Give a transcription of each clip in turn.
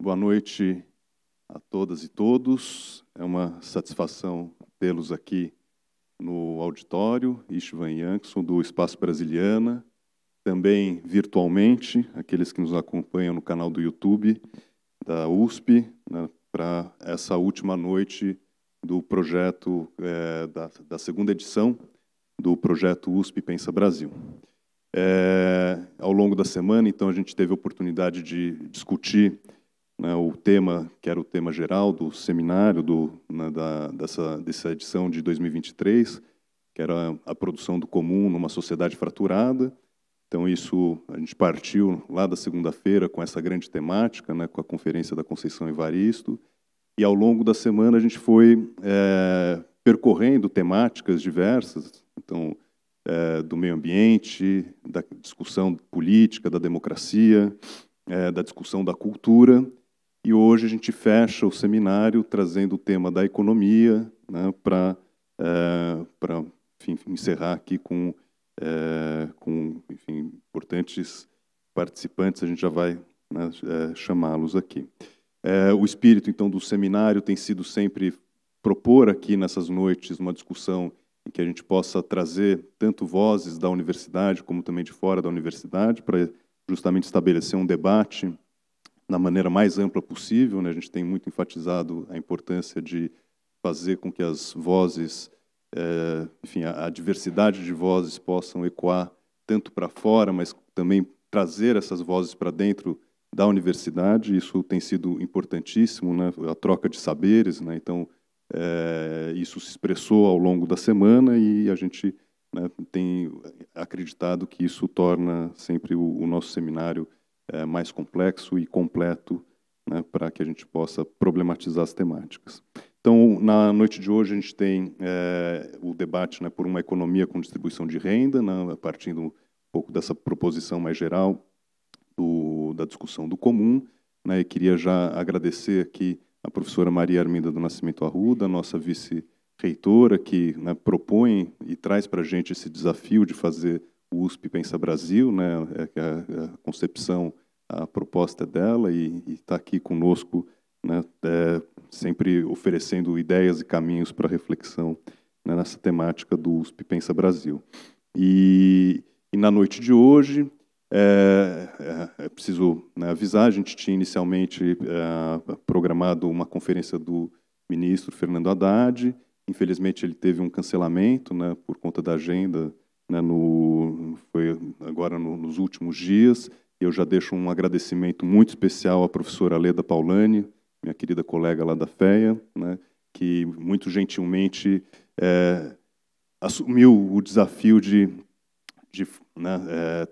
Boa noite a todas e todos. É uma satisfação tê-los aqui no auditório, Istvan Yankson do Espaço Brasiliana, também virtualmente, aqueles que nos acompanham no canal do YouTube da USP, né, para essa última noite do projeto, é, da, da segunda edição do projeto USP Pensa Brasil é, ao longo da semana, então a gente teve a oportunidade de discutir né, o tema, que era o tema geral do seminário do, né, da, dessa, dessa edição de 2023, que era a produção do comum numa sociedade fraturada. Então isso a gente partiu lá da segunda-feira com essa grande temática, né, com a conferência da Conceição Evaristo, e ao longo da semana a gente foi é, percorrendo temáticas diversas. Então é, do meio ambiente, da discussão política, da democracia, é, da discussão da cultura. E hoje a gente fecha o seminário trazendo o tema da economia, né, para é, eh, encerrar aqui com, é, com enfim, importantes participantes, a gente já vai né, chamá-los aqui. o espírito, então, do seminário tem sido sempre propor aqui nessas noites uma discussão em que a gente possa trazer tanto vozes da universidade como também de fora da universidade para justamente estabelecer um debate na maneira mais ampla possível. Né? A gente tem muito enfatizado a importância de fazer com que as vozes, é, enfim, a, a, diversidade de vozes possam ecoar tanto para fora, mas também trazer essas vozes para dentro da universidade. Isso tem sido importantíssimo, né? a troca de saberes. Né? Então, é, isso se expressou ao longo da semana e a gente né, tem acreditado que isso torna sempre o, o nosso seminário é, mais complexo e completo né, para que a gente possa problematizar as temáticas. Então, na noite de hoje, a gente tem é, o debate né, por uma economia com distribuição de renda, né, partindo um pouco dessa proposição mais geral do, da discussão do comum. Né, e queria já agradecer aqui a professora Maria Arminda do Nascimento Arruda, nossa vice-reitora, que né, propõe e traz para a gente esse desafio de fazer o USP Pensa Brasil, né, é é a, é a concepção, a proposta dela, e está aqui conosco, né, é, sempre oferecendo ideias e caminhos para reflexão né, nessa temática do USP Pensa Brasil. E, e na noite de hoje, é, é, é, preciso né, avisar, a gente tinha inicialmente é, programado uma conferência do ministro Fernando Haddad, infelizmente ele teve um cancelamento né, por conta da agenda, né, no, foi agora no, nos últimos dias, eu já deixo um agradecimento muito especial à professora Leda Paulani, minha querida colega lá da FEA, né, que muito gentilmente é, assumiu o desafio de, de né, é,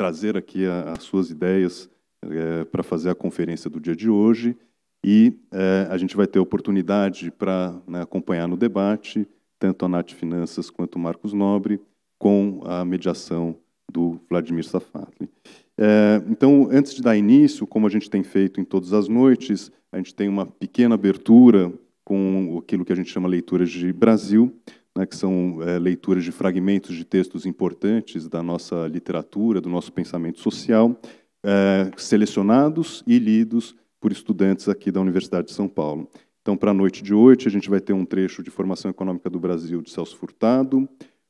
trazer aqui a, as suas ideias é, eh, para fazer a conferência do dia de hoje e é, a gente vai ter oportunidade para né, acompanhar no debate tanto a Nath Finanças quanto o Marcos Nobre com a mediação do Vladimir Safatli. É, então, antes de dar início, como a gente tem feito em todas as noites, a gente tem uma pequena abertura com aquilo que a gente chama leitura de Brasil né, que são é, leituras de fragmentos de textos importantes da nossa literatura, do nosso pensamento social, é, selecionados e lidos por estudantes aqui da Universidade de São Paulo. Então, para a noite de hoje, a gente vai ter um trecho de Formação Econômica do Brasil, de Celso Furtado,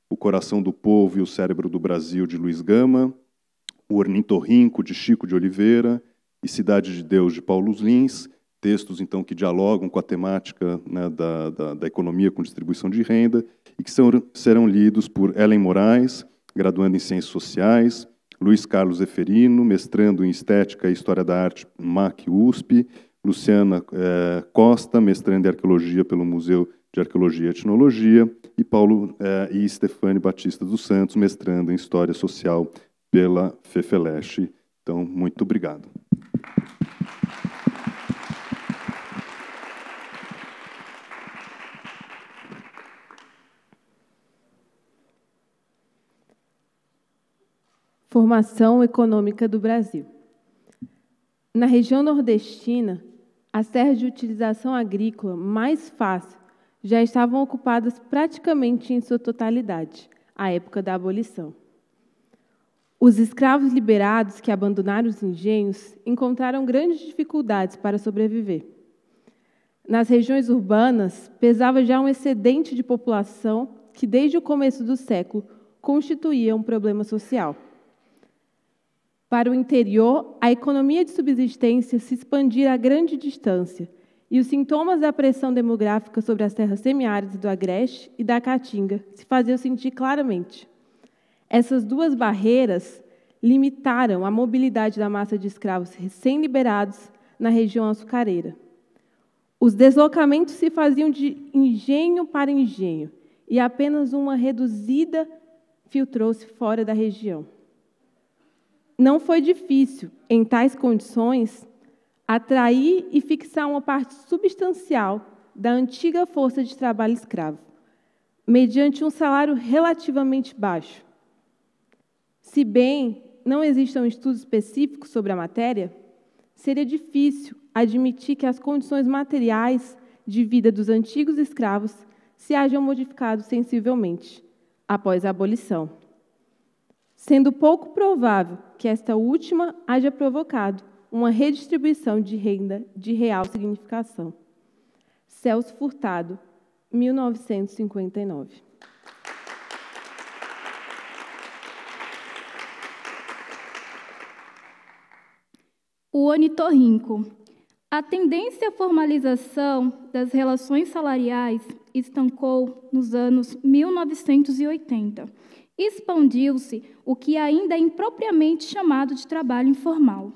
O Coração do Povo e o Cérebro do Brasil, de Luiz Gama, O Ornitorrinco, de Chico de Oliveira, e Cidade de Deus, de Paulo Lins, textos então que dialogam com a temática né, da, da, da, economia com distribuição de renda e que são, serão lidos por Ellen Moraes, graduando em Ciências Sociais, Luiz Carlos Eferino, mestrando em Estética e História da Arte MAC USP, Luciana eh, Costa, mestrando em Arqueologia pelo Museu de Arqueologia e Etnologia, e Paulo eh, e Stefani Batista dos Santos, mestrando em História Social pela FEFELESH. Então, muito obrigado. transformação econômica do Brasil. Na região nordestina, as terras de utilização agrícola mais fácil já estavam ocupadas praticamente em sua totalidade, à época da abolição. Os escravos liberados que abandonaram os engenhos encontraram grandes dificuldades para sobreviver. Nas regiões urbanas, pesava já um excedente de população que, desde o começo do século, constituía um problema social. Para o interior, a economia de subsistência se expandir a grande distância, e os sintomas da pressão demográfica sobre as terras semiáridas do Agreste e da Caatinga se faziam sentir claramente. Essas duas barreiras limitaram a mobilidade da massa de escravos recém-liberados na região açucareira. Os deslocamentos se faziam de engenho para engenho, e apenas uma reduzida filtrou-se fora da região. Não foi difícil, em tais condições, atrair e fixar uma parte substancial da antiga força de trabalho escravo, mediante um salário relativamente baixo. Se bem não existam estudos específicos sobre a matéria, seria difícil admitir que as condições materiais de vida dos antigos escravos se hajam modificado sensivelmente após a abolição sendo pouco provável que esta última haja provocado uma redistribuição de renda de real significação. Celso Furtado, 1959. O onitorrinco. A tendência à formalização das relações salariais estancou nos anos 1980 expandiu-se o que é ainda é impropriamente chamado de trabalho informal.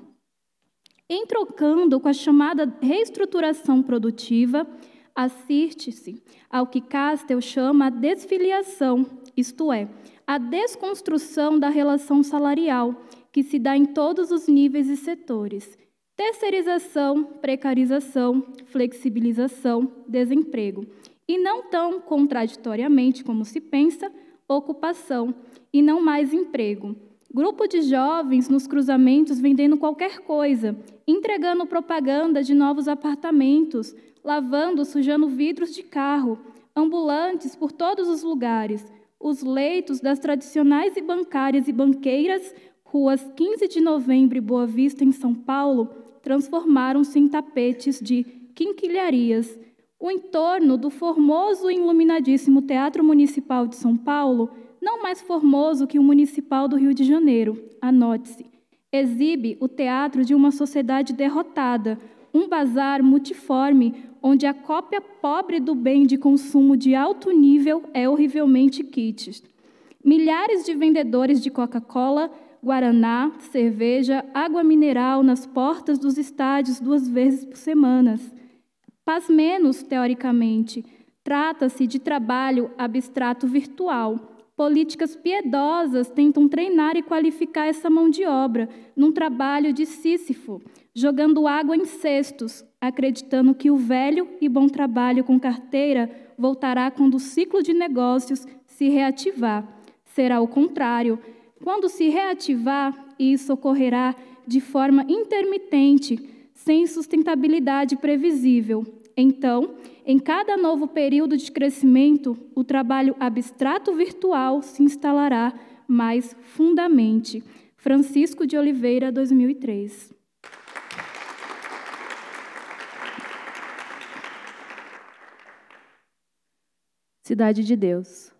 Em trocando com a chamada reestruturação produtiva, assiste-se ao que Castel chama a desfiliação, isto é, a desconstrução da relação salarial, que se dá em todos os níveis e setores. Terceirização, precarização, flexibilização, desemprego. E não tão contraditoriamente como se pensa, ocupação e não mais emprego. Grupo de jovens nos cruzamentos vendendo qualquer coisa, entregando propaganda de novos apartamentos, lavando, sujando vidros de carro, ambulantes por todos os lugares, os leitos das tradicionais e bancárias e banqueiras, ruas 15 de novembro e Boa Vista, em São Paulo, transformaram-se em tapetes de quinquilharias, o entorno do formoso e iluminadíssimo Teatro Municipal de São Paulo, não mais formoso que o Municipal do Rio de Janeiro, anote-se, exibe o teatro de uma sociedade derrotada, um bazar multiforme onde a cópia pobre do bem de consumo de alto nível é horrivelmente kits. Milhares de vendedores de Coca-Cola, Guaraná, cerveja, água mineral nas portas dos estádios duas vezes por semana. Faz menos, teoricamente. Trata-se de trabalho abstrato virtual. Políticas piedosas tentam treinar e qualificar essa mão de obra num trabalho de Sísifo, jogando água em cestos, acreditando que o velho e bom trabalho com carteira voltará quando o ciclo de negócios se reativar. Será o contrário. Quando se reativar, isso ocorrerá de forma intermitente, sem sustentabilidade previsível. Então, em cada novo período de crescimento, o trabalho abstrato virtual se instalará mais fundamente. Francisco de Oliveira, 2003. Cidade de Deus.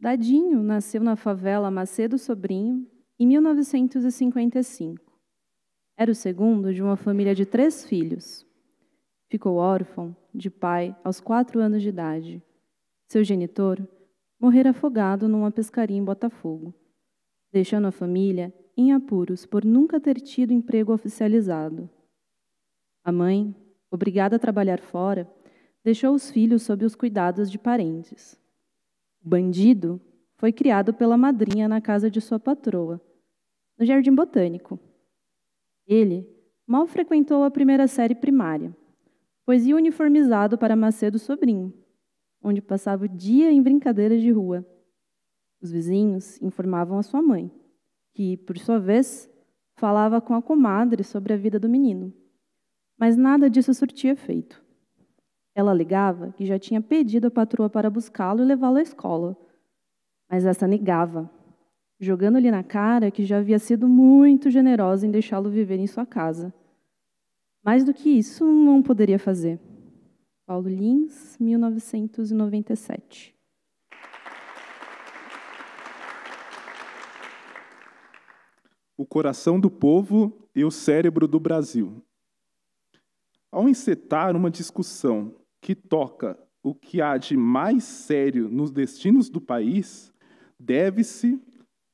Dadinho nasceu na favela Macedo Sobrinho em 1955. Era o segundo de uma família de três filhos. Ficou órfão de pai aos quatro anos de idade. Seu genitor morrera afogado numa pescaria em Botafogo, deixando a família em apuros por nunca ter tido emprego oficializado. A mãe, obrigada a trabalhar fora, deixou os filhos sob os cuidados de parentes. O bandido foi criado pela madrinha na casa de sua patroa, no Jardim Botânico. Ele mal frequentou a primeira série primária, pois ia uniformizado para Macedo Sobrinho, onde passava o dia em brincadeiras de rua. Os vizinhos informavam a sua mãe, que, por sua vez, falava com a comadre sobre a vida do menino. Mas nada disso surtia efeito. Ela alegava que já tinha pedido a patroa para buscá-lo e levá-lo à escola, mas essa negava jogando-lhe na cara que já havia sido muito generosa em deixá-lo viver em sua casa. Mais do que isso, não poderia fazer. Paulo Lins, 1997. O coração do povo e o cérebro do Brasil. Ao encetar uma discussão que toca o que há de mais sério nos destinos do país, deve-se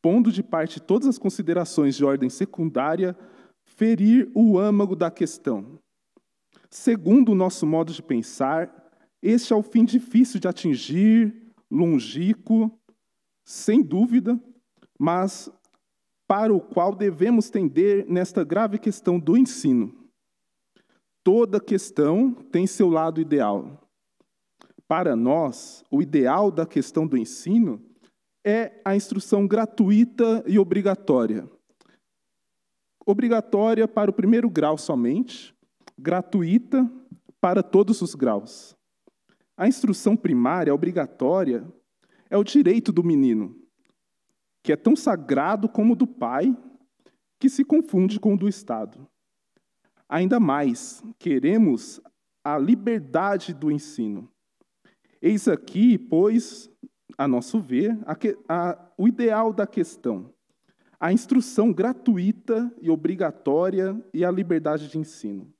pondo de parte todas as considerações de ordem secundária, ferir o âmago da questão. Segundo o nosso modo de pensar, este é o fim difícil de atingir, longínquo, sem dúvida, mas para o qual devemos tender nesta grave questão do ensino. Toda questão tem seu lado ideal. Para nós, o ideal da questão do ensino é a instrução gratuita e obrigatória. Obrigatória para o primeiro grau somente, gratuita para todos os graus. A instrução primária, obrigatória, é o direito do menino, que é tão sagrado como o do pai, que se confunde com o do Estado. Ainda mais, queremos a liberdade do ensino. Eis aqui, pois, a nosso ver, a a, o ideal da questão, a instrução gratuita e obrigatória e a liberdade de ensino.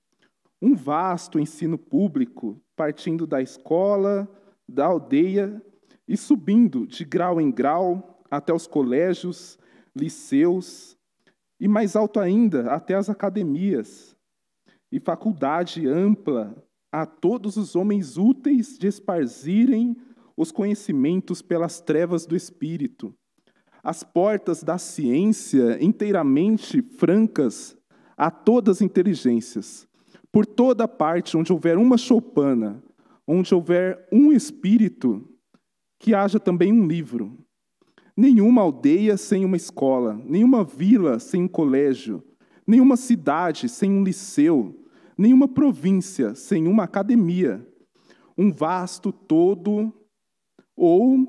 Um vasto ensino público, partindo da escola, da aldeia e subindo de grau em grau até os colégios, liceus e mais alto ainda, até as academias, e faculdade ampla a todos os homens úteis de esparzirem os conhecimentos pelas trevas do espírito, as portas da ciência inteiramente francas a todas inteligências, por toda parte onde houver uma choupana, onde houver um espírito, que haja também um livro. Nenhuma aldeia sem uma escola, nenhuma vila sem um colégio, nenhuma cidade sem um liceu, nenhuma província sem uma academia. Um vasto todo ou,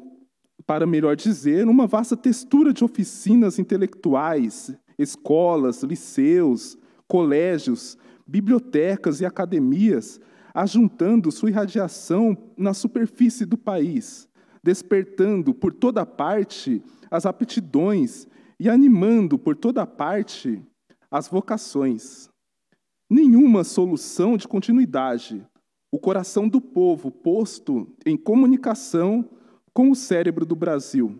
para melhor dizer, uma vasta textura de oficinas intelectuais, escolas, liceus, colégios, bibliotecas e academias, ajuntando sua irradiação na superfície do país, despertando por toda parte as aptidões e animando por toda parte as vocações. Nenhuma solução de continuidade. O coração do povo posto em comunicação com o cérebro do Brasil,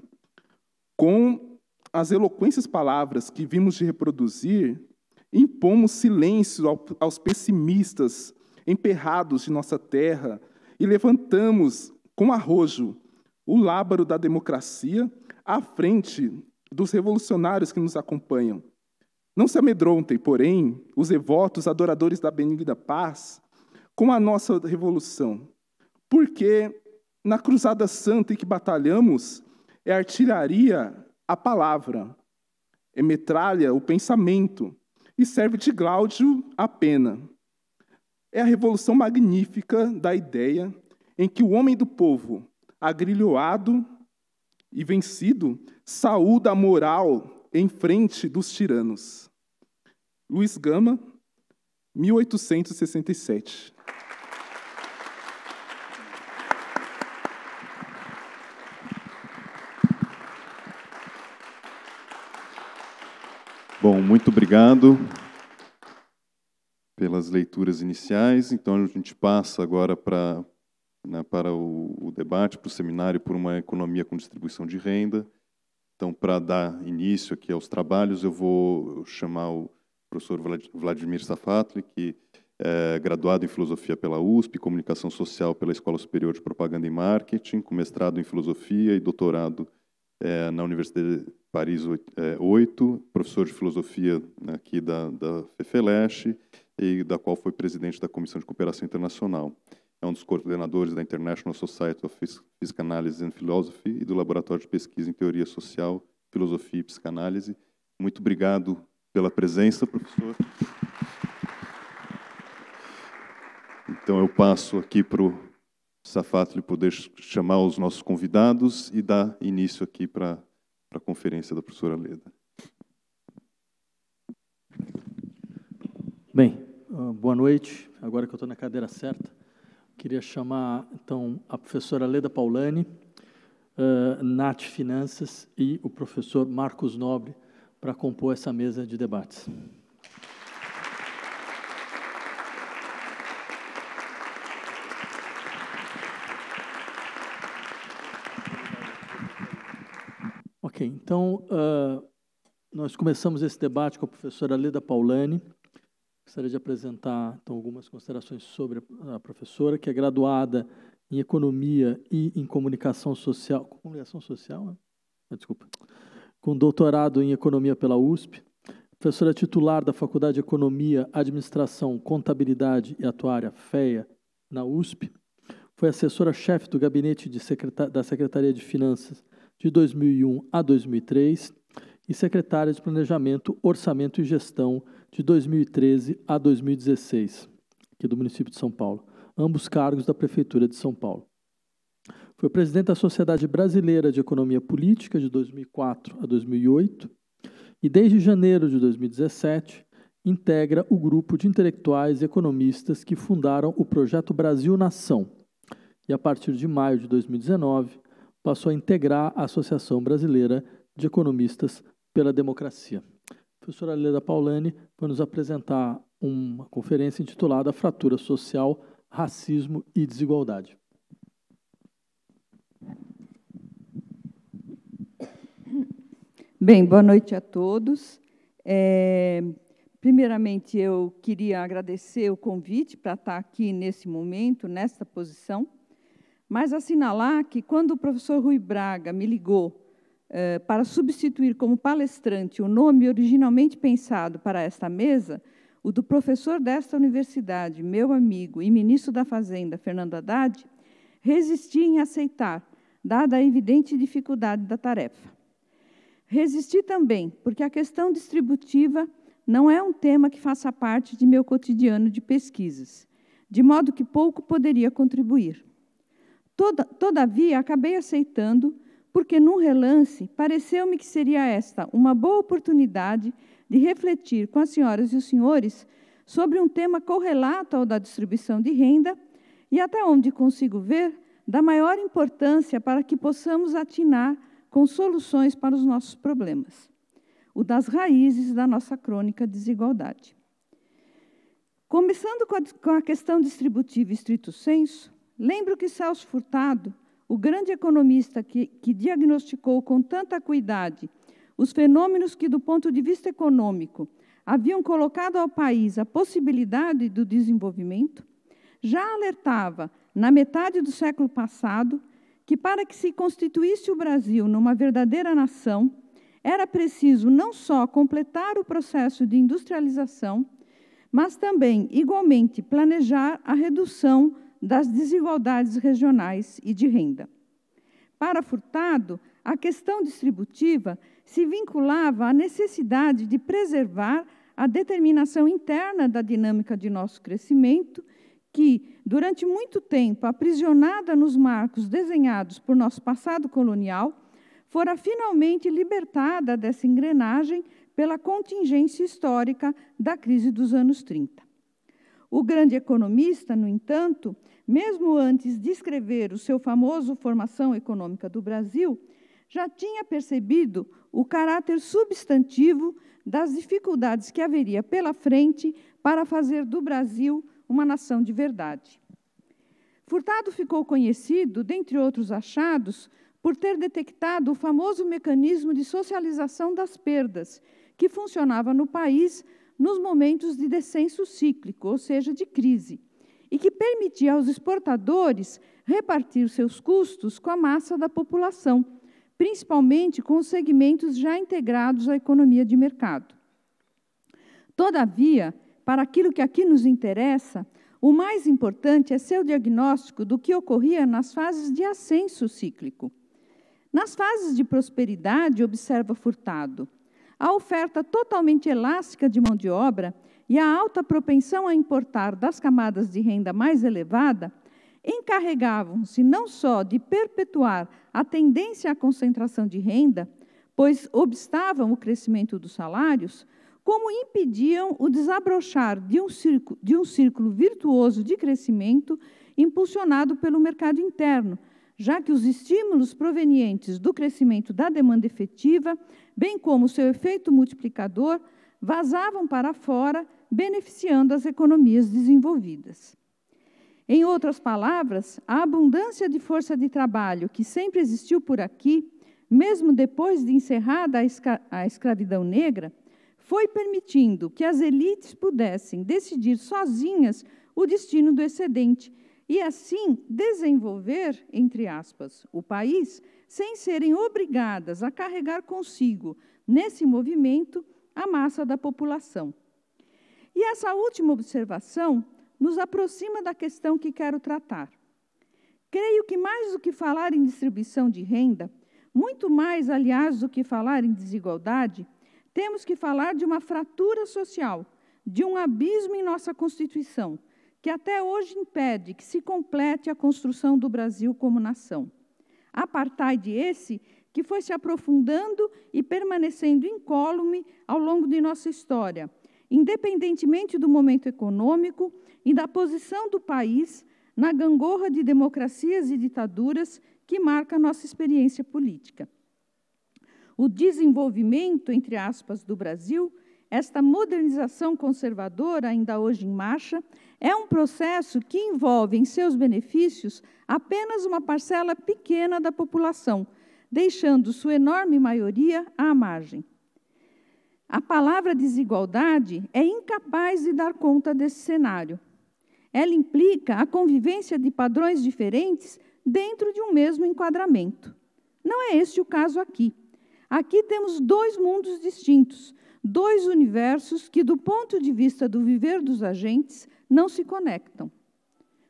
com as eloquentes palavras que vimos de reproduzir, impomos silêncio aos pessimistas emperrados de nossa terra e levantamos com arrojo o lábaro da democracia à frente dos revolucionários que nos acompanham. Não se amedrontem, porém, os devotos adoradores da benigna paz com a nossa revolução, porque na Cruzada Santa em que batalhamos é artilharia a palavra, é metralha o pensamento e serve de Gláudio a pena. É a revolução magnífica da ideia em que o homem do povo, agrilhoado e vencido, saúda a moral em frente dos tiranos. Luiz Gama, 1867. Bom, muito obrigado pelas leituras iniciais. Então, a gente passa agora para, né, para o, o, debate, para o seminário por uma economia com distribuição de renda. Então, para dar início aqui aos trabalhos, eu vou chamar o professor Vladimir Safatli, que é graduado em Filosofia pela USP, Comunicação Social pela Escola Superior de Propaganda e Marketing, com mestrado em Filosofia e doutorado é, na Universidade Paris 8, é, professor de filosofia aqui da, da FEFELESH, e da qual foi presidente da Comissão de Cooperação Internacional. É um dos coordenadores da International Society of Psychanalysis and Philosophy e do Laboratório de Pesquisa em Teoria Social, Filosofia e Psicanálise. Muito obrigado pela presença, professor. Então eu passo aqui para o Safatli poder chamar os nossos convidados e dar início aqui para para a conferência da professora Leda. Bem, ah, boa noite. Agora que eu estou na cadeira certa, queria chamar então a professora Leda Paulani, uh, Nat Finanças e o professor Marcos Nobre para compor essa mesa de debates. então uh, nós começamos esse debate com a professora Leda Paulani. Gostaria de apresentar então, algumas considerações sobre a professora, que é graduada em Economia e em Comunicação Social. Comunicação Social? Né? Ah, desculpa. Com doutorado em Economia pela USP. Professora titular da Faculdade de Economia, Administração, Contabilidade e Atuária, FEA, na USP. Foi assessora-chefe do gabinete secretar da Secretaria de Finanças de 2001 a 2003 e secretária de Planejamento, Orçamento e Gestão de 2013 a 2016, aqui do município de São Paulo, ambos cargos da Prefeitura de São Paulo. Foi presidente da Sociedade Brasileira de Economia Política de 2004 a 2008 e, desde janeiro de 2017, integra o grupo de intelectuais e economistas que fundaram o Projeto Brasil Nação e, a partir de maio de 2019, passou a integrar a Associação Brasileira de Economistas pela Democracia. A professora Leda Paulani vai nos apresentar uma conferência intitulada Fratura Social, Racismo e Desigualdade. Bem, boa noite a todos. É, primeiramente, eu queria agradecer o convite para estar aqui nesse momento, nesta posição mas assinalar que quando o professor Rui Braga me ligou eh, para substituir como palestrante o nome originalmente pensado para esta mesa, o do professor desta universidade, meu amigo e ministro da Fazenda, Fernando Haddad, resisti em aceitar, dada a evidente dificuldade da tarefa. Resisti também, porque a questão distributiva não é um tema que faça parte de meu cotidiano de pesquisas, de modo que pouco poderia contribuir. Toda, todavia, acabei aceitando, porque num relance pareceu-me que seria esta uma boa oportunidade de refletir com as senhoras e os senhores sobre um tema correlato ao da distribuição de renda e, até onde consigo ver, da maior importância para que possamos atinar com soluções para os nossos problemas, o das raízes da nossa crônica desigualdade. Começando com a, questão distributiva estrito senso, Lembro que Celso Furtado, o grande economista que, que diagnosticou com tanta acuidade os fenômenos que, do ponto de vista econômico, haviam colocado ao país a possibilidade do desenvolvimento, já alertava, na metade do século passado, que para que se constituísse o Brasil numa verdadeira nação, era preciso não só completar o processo de industrialização, mas também, igualmente, planejar a redução das desigualdades regionais e de renda. Para Furtado, a questão distributiva se vinculava à necessidade de preservar a determinação interna da dinâmica de nosso crescimento, que, durante muito tempo aprisionada nos marcos desenhados por nosso passado colonial, fora finalmente libertada dessa engrenagem pela contingência histórica da crise dos anos 30. O grande economista, no entanto, mesmo antes de escrever o seu famoso Formação Econômica do Brasil, já tinha percebido o caráter substantivo das dificuldades que haveria pela frente para fazer do Brasil uma nação de verdade. Furtado ficou conhecido, dentre outros achados, por ter detectado o famoso mecanismo de socialização das perdas, que funcionava no país nos momentos de descenso cíclico, ou seja, de crise e que permitia aos exportadores repartir seus custos com a massa da população, principalmente com os segmentos já integrados à economia de mercado. Todavia, para aquilo que aqui nos interessa, o mais importante é seu diagnóstico do que ocorria nas fases de ascenso cíclico. Nas fases de prosperidade, observa Furtado, a oferta totalmente elástica de mão de obra e a alta propensão a importar das camadas de renda mais elevada encarregavam-se não só de perpetuar a tendência à concentração de renda, pois obstavam o crescimento dos salários, como impediam o desabrochar de um, círculo, de um círculo virtuoso de crescimento impulsionado pelo mercado interno, já que os estímulos provenientes do crescimento da demanda efetiva, bem como seu efeito multiplicador, vazavam para fora beneficiando as economias desenvolvidas. Em outras palavras, a abundância de força de trabalho que sempre existiu por aqui, mesmo depois de encerrada a, escra a escravidão negra, foi permitindo que as elites pudessem decidir sozinhas o destino do excedente e assim desenvolver, entre aspas, o país, sem serem obrigadas a carregar consigo, nesse movimento, a massa da população. E essa última observação nos aproxima da questão que quero tratar. Creio que mais do que falar em distribuição de renda, muito mais, aliás, do que falar em desigualdade, temos que falar de uma fratura social, de um abismo em nossa Constituição, que até hoje impede que se complete a construção do Brasil como nação. Apartheid esse que foi se aprofundando e permanecendo incólume ao longo de nossa história, independentemente do momento econômico e da posição do país na gangorra de democracias e ditaduras que marca a nossa experiência política. O desenvolvimento, entre aspas, do Brasil, esta modernização conservadora, ainda hoje em marcha, é um processo que envolve em seus benefícios apenas uma parcela pequena da população, deixando sua enorme maioria à margem. A palavra desigualdade é incapaz de dar conta desse cenário. Ela implica a convivência de padrões diferentes dentro de um mesmo enquadramento. Não é este o caso aqui. Aqui temos dois mundos distintos, dois universos que, do ponto de vista do viver dos agentes, não se conectam.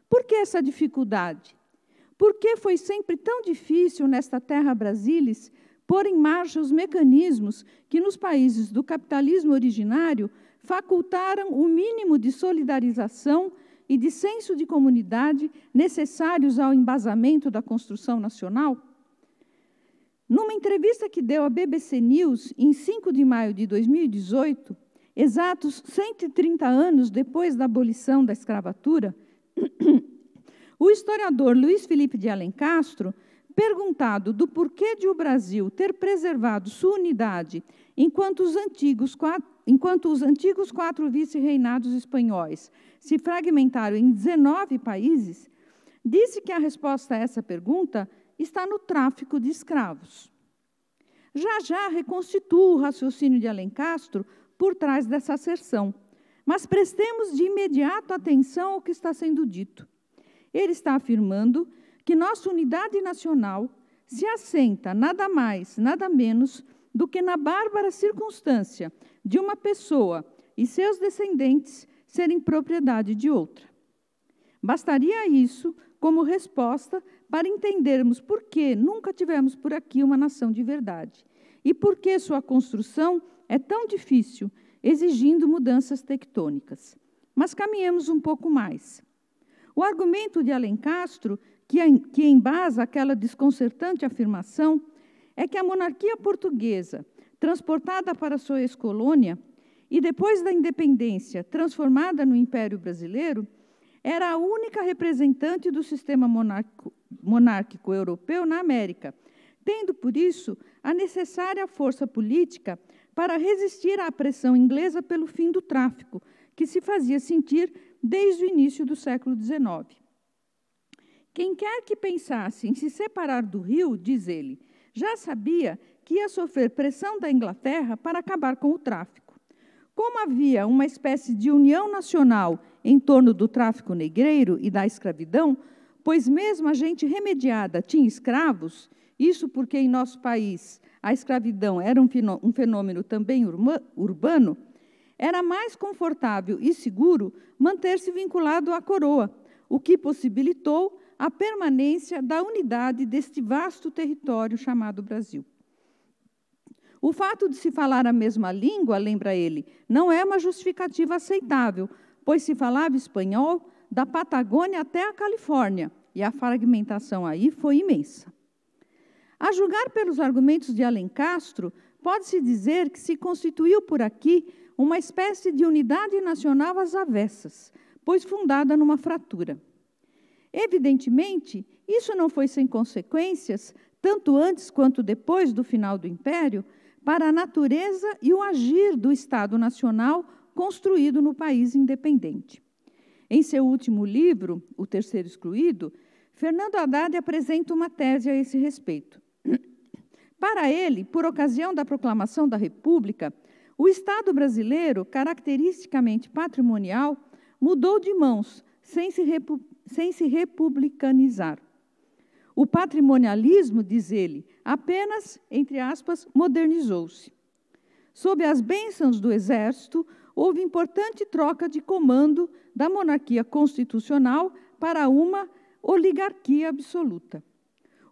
Por que essa dificuldade? Por que foi sempre tão difícil nesta terra brasileira? pôr em marcha os mecanismos que, nos países do capitalismo originário, facultaram o mínimo de solidarização e de senso de comunidade necessários ao embasamento da construção nacional? Numa entrevista que deu à BBC News em 5 de maio de 2018, exatos 130 anos depois da abolição da escravatura, o historiador Luiz Felipe de Alencastro Castro Perguntado do porquê de o Brasil ter preservado sua unidade enquanto os antigos quatro, enquanto os antigos quatro vice-reinados espanhóis se fragmentaram em 19 países, disse que a resposta a essa pergunta está no tráfico de escravos. Já já reconstituo o raciocínio de Alencastro por trás dessa asserção, mas prestemos de imediato atenção ao que está sendo dito. Ele está afirmando que nossa unidade nacional se assenta nada mais, nada menos do que na bárbara circunstância de uma pessoa e seus descendentes serem propriedade de outra. Bastaria isso como resposta para entendermos por que nunca tivemos por aqui uma nação de verdade e por que sua construção é tão difícil, exigindo mudanças tectônicas. Mas caminhemos um pouco mais. O argumento de Alencastro que, embasa aquela desconcertante afirmação é que a monarquia portuguesa, transportada para sua ex-colônia e depois da independência transformada no Império Brasileiro, era a única representante do sistema monárquico, monárquico europeu na América, tendo por isso a necessária força política para resistir à pressão inglesa pelo fim do tráfico, que se fazia sentir desde o início do século XIX. Quem quer que pensasse em se separar do Rio, diz ele, já sabia que ia sofrer pressão da Inglaterra para acabar com o tráfico. Como havia uma espécie de união nacional em torno do tráfico negreiro e da escravidão, pois mesmo a gente remediada tinha escravos, isso porque em nosso país a escravidão era um fenômeno também urbano, era mais confortável e seguro manter-se vinculado à coroa, o que possibilitou a permanência da unidade deste vasto território chamado Brasil. O fato de se falar a mesma língua, lembra ele, não é uma justificativa aceitável, pois se falava espanhol da Patagônia até a Califórnia, e a fragmentação aí foi imensa. A julgar pelos argumentos de Alencastro, pode-se dizer que se constituiu por aqui uma espécie de unidade nacional às avessas, pois fundada numa fratura. Evidentemente, isso não foi sem consequências, tanto antes quanto depois do final do Império, para a natureza e o agir do Estado Nacional construído no país independente. Em seu último livro, O Terceiro Excluído, Fernando Haddad apresenta uma tese a esse respeito. Para ele, por ocasião da proclamação da República, o Estado brasileiro, caracteristicamente patrimonial, mudou de mãos sem se sem se republicanizar. O patrimonialismo, diz ele, apenas, entre aspas, modernizou-se. Sob as bênçãos do exército, houve importante troca de comando da monarquia constitucional para uma oligarquia absoluta.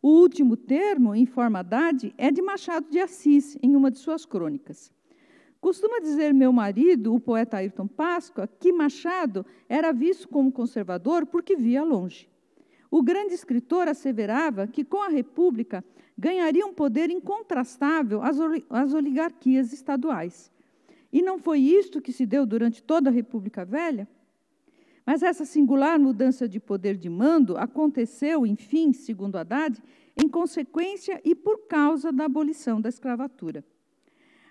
O último termo, em forma Haddad, é de Machado de Assis, em uma de suas crônicas. Costuma dizer meu marido, o poeta Ayrton Páscoa, que Machado era visto como conservador porque via longe. O grande escritor asseverava que com a República ganharia um poder incontrastável às oligarquias estaduais. E não foi isto que se deu durante toda a República Velha? Mas essa singular mudança de poder de mando aconteceu, enfim, segundo Haddad, em consequência e por causa da abolição da escravatura.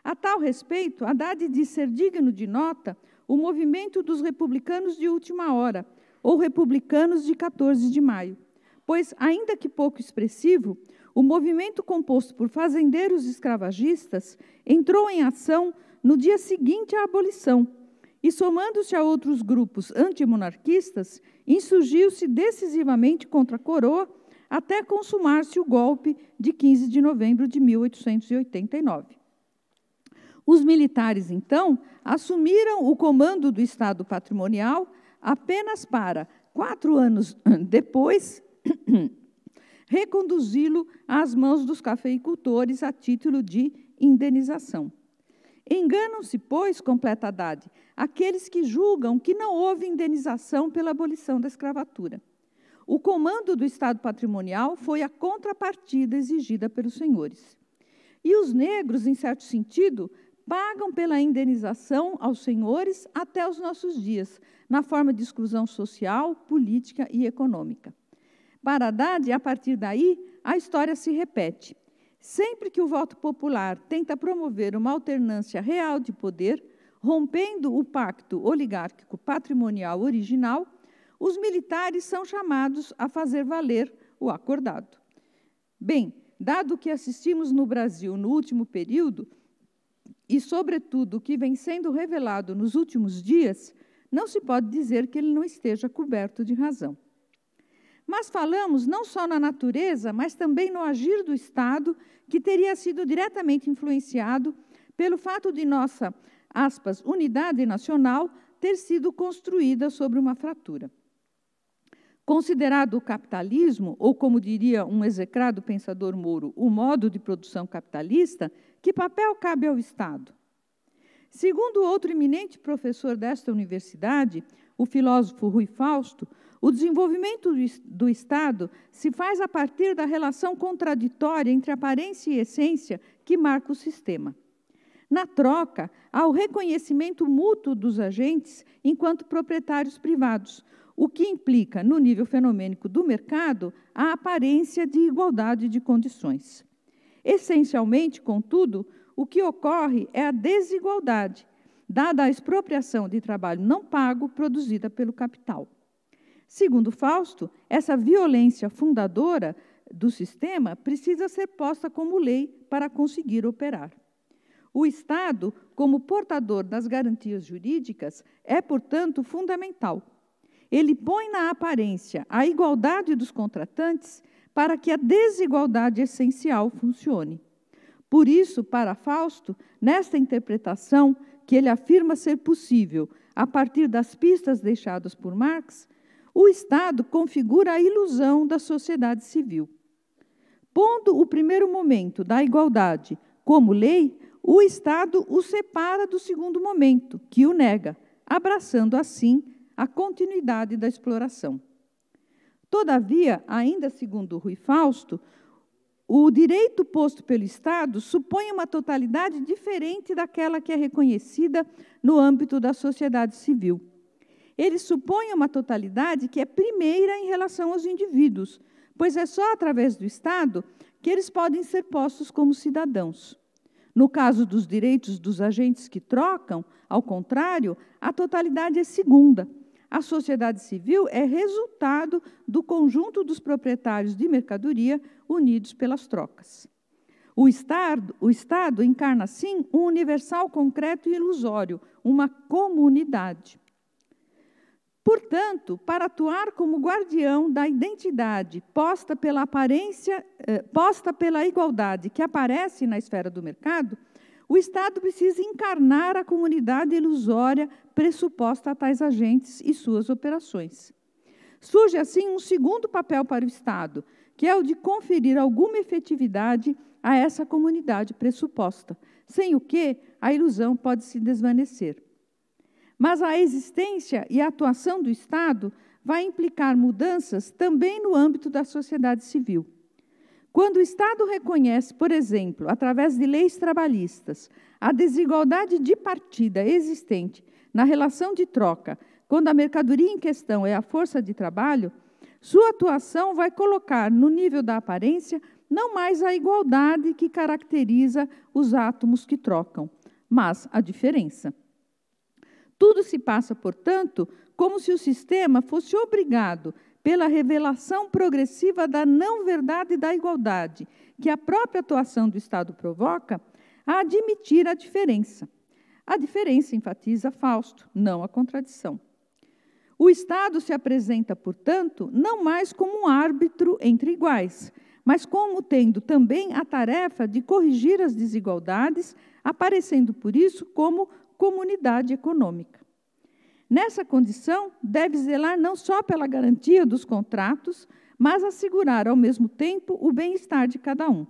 A tal respeito, Haddad diz ser digno de nota o movimento dos republicanos de última hora, ou republicanos de 14 de maio, pois, ainda que pouco expressivo, o movimento composto por fazendeiros escravagistas entrou em ação no dia seguinte à abolição, e, somando-se a outros grupos antimonarquistas, insurgiu-se decisivamente contra a coroa até consumar-se o golpe de 15 de novembro de 1889. Os militares, então, assumiram o comando do Estado patrimonial apenas para, quatro anos depois, reconduzi-lo às mãos dos cafeicultores a título de indenização. Enganam-se, pois, completa Haddad, aqueles que julgam que não houve indenização pela abolição da escravatura. O comando do Estado patrimonial foi a contrapartida exigida pelos senhores. E os negros, em certo sentido, pagam pela indenização aos senhores até os nossos dias, na forma de exclusão social, política e econômica. Para Haddad, a partir daí, a história se repete. Sempre que o voto popular tenta promover uma alternância real de poder, rompendo o pacto oligárquico patrimonial original, os militares são chamados a fazer valer o acordado. Bem, dado o que assistimos no Brasil no último período, e, sobretudo, o que vem sendo revelado nos últimos dias, não se pode dizer que ele não esteja coberto de razão. Mas falamos não só na natureza, mas também no agir do Estado, que teria sido diretamente influenciado pelo fato de nossa, aspas, unidade nacional ter sido construída sobre uma fratura. Considerado o capitalismo, ou como diria um execrado pensador Moro, o modo de produção capitalista, que papel cabe ao Estado? Segundo outro eminente professor desta universidade, o filósofo Rui Fausto, o desenvolvimento do Estado se faz a partir da relação contraditória entre aparência e essência que marca o sistema. Na troca, há o reconhecimento mútuo dos agentes enquanto proprietários privados, o que implica, no nível fenomênico do mercado, a aparência de igualdade de condições. Essencialmente, contudo, o que ocorre é a desigualdade, dada a expropriação de trabalho não pago produzida pelo capital. Segundo Fausto, essa violência fundadora do sistema precisa ser posta como lei para conseguir operar. O Estado, como portador das garantias jurídicas, é, portanto, fundamental. Ele põe na aparência a igualdade dos contratantes para que a desigualdade essencial funcione. Por isso, para Fausto, nesta interpretação, que ele afirma ser possível a partir das pistas deixadas por Marx, o Estado configura a ilusão da sociedade civil. Pondo o primeiro momento da igualdade como lei, o Estado o separa do segundo momento, que o nega, abraçando assim a continuidade da exploração. Todavia, ainda segundo Rui Fausto, o direito posto pelo Estado supõe uma totalidade diferente daquela que é reconhecida no âmbito da sociedade civil. Ele supõe uma totalidade que é primeira em relação aos indivíduos, pois é só através do Estado que eles podem ser postos como cidadãos. No caso dos direitos dos agentes que trocam, ao contrário, a totalidade é segunda, a sociedade civil é resultado do conjunto dos proprietários de mercadoria unidos pelas trocas. O Estado, o Estado encarna, assim, um universal concreto e ilusório, uma comunidade. Portanto, para atuar como guardião da identidade posta pela aparência, eh, posta pela igualdade que aparece na esfera do mercado, o Estado precisa encarnar a comunidade ilusória pressuposta a tais agentes e suas operações. Surge, assim, um segundo papel para o Estado, que é o de conferir alguma efetividade a essa comunidade pressuposta, sem o que a ilusão pode se desvanecer. Mas a existência e a atuação do Estado vai implicar mudanças também no âmbito da sociedade civil. Quando o Estado reconhece, por exemplo, através de leis trabalhistas, a desigualdade de partida existente na relação de troca, quando a mercadoria em questão é a força de trabalho, sua atuação vai colocar no nível da aparência não mais a igualdade que caracteriza os átomos que trocam, mas a diferença. Tudo se passa, portanto, como se o sistema fosse obrigado pela revelação progressiva da não-verdade da igualdade, que a própria atuação do Estado provoca, a admitir a diferença. A diferença, enfatiza Fausto, não a contradição. O Estado se apresenta, portanto, não mais como um árbitro entre iguais, mas como tendo também a tarefa de corrigir as desigualdades, aparecendo por isso como comunidade econômica. Nessa condição, deve zelar não só pela garantia dos contratos, mas assegurar ao mesmo tempo o bem-estar de cada um.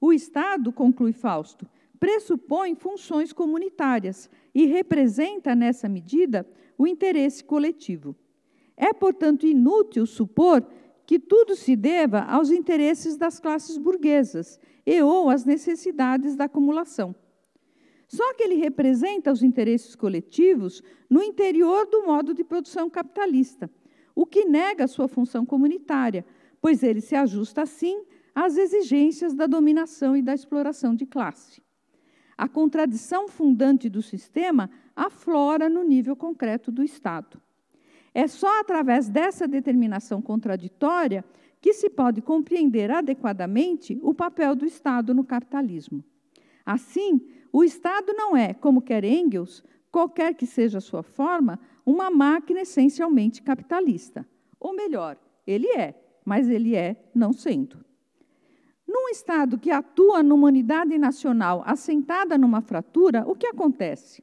O Estado, conclui Fausto, pressupõe funções comunitárias e representa, nessa medida, o interesse coletivo. É, portanto, inútil supor que tudo se deva aos interesses das classes burguesas e ou às necessidades da acumulação. Só que ele representa os interesses coletivos no interior do modo de produção capitalista, o que nega sua função comunitária, pois ele se ajusta, assim, às exigências da dominação e da exploração de classe. A contradição fundante do sistema aflora no nível concreto do Estado. É só através dessa determinação contraditória que se pode compreender adequadamente o papel do Estado no capitalismo. Assim, o Estado não é, como quer Engels, qualquer que seja a sua forma, uma máquina essencialmente capitalista. Ou melhor, ele é, mas ele é não sendo. Num Estado que atua numa unidade nacional assentada numa fratura, o que acontece?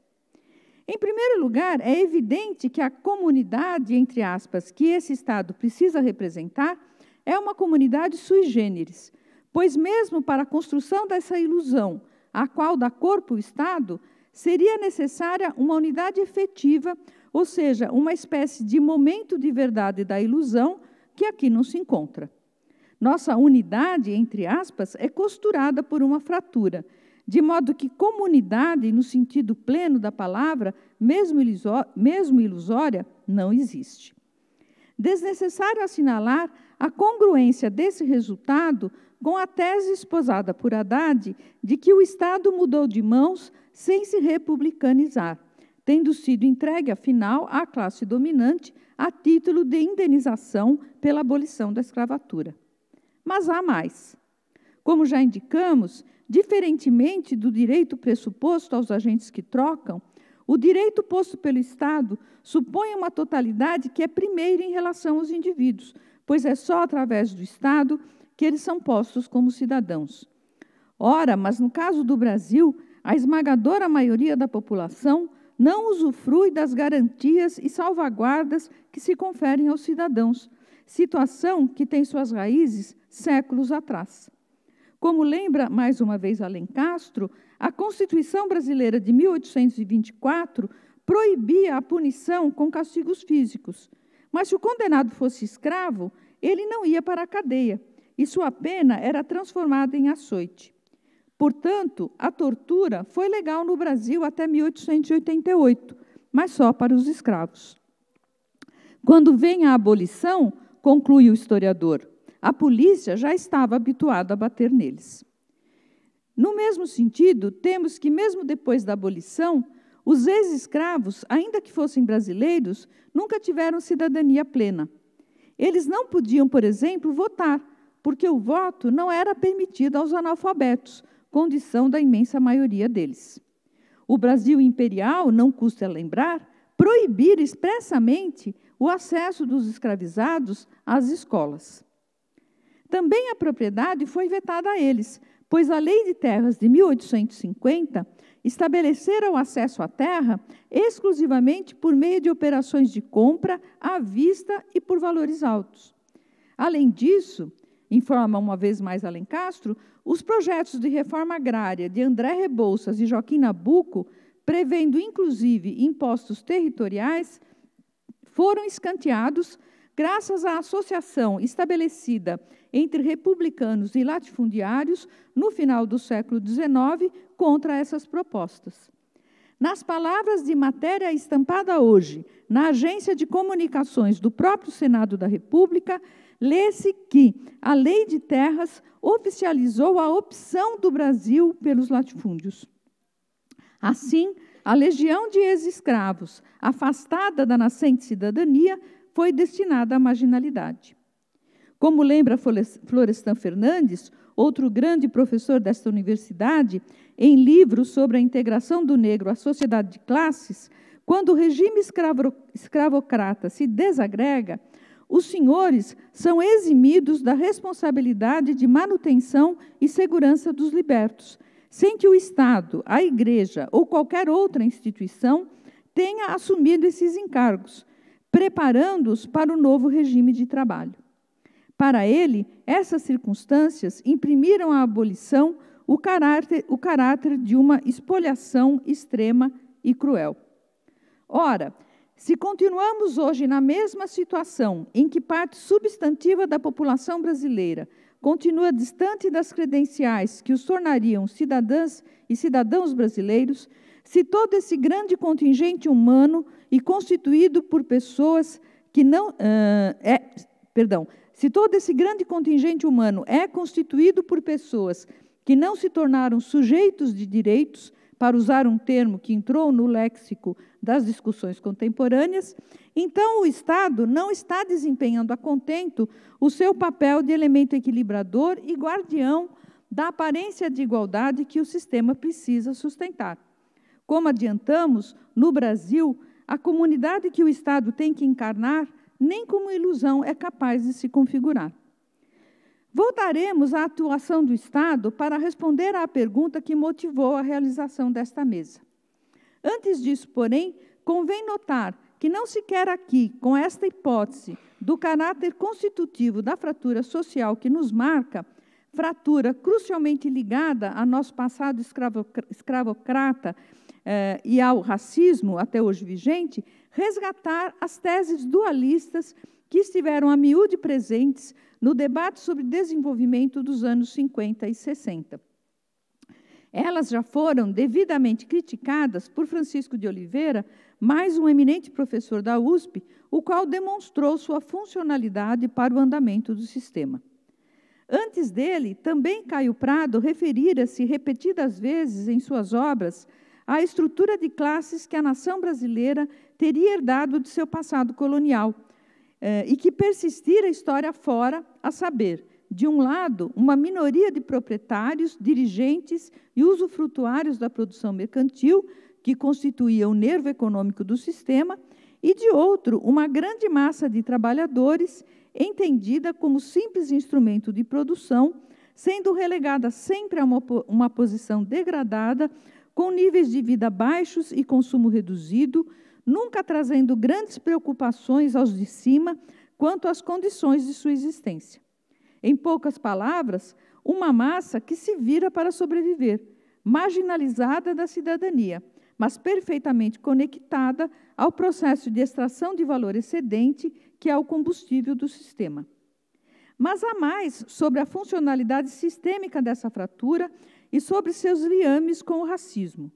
Em primeiro lugar, é evidente que a comunidade, entre aspas, que esse Estado precisa representar, é uma comunidade sui generis, pois, mesmo para a construção dessa ilusão a qual dá corpo o Estado, seria necessária uma unidade efetiva, ou seja, uma espécie de momento de verdade da ilusão que aqui não se encontra. Nossa unidade, entre aspas, é costurada por uma fratura, de modo que comunidade, no sentido pleno da palavra, mesmo, mesmo ilusória, não existe. Desnecessário assinalar a congruência desse resultado com a tese esposada por Haddad de que o Estado mudou de mãos sem se republicanizar, tendo sido entregue, afinal, à classe dominante a título de indenização pela abolição da escravatura. Mas há mais. Como já indicamos, diferentemente do direito pressuposto aos agentes que trocam, o direito posto pelo Estado supõe uma totalidade que é primeira em relação aos indivíduos, pois é só através do Estado que eles são postos como cidadãos. Ora, mas no caso do Brasil, a esmagadora maioria da população não usufrui das garantias e salvaguardas que se conferem aos cidadãos, situação que tem suas raízes séculos atrás. Como lembra mais uma vez Alencastro, a Constituição brasileira de 1824 proibia a punição com castigos físicos. Mas se o condenado fosse escravo, ele não ia para a cadeia e sua pena era transformada em açoite. Portanto, a tortura foi legal no Brasil até 1888, mas só para os escravos. Quando vem a abolição, conclui o historiador, a polícia já estava habituada a bater neles. No mesmo sentido, temos que, mesmo depois da abolição, os ex-escravos, ainda que fossem brasileiros, nunca tiveram cidadania plena. Eles não podiam, por exemplo, votar, porque o voto não era permitido aos analfabetos, condição da imensa maioria deles. O Brasil imperial, não custa lembrar, proibir expressamente o acesso dos escravizados às escolas. Também a propriedade foi vetada a eles, pois a Lei de Terras de 1850 estabelecera o acesso à terra exclusivamente por meio de operações de compra à vista e por valores altos. Além disso, informa uma vez mais Alencastro, os projetos de reforma agrária de André Rebouças e Joaquim Nabuco, prevendo inclusive impostos territoriais, foram escanteados graças à associação estabelecida entre republicanos e latifundiários no final do século XIX contra essas propostas. Nas palavras de matéria estampada hoje na agência de comunicações do próprio Senado da República, lê-se que a lei de terras oficializou a opção do Brasil pelos latifúndios. Assim, a legião de ex-escravos, afastada da nascente cidadania, foi destinada à marginalidade. Como lembra Florestan Fernandes, outro grande professor desta universidade, em livro sobre a integração do negro à sociedade de classes, quando o regime escravocrata se desagrega, os senhores são eximidos da responsabilidade de manutenção e segurança dos libertos, sem que o Estado, a Igreja ou qualquer outra instituição tenha assumido esses encargos, preparando-os para o novo regime de trabalho. Para ele, essas circunstâncias imprimiram à abolição o caráter, o caráter de uma espoliação extrema e cruel. Ora, se continuamos hoje na mesma situação em que parte substantiva da população brasileira continua distante das credenciais que os tornariam cidadãs e cidadãos brasileiros, se todo esse grande contingente humano e constituído por pessoas que não uh, é, perdão, se todo esse grande contingente humano é constituído por pessoas que não se tornaram sujeitos de direitos, para usar um termo que entrou no léxico das discussões contemporâneas, então o Estado não está desempenhando a contento o seu papel de elemento equilibrador e guardião da aparência de igualdade que o sistema precisa sustentar. Como adiantamos, no Brasil, a comunidade que o Estado tem que encarnar nem como ilusão é capaz de se configurar. Voltaremos à atuação do Estado para responder à pergunta que motivou a realização desta mesa. Antes disso, porém, convém notar que não se quer aqui, com esta hipótese do caráter constitutivo da fratura social que nos marca, fratura crucialmente ligada a nosso passado escravocrata eh, e ao racismo, até hoje vigente, resgatar as teses dualistas que estiveram a miúde presentes no debate sobre desenvolvimento dos anos 50 e 60. Elas já foram devidamente criticadas por Francisco de Oliveira, mais um eminente professor da USP, o qual demonstrou sua funcionalidade para o andamento do sistema. Antes dele, também Caio Prado referira-se repetidas vezes em suas obras à estrutura de classes que a nação brasileira teria herdado de seu passado colonial eh, e que persistira a história fora, a saber, de um lado, uma minoria de proprietários, dirigentes e usufrutuários da produção mercantil, que constituía o nervo econômico do sistema, e de outro, uma grande massa de trabalhadores, entendida como simples instrumento de produção, sendo relegada sempre a uma, uma posição degradada, com níveis de vida baixos e consumo reduzido, nunca trazendo grandes preocupações aos de cima quanto às condições de sua existência. Em poucas palavras, uma massa que se vira para sobreviver, marginalizada da cidadania, mas perfeitamente conectada ao processo de extração de valor excedente, que é o combustível do sistema. Mas há mais sobre a funcionalidade sistêmica dessa fratura e sobre seus liames com o racismo.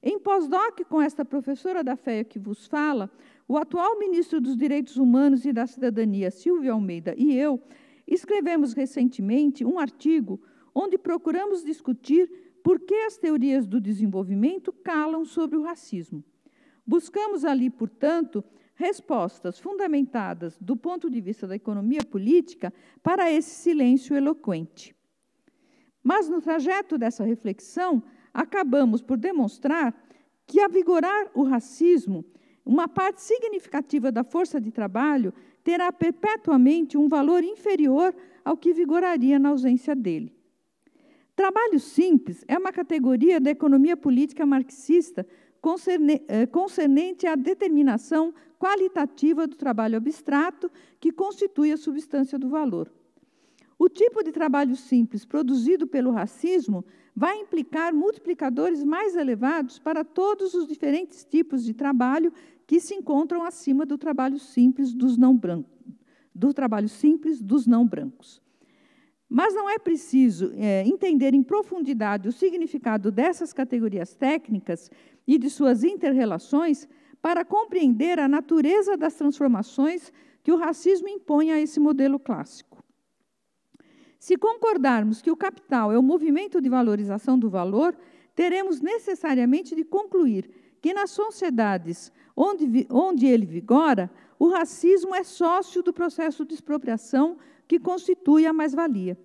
Em pós-doc com esta professora da FEA que vos fala, o atual ministro dos Direitos Humanos e da Cidadania, Silvio Almeida, e eu escrevemos recentemente um artigo onde procuramos discutir por que as teorias do desenvolvimento calam sobre o racismo. Buscamos ali, portanto, respostas fundamentadas do ponto de vista da economia política para esse silêncio eloquente. Mas no trajeto dessa reflexão, acabamos por demonstrar que a vigorar o racismo, uma parte significativa da força de trabalho terá perpetuamente um valor inferior ao que vigoraria na ausência dele. Trabalho simples é uma categoria da economia política marxista eh, concernente à determinação qualitativa do trabalho abstrato que constitui a substância do valor. O tipo de trabalho simples produzido pelo racismo vai implicar multiplicadores mais elevados para todos os diferentes tipos de trabalho que se encontram acima do trabalho simples dos não brancos, do trabalho simples dos não brancos. Mas não é preciso é, entender em profundidade o significado dessas categorias técnicas e de suas interrelações para compreender a natureza das transformações que o racismo impõe a esse modelo clássico. Se concordarmos que o capital é o movimento de valorização do valor, teremos necessariamente de concluir que nas sociedades onde, onde ele vigora, o racismo é sócio do processo de expropriação que constitui a mais-valia.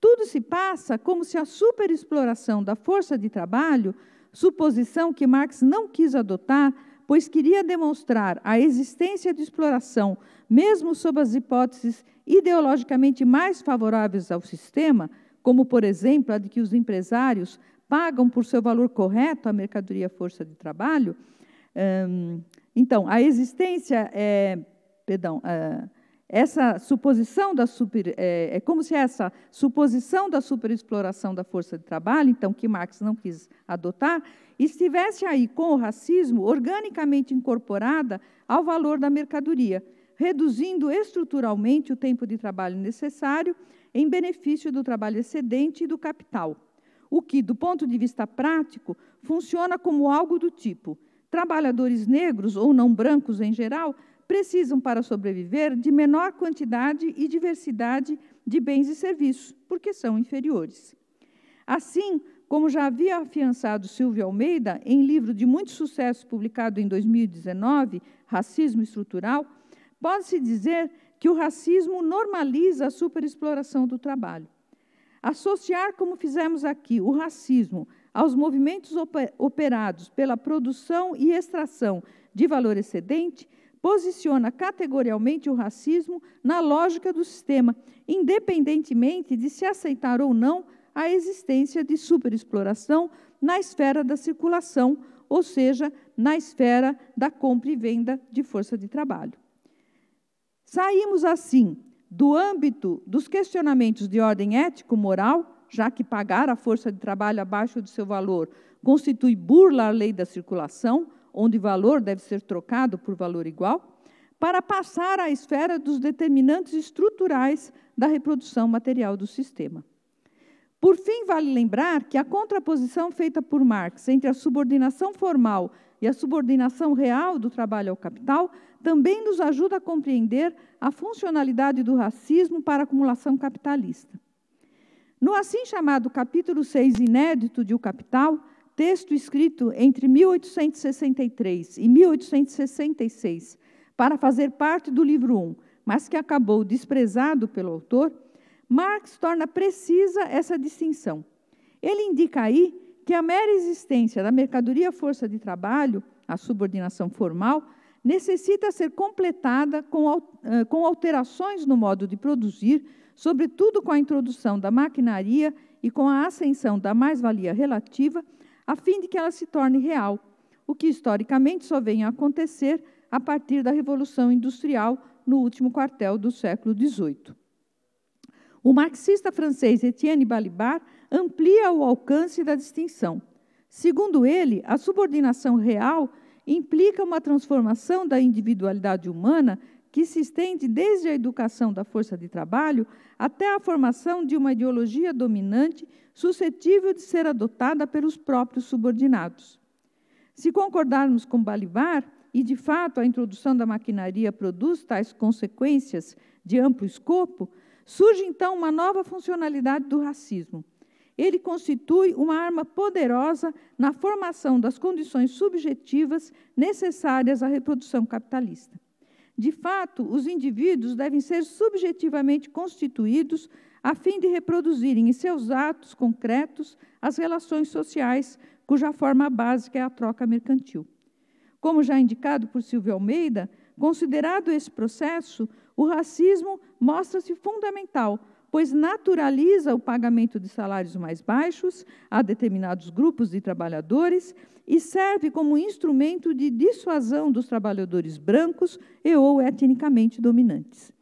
Tudo se passa como se a superexploração da força de trabalho, suposição que Marx não quis adotar, pois queria demonstrar a existência de exploração, mesmo sob as hipóteses ideologicamente mais favoráveis ao sistema, como, por exemplo, a de que os empresários pagam por seu valor correto a mercadoria força de trabalho, então, a existência é, perdão, é, essa suposição da super, é, é, como se essa suposição da superexploração da força de trabalho, então que Marx não quis adotar, estivesse aí com o racismo organicamente incorporada ao valor da mercadoria, reduzindo estruturalmente o tempo de trabalho necessário em benefício do trabalho excedente e do capital. O que, do ponto de vista prático, funciona como algo do tipo: Trabalhadores negros ou não brancos em geral precisam, para sobreviver, de menor quantidade e diversidade de bens e serviços, porque são inferiores. Assim, como já havia afiançado Silvio Almeida em livro de muito sucesso publicado em 2019, Racismo Estrutural, pode-se dizer que o racismo normaliza a superexploração do trabalho. Associar, como fizemos aqui, o racismo aos movimentos operados pela produção e extração de valor excedente, posiciona categorialmente o racismo na lógica do sistema, independentemente de se aceitar ou não a existência de superexploração na esfera da circulação, ou seja, na esfera da compra e venda de força de trabalho. Saímos assim do âmbito dos questionamentos de ordem ético-moral já que pagar a força de trabalho abaixo do seu valor constitui burla à lei da circulação, onde valor deve ser trocado por valor igual, para passar à esfera dos determinantes estruturais da reprodução material do sistema. Por fim, vale lembrar que a contraposição feita por Marx entre a subordinação formal e a subordinação real do trabalho ao capital também nos ajuda a compreender a funcionalidade do racismo para a acumulação capitalista. No assim chamado capítulo 6 inédito de O Capital, texto escrito entre 1863 e 1866, para fazer parte do livro 1, mas que acabou desprezado pelo autor, Marx torna precisa essa distinção. Ele indica aí que a mera existência da mercadoria força de trabalho, a subordinação formal, necessita ser completada com, com alterações no modo de produzir, sobretudo com a introdução da maquinaria e com a ascensão da mais-valia relativa, a fim de que ela se torne real, o que historicamente só vem a acontecer a partir da Revolução Industrial no último quartel do século XVIII. O marxista francês Etienne Balibar amplia o alcance da distinção. Segundo ele, a subordinação real implica uma transformação da individualidade humana que se estende desde a educação da força de trabalho até a formação de uma ideologia dominante suscetível de ser adotada pelos próprios subordinados. Se concordarmos com Balibar, e de fato a introdução da maquinaria produz tais consequências de amplo escopo, surge então uma nova funcionalidade do racismo. Ele constitui uma arma poderosa na formação das condições subjetivas necessárias à reprodução capitalista. De fato, os indivíduos devem ser subjetivamente constituídos a fim de reproduzirem em seus atos concretos as relações sociais cuja forma básica é a troca mercantil. Como já indicado por Silvio Almeida, considerado esse processo, o racismo mostra-se fundamental pois naturaliza o pagamento de salários mais baixos a determinados grupos de trabalhadores e serve como instrumento de dissuasão dos trabalhadores brancos e ou etnicamente dominantes.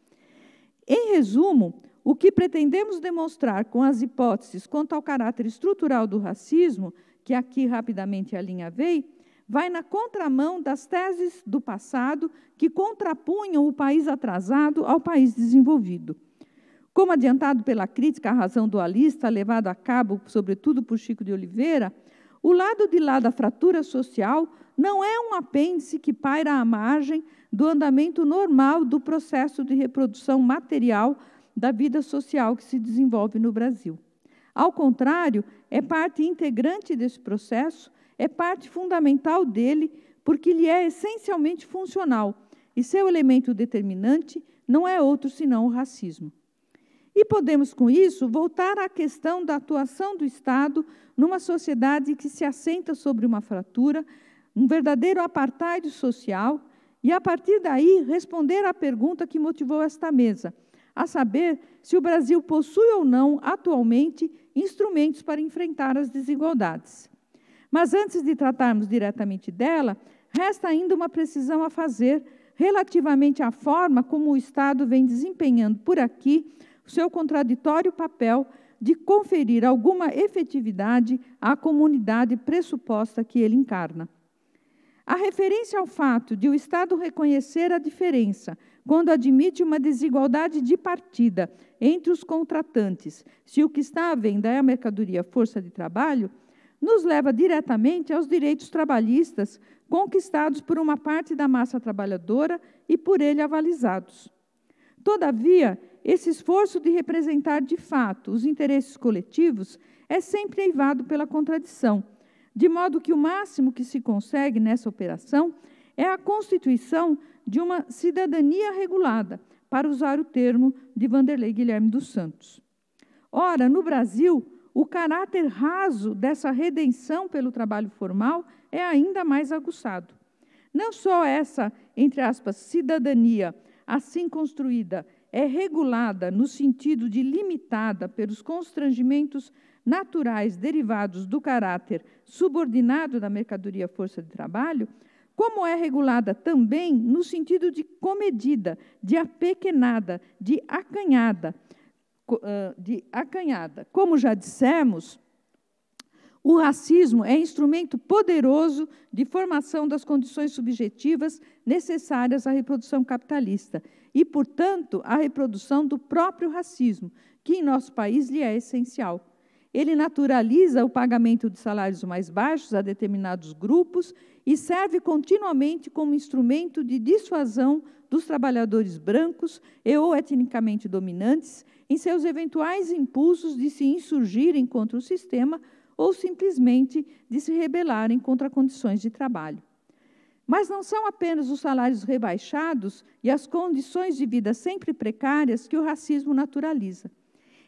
Em resumo, o que pretendemos demonstrar com as hipóteses quanto ao caráter estrutural do racismo, que aqui rapidamente veio, vai na contramão das teses do passado que contrapunham o país atrasado ao país desenvolvido como adiantado pela crítica à razão dualista levada a cabo, sobretudo por Chico de Oliveira, o lado de lá da fratura social não é um apêndice que paira à margem do andamento normal do processo de reprodução material da vida social que se desenvolve no Brasil. Ao contrário, é parte integrante desse processo, é parte fundamental dele, porque ele é essencialmente funcional e seu elemento determinante não é outro senão o racismo. E podemos, com isso, voltar à questão da atuação do Estado numa sociedade que se assenta sobre uma fratura, um verdadeiro apartheid social, e, a partir daí, responder à pergunta que motivou esta mesa, a saber se o Brasil possui ou não, atualmente, instrumentos para enfrentar as desigualdades. Mas antes de tratarmos diretamente dela, resta ainda uma precisão a fazer relativamente à forma como o Estado vem desempenhando por aqui seu contraditório papel de conferir alguma efetividade à comunidade pressuposta que ele encarna. A referência ao fato de o Estado reconhecer a diferença quando admite uma desigualdade de partida entre os contratantes, se o que está à venda é a mercadoria força de trabalho, nos leva diretamente aos direitos trabalhistas conquistados por uma parte da massa trabalhadora e por ele avalizados. Todavia, esse esforço de representar de fato os interesses coletivos é sempre eivado pela contradição, de modo que o máximo que se consegue nessa operação é a constituição de uma cidadania regulada, para usar o termo de Vanderlei Guilherme dos Santos. Ora, no Brasil, o caráter raso dessa redenção pelo trabalho formal é ainda mais aguçado. Não só essa, entre aspas, cidadania assim construída é regulada no sentido de limitada pelos constrangimentos naturais derivados do caráter subordinado da mercadoria força de trabalho, como é regulada também no sentido de comedida, de apequenada, de acanhada, de acanhada. Como já dissemos, o racismo é instrumento poderoso de formação das condições subjetivas necessárias à reprodução capitalista e, portanto, a reprodução do próprio racismo, que em nosso país lhe é essencial. Ele naturaliza o pagamento de salários mais baixos a determinados grupos e serve continuamente como instrumento de dissuasão dos trabalhadores brancos e ou etnicamente dominantes em seus eventuais impulsos de se insurgirem contra o sistema ou simplesmente de se rebelarem contra condições de trabalho. Mas não são apenas os salários rebaixados e as condições de vida sempre precárias que o racismo naturaliza.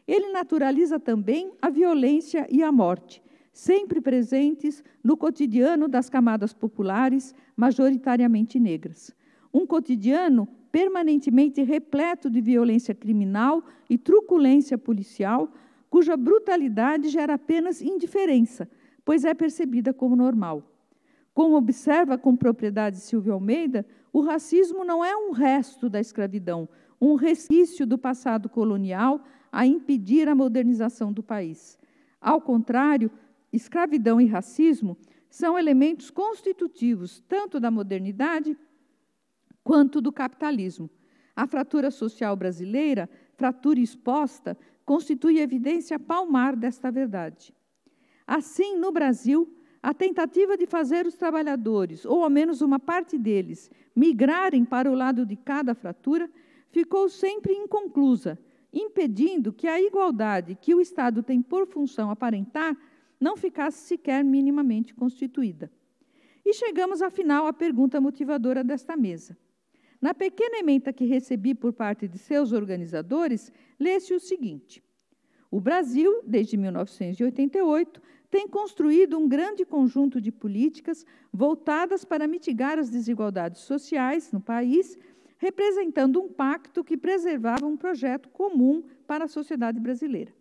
Ele naturaliza também a violência e a morte, sempre presentes no cotidiano das camadas populares, majoritariamente negras. Um cotidiano permanentemente repleto de violência criminal e truculência policial, cuja brutalidade gera apenas indiferença, pois é percebida como normal. Como observa com propriedade Silvio Almeida, o racismo não é um resto da escravidão, um resquício do passado colonial a impedir a modernização do país. Ao contrário, escravidão e racismo são elementos constitutivos tanto da modernidade quanto do capitalismo. A fratura social brasileira, fratura exposta, constitui evidência palmar desta verdade. Assim, no Brasil, a tentativa de fazer os trabalhadores, ou ao menos uma parte deles, migrarem para o lado de cada fratura ficou sempre inconclusa, impedindo que a igualdade que o Estado tem por função aparentar não ficasse sequer minimamente constituída. E chegamos, afinal, à pergunta motivadora desta mesa. Na pequena emenda que recebi por parte de seus organizadores, lê-se o seguinte: O Brasil, desde 1988, tem construído um grande conjunto de políticas voltadas para mitigar as desigualdades sociais no país, representando um pacto que preservava um projeto comum para a sociedade brasileira.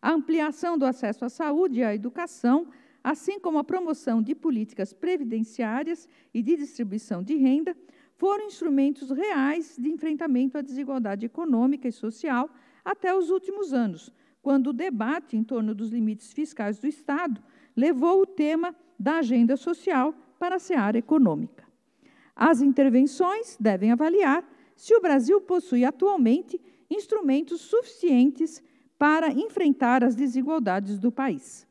A ampliação do acesso à saúde e à educação, assim como a promoção de políticas previdenciárias e de distribuição de renda, foram instrumentos reais de enfrentamento à desigualdade econômica e social até os últimos anos, quando o debate em torno dos limites fiscais do Estado levou o tema da agenda social para a seara econômica. As intervenções devem avaliar se o Brasil possui atualmente instrumentos suficientes para enfrentar as desigualdades do país.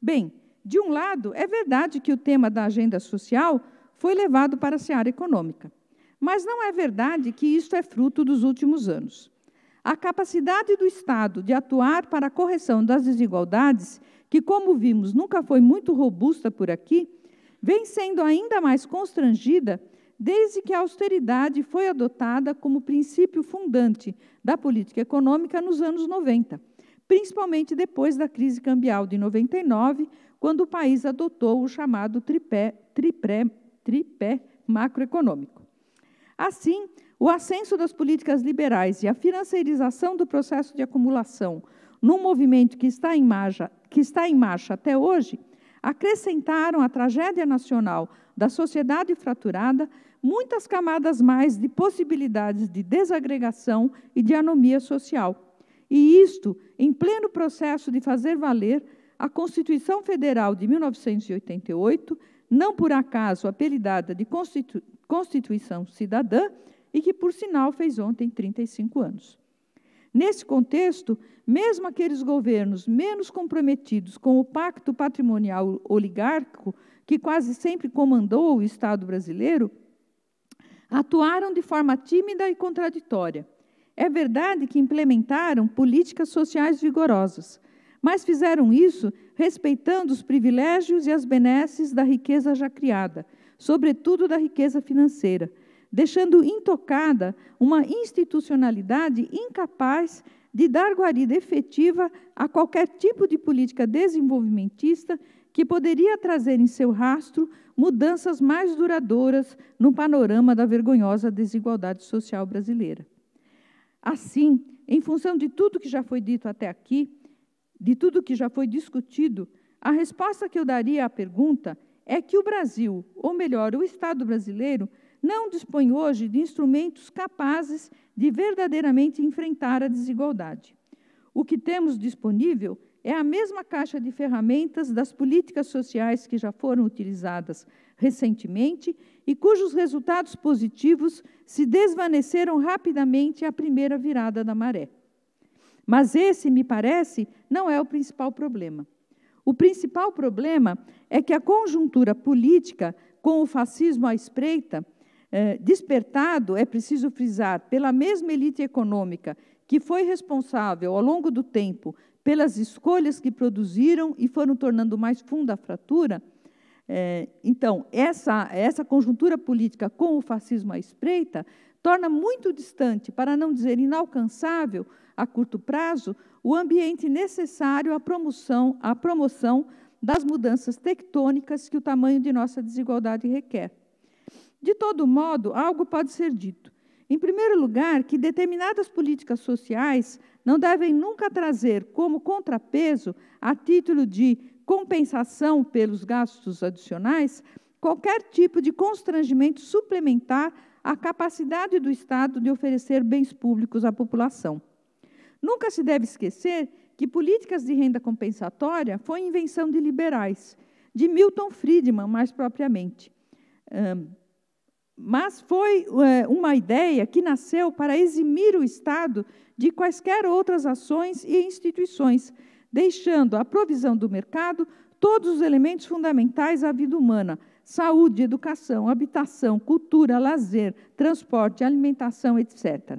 Bem, de um lado, é verdade que o tema da agenda social foi levado para a seara econômica, mas não é verdade que isto é fruto dos últimos anos a capacidade do Estado de atuar para a correção das desigualdades, que, como vimos, nunca foi muito robusta por aqui, vem sendo ainda mais constrangida desde que a austeridade foi adotada como princípio fundante da política econômica nos anos 90, principalmente depois da crise cambial de 99, quando o país adotou o chamado tripé, tripé, tripé macroeconômico. Assim, o ascenso das políticas liberais e a financiarização do processo de acumulação num movimento que está em marcha, que está em marcha até hoje, acrescentaram à tragédia nacional da sociedade fraturada muitas camadas mais de possibilidades de desagregação e de anomia social. E isto em pleno processo de fazer valer a Constituição Federal de 1988, não por acaso apelidada de Constituição Cidadã, e que, por sinal, fez ontem 35 anos. Nesse contexto, mesmo aqueles governos menos comprometidos com o pacto patrimonial oligárquico, que quase sempre comandou o Estado brasileiro, atuaram de forma tímida e contraditória. É verdade que implementaram políticas sociais vigorosas, mas fizeram isso respeitando os privilégios e as benesses da riqueza já criada, sobretudo da riqueza financeira deixando intocada uma institucionalidade incapaz de dar guarida efetiva a qualquer tipo de política desenvolvimentista que poderia trazer em seu rastro mudanças mais duradouras no panorama da vergonhosa desigualdade social brasileira. Assim, em função de tudo que já foi dito até aqui, de tudo que já foi discutido, a resposta que eu daria à pergunta é que o Brasil, ou melhor, o Estado brasileiro, não dispõe hoje de instrumentos capazes de verdadeiramente enfrentar a desigualdade. O que temos disponível é a mesma caixa de ferramentas das políticas sociais que já foram utilizadas recentemente e cujos resultados positivos se desvaneceram rapidamente à primeira virada da maré. Mas esse, me parece, não é o principal problema. O principal problema é que a conjuntura política, com o fascismo à espreita, eh, despertado, é preciso frisar, pela mesma elite econômica que foi responsável ao longo do tempo pelas escolhas que produziram e foram tornando mais funda a fratura, eh, então, essa, essa conjuntura política com o fascismo à espreita torna muito distante, para não dizer inalcançável, a curto prazo, o ambiente necessário à promoção, à promoção das mudanças tectônicas que o tamanho de nossa desigualdade requer. De todo modo, algo pode ser dito. Em primeiro lugar, que determinadas políticas sociais não devem nunca trazer como contrapeso, a título de compensação pelos gastos adicionais, qualquer tipo de constrangimento suplementar à capacidade do Estado de oferecer bens públicos à população. Nunca se deve esquecer que políticas de renda compensatória foi invenção de liberais, de Milton Friedman, mais propriamente. Um, mas foi é, uma ideia que nasceu para eximir o Estado de quaisquer outras ações e instituições, deixando à provisão do mercado todos os elementos fundamentais à vida humana: saúde, educação, habitação, cultura, lazer, transporte, alimentação, etc.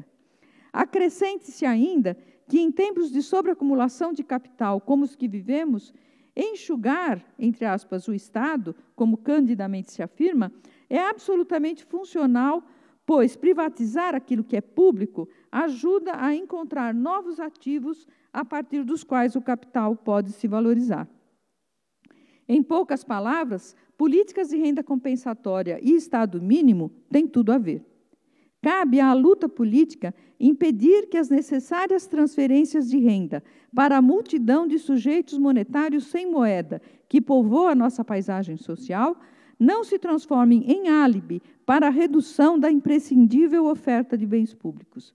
Acrescente-se ainda que, em tempos de sobreacumulação de capital como os que vivemos, enxugar, entre aspas, o Estado, como candidamente se afirma, é absolutamente funcional, pois privatizar aquilo que é público ajuda a encontrar novos ativos a partir dos quais o capital pode se valorizar. Em poucas palavras, políticas de renda compensatória e Estado mínimo têm tudo a ver. Cabe à luta política impedir que as necessárias transferências de renda para a multidão de sujeitos monetários sem moeda que povoa a nossa paisagem social não se transformem em álibi para a redução da imprescindível oferta de bens públicos.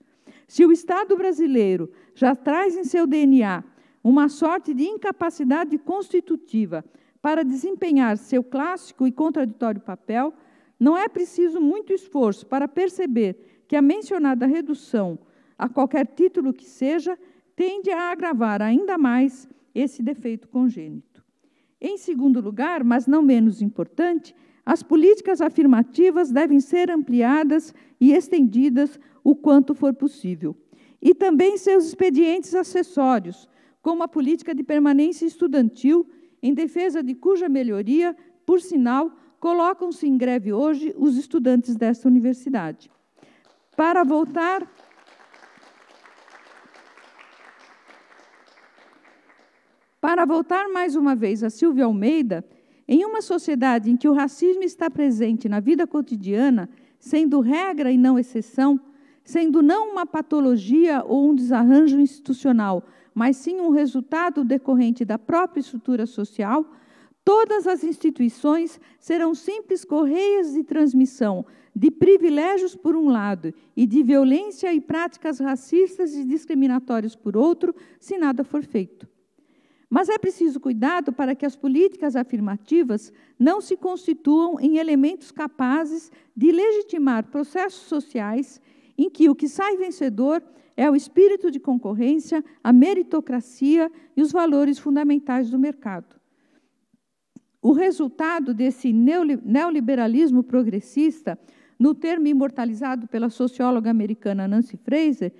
Se o Estado brasileiro já traz em seu DNA uma sorte de incapacidade constitutiva para desempenhar seu clássico e contraditório papel, não é preciso muito esforço para perceber que a mencionada redução, a qualquer título que seja, tende a agravar ainda mais esse defeito congênito. Em segundo lugar, mas não menos importante, as políticas afirmativas devem ser ampliadas e estendidas o quanto for possível. E também seus expedientes acessórios, como a política de permanência estudantil, em defesa de cuja melhoria, por sinal, colocam-se em greve hoje os estudantes desta universidade. Para voltar Para voltar mais uma vez a Silvia Almeida, em uma sociedade em que o racismo está presente na vida cotidiana, sendo regra e não exceção, sendo não uma patologia ou um desarranjo institucional, mas sim um resultado decorrente da própria estrutura social, todas as instituições serão simples correias de transmissão de privilégios por um lado e de violência e práticas racistas e discriminatórias por outro, se nada for feito. Mas é preciso cuidado para que as políticas afirmativas não se constituam em elementos capazes de legitimar processos sociais em que o que sai vencedor é o espírito de concorrência, a meritocracia e os valores fundamentais do mercado. O resultado desse neoliberalismo progressista, no termo imortalizado pela socióloga americana Nancy Fraser,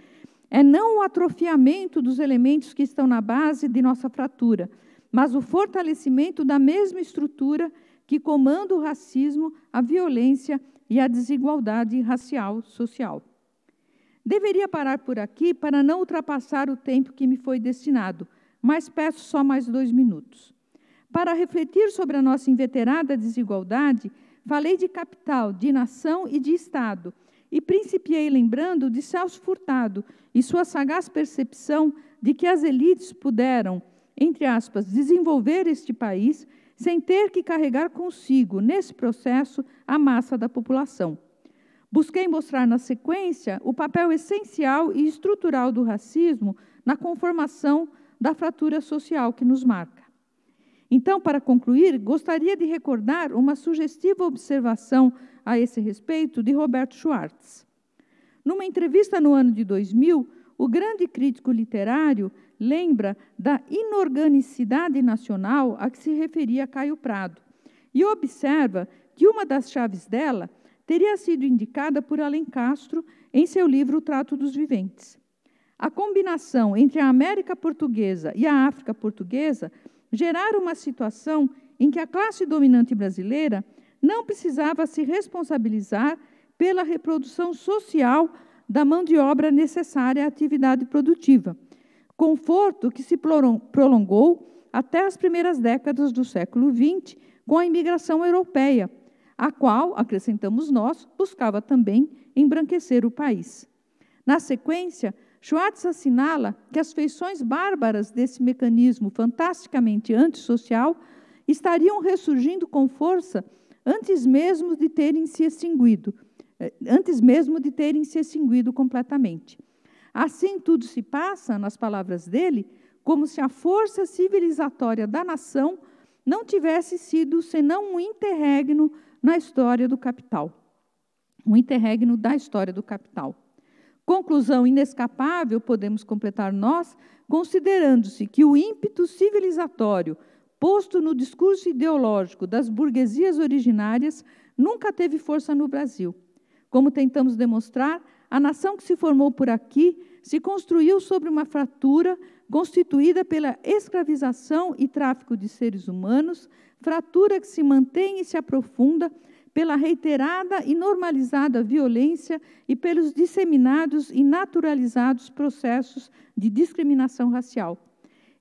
é não o atrofiamento dos elementos que estão na base de nossa fratura, mas o fortalecimento da mesma estrutura que comanda o racismo, a violência e a desigualdade racial social. Deveria parar por aqui para não ultrapassar o tempo que me foi destinado, mas peço só mais dois minutos. Para refletir sobre a nossa inveterada desigualdade, falei de capital, de nação e de Estado e principiei lembrando de Celso Furtado e sua sagaz percepção de que as elites puderam, entre aspas, desenvolver este país sem ter que carregar consigo, nesse processo, a massa da população. Busquei mostrar na sequência o papel essencial e estrutural do racismo na conformação da fratura social que nos marca. Então, para concluir, gostaria de recordar uma sugestiva observação a esse respeito de Roberto Schwartz. Numa entrevista no ano de 2000, o grande crítico literário lembra da inorganicidade nacional a que se referia Caio Prado e observa que uma das chaves dela teria sido indicada por Allen Castro em seu livro O Trato dos Viventes. A combinação entre a América Portuguesa e a África Portuguesa gerar uma situação em que a classe dominante brasileira não precisava se responsabilizar pela reprodução social da mão de obra necessária à atividade produtiva, conforto que se prolongou até as primeiras décadas do século XX com a imigração europeia, a qual, acrescentamos nós, buscava também embranquecer o país. Na sequência, Schwartz assinala que as feições bárbaras desse mecanismo fantasticamente antissocial estariam ressurgindo com força antes mesmo de terem se extinguido, eh, antes mesmo de terem se extinguido completamente. Assim tudo se passa, nas palavras dele, como se a força civilizatória da nação não tivesse sido senão um interregno na história do capital. Um interregno da história do capital. Conclusão inescapável podemos completar nós, considerando-se que o ímpeto civilizatório posto no discurso ideológico das burguesias originárias nunca teve força no Brasil. Como tentamos demonstrar, a nação que se formou por aqui se construiu sobre uma fratura constituída pela escravização e tráfico de seres humanos, fratura que se mantém e se aprofunda pela reiterada e normalizada violência e pelos disseminados e naturalizados processos de discriminação racial.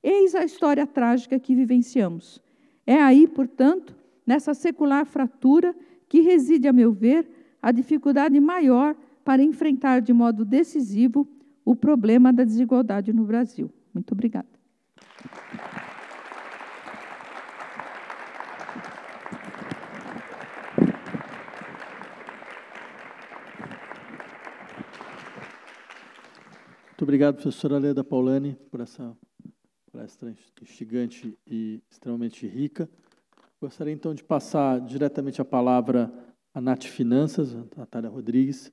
Eis a história trágica que vivenciamos. É aí, portanto, nessa secular fratura que reside, a meu ver, a dificuldade maior para enfrentar de modo decisivo o problema da desigualdade no Brasil. Muito obrigada. obrigado, professora Leda Paulani, por essa palestra instigante e extremamente rica. Gostaria, então, de passar diretamente a palavra à Nath Finanças, a Natália Rodrigues,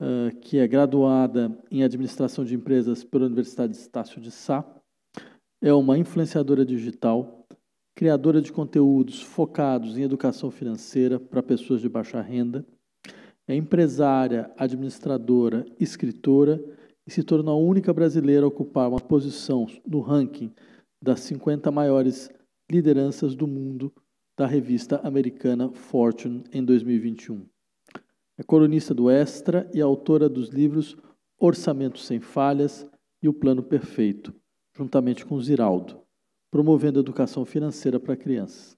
eh, que é graduada em Administração de Empresas pela Universidade de Estácio de Sá, é uma influenciadora digital, criadora de conteúdos focados em educação financeira para pessoas de baixa renda, é empresária, administradora, escritora e se tornou a única brasileira a ocupar uma posição no ranking das 50 maiores lideranças do mundo da revista americana Fortune em 2021. É colunista do Extra e autora dos livros Orçamento Sem Falhas e O Plano Perfeito, juntamente com Ziraldo, promovendo educação financeira para crianças.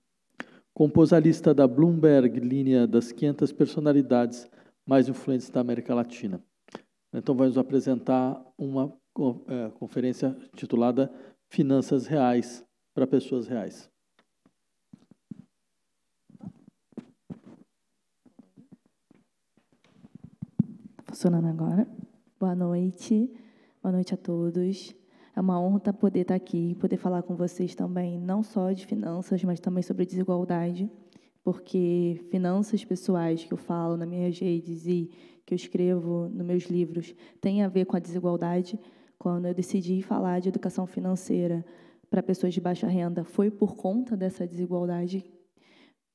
Compôs a lista da Bloomberg, linha das 500 personalidades mais influentes da América Latina. Então, vai nos apresentar uma é, conferência titulada Finanças Reais para Pessoas Reais. Funcionando agora. Boa noite. Boa noite a todos. É uma honra poder estar aqui, poder falar com vocês também, não só de finanças, mas também sobre desigualdade, porque finanças pessoais que eu falo nas minhas redes e que eu escrevo nos meus livros tem a ver com a desigualdade. Quando eu decidi falar de educação financeira para pessoas de baixa renda, foi por conta dessa desigualdade,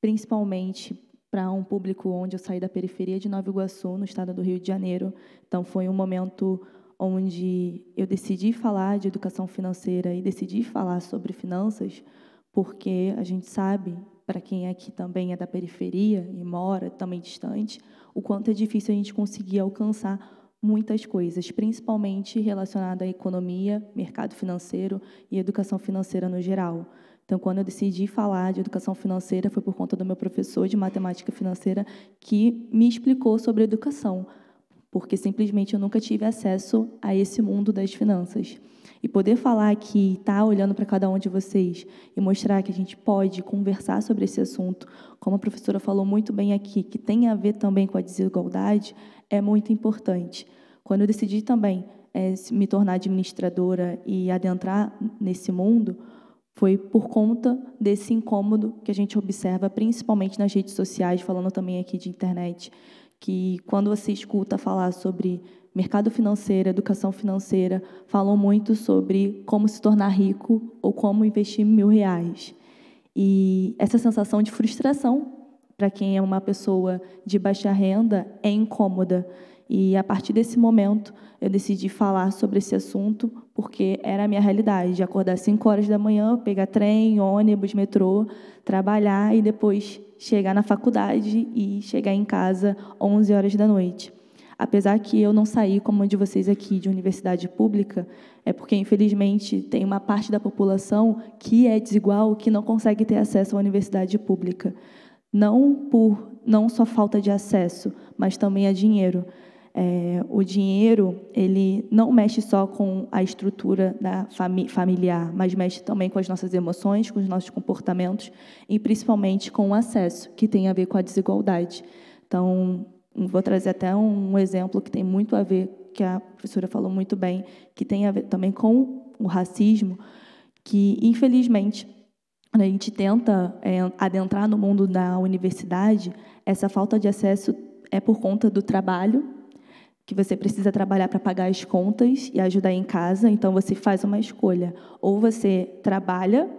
principalmente para um público onde eu saí da periferia de Nova Iguaçu, no estado do Rio de Janeiro. Então, foi um momento onde eu decidi falar de educação financeira e decidi falar sobre finanças, porque a gente sabe, para quem aqui é também é da periferia e mora também distante, o quanto é difícil a gente conseguir alcançar muitas coisas, principalmente relacionada à economia, mercado financeiro e educação financeira no geral. Então, quando eu decidi falar de educação financeira, foi por conta do meu professor de matemática financeira que me explicou sobre educação, porque simplesmente eu nunca tive acesso a esse mundo das finanças. E poder falar aqui, estar tá olhando para cada um de vocês e mostrar que a gente pode conversar sobre esse assunto, como a professora falou muito bem aqui, que tem a ver também com a desigualdade, é muito importante. Quando eu decidi também é, me tornar administradora e adentrar nesse mundo, foi por conta desse incômodo que a gente observa, principalmente nas redes sociais, falando também aqui de internet, que quando você escuta falar sobre mercado financeiro, educação financeira, falam muito sobre como se tornar rico ou como investir mil reais. E essa sensação de frustração para quem é uma pessoa de baixa renda é incômoda. E a partir desse momento, eu decidi falar sobre esse assunto, porque era a minha realidade: acordar às 5 horas da manhã, pegar trem, ônibus, metrô, trabalhar e depois chegar na faculdade e chegar em casa 11 horas da noite. Apesar que eu não saí como de vocês aqui de universidade pública, é porque infelizmente tem uma parte da população que é desigual, que não consegue ter acesso à universidade pública, não por não só falta de acesso, mas também a é dinheiro é, o dinheiro ele não mexe só com a estrutura da fami familiar, mas mexe também com as nossas emoções, com os nossos comportamentos e principalmente com o acesso, que tem a ver com a desigualdade. Então, vou trazer até um exemplo que tem muito a ver, que a professora falou muito bem, que tem a ver também com o racismo, que infelizmente quando a gente tenta é, adentrar no mundo da universidade, essa falta de acesso é por conta do trabalho que você precisa trabalhar para pagar as contas e ajudar em casa, então você faz uma escolha. Ou você trabalha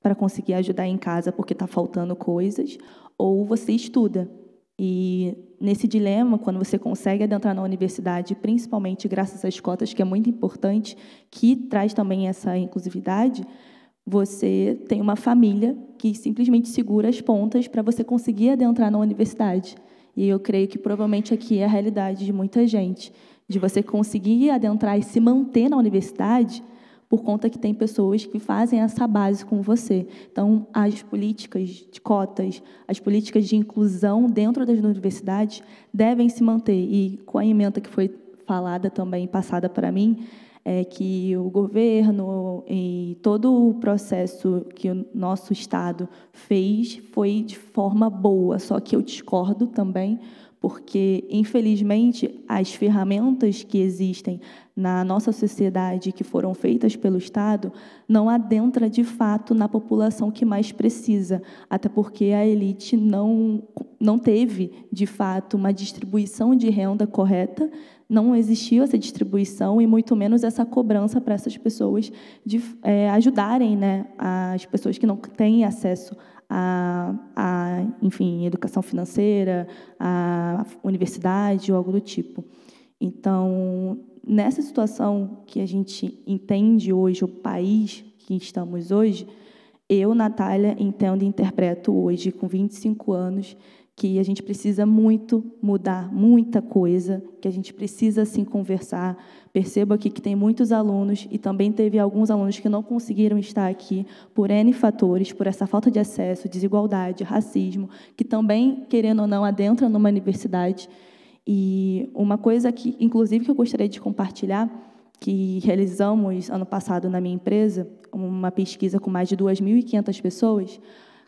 para conseguir ajudar em casa porque está faltando coisas, ou você estuda. E nesse dilema, quando você consegue adentrar na universidade, principalmente graças às cotas, que é muito importante, que traz também essa inclusividade, você tem uma família que simplesmente segura as pontas para você conseguir adentrar na universidade. E eu creio que provavelmente aqui é a realidade de muita gente, de você conseguir adentrar e se manter na universidade por conta que tem pessoas que fazem essa base com você. Então, as políticas de cotas, as políticas de inclusão dentro das universidades devem se manter. E com a emenda que foi falada também, passada para mim, é que o governo e todo o processo que o nosso Estado fez foi de forma boa, só que eu discordo também, porque, infelizmente, as ferramentas que existem na nossa sociedade, que foram feitas pelo Estado, não adentra de fato na população que mais precisa, até porque a elite não, não teve, de fato, uma distribuição de renda correta não existiu essa distribuição e muito menos essa cobrança para essas pessoas de é, ajudarem né, as pessoas que não têm acesso a, a enfim, educação financeira, a universidade ou algo do tipo. Então, nessa situação que a gente entende hoje, o país que estamos hoje, eu, Natália, entendo e interpreto hoje, com 25 anos, que a gente precisa muito mudar muita coisa, que a gente precisa sim conversar. Percebo aqui que tem muitos alunos e também teve alguns alunos que não conseguiram estar aqui por N fatores, por essa falta de acesso, desigualdade, racismo, que também, querendo ou não, adentra numa universidade. E uma coisa que, inclusive, que eu gostaria de compartilhar, que realizamos ano passado na minha empresa, uma pesquisa com mais de 2.500 pessoas,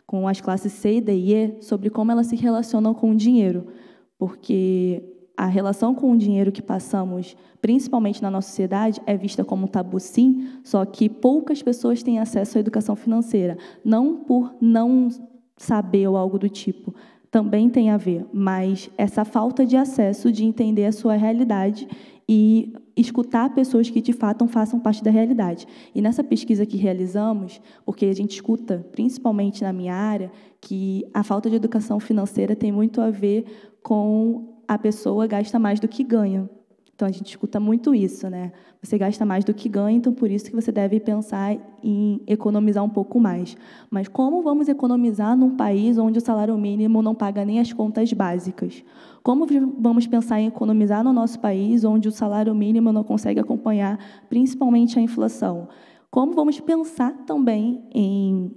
com as classes C, D e E sobre como elas se relacionam com o dinheiro, porque a relação com o dinheiro que passamos, principalmente na nossa sociedade, é vista como tabu, sim, só que poucas pessoas têm acesso à educação financeira, não por não saber ou algo do tipo. Também tem a ver, mas essa falta de acesso, de entender a sua realidade e escutar pessoas que de fato façam parte da realidade. E nessa pesquisa que realizamos, porque a gente escuta, principalmente na minha área, que a falta de educação financeira tem muito a ver com a pessoa gasta mais do que ganha. Então a gente escuta muito isso, né? Você gasta mais do que ganha, então por isso que você deve pensar em economizar um pouco mais. Mas como vamos economizar num país onde o salário mínimo não paga nem as contas básicas? Como vamos pensar em economizar no nosso país onde o salário mínimo não consegue acompanhar principalmente a inflação? Como vamos pensar também em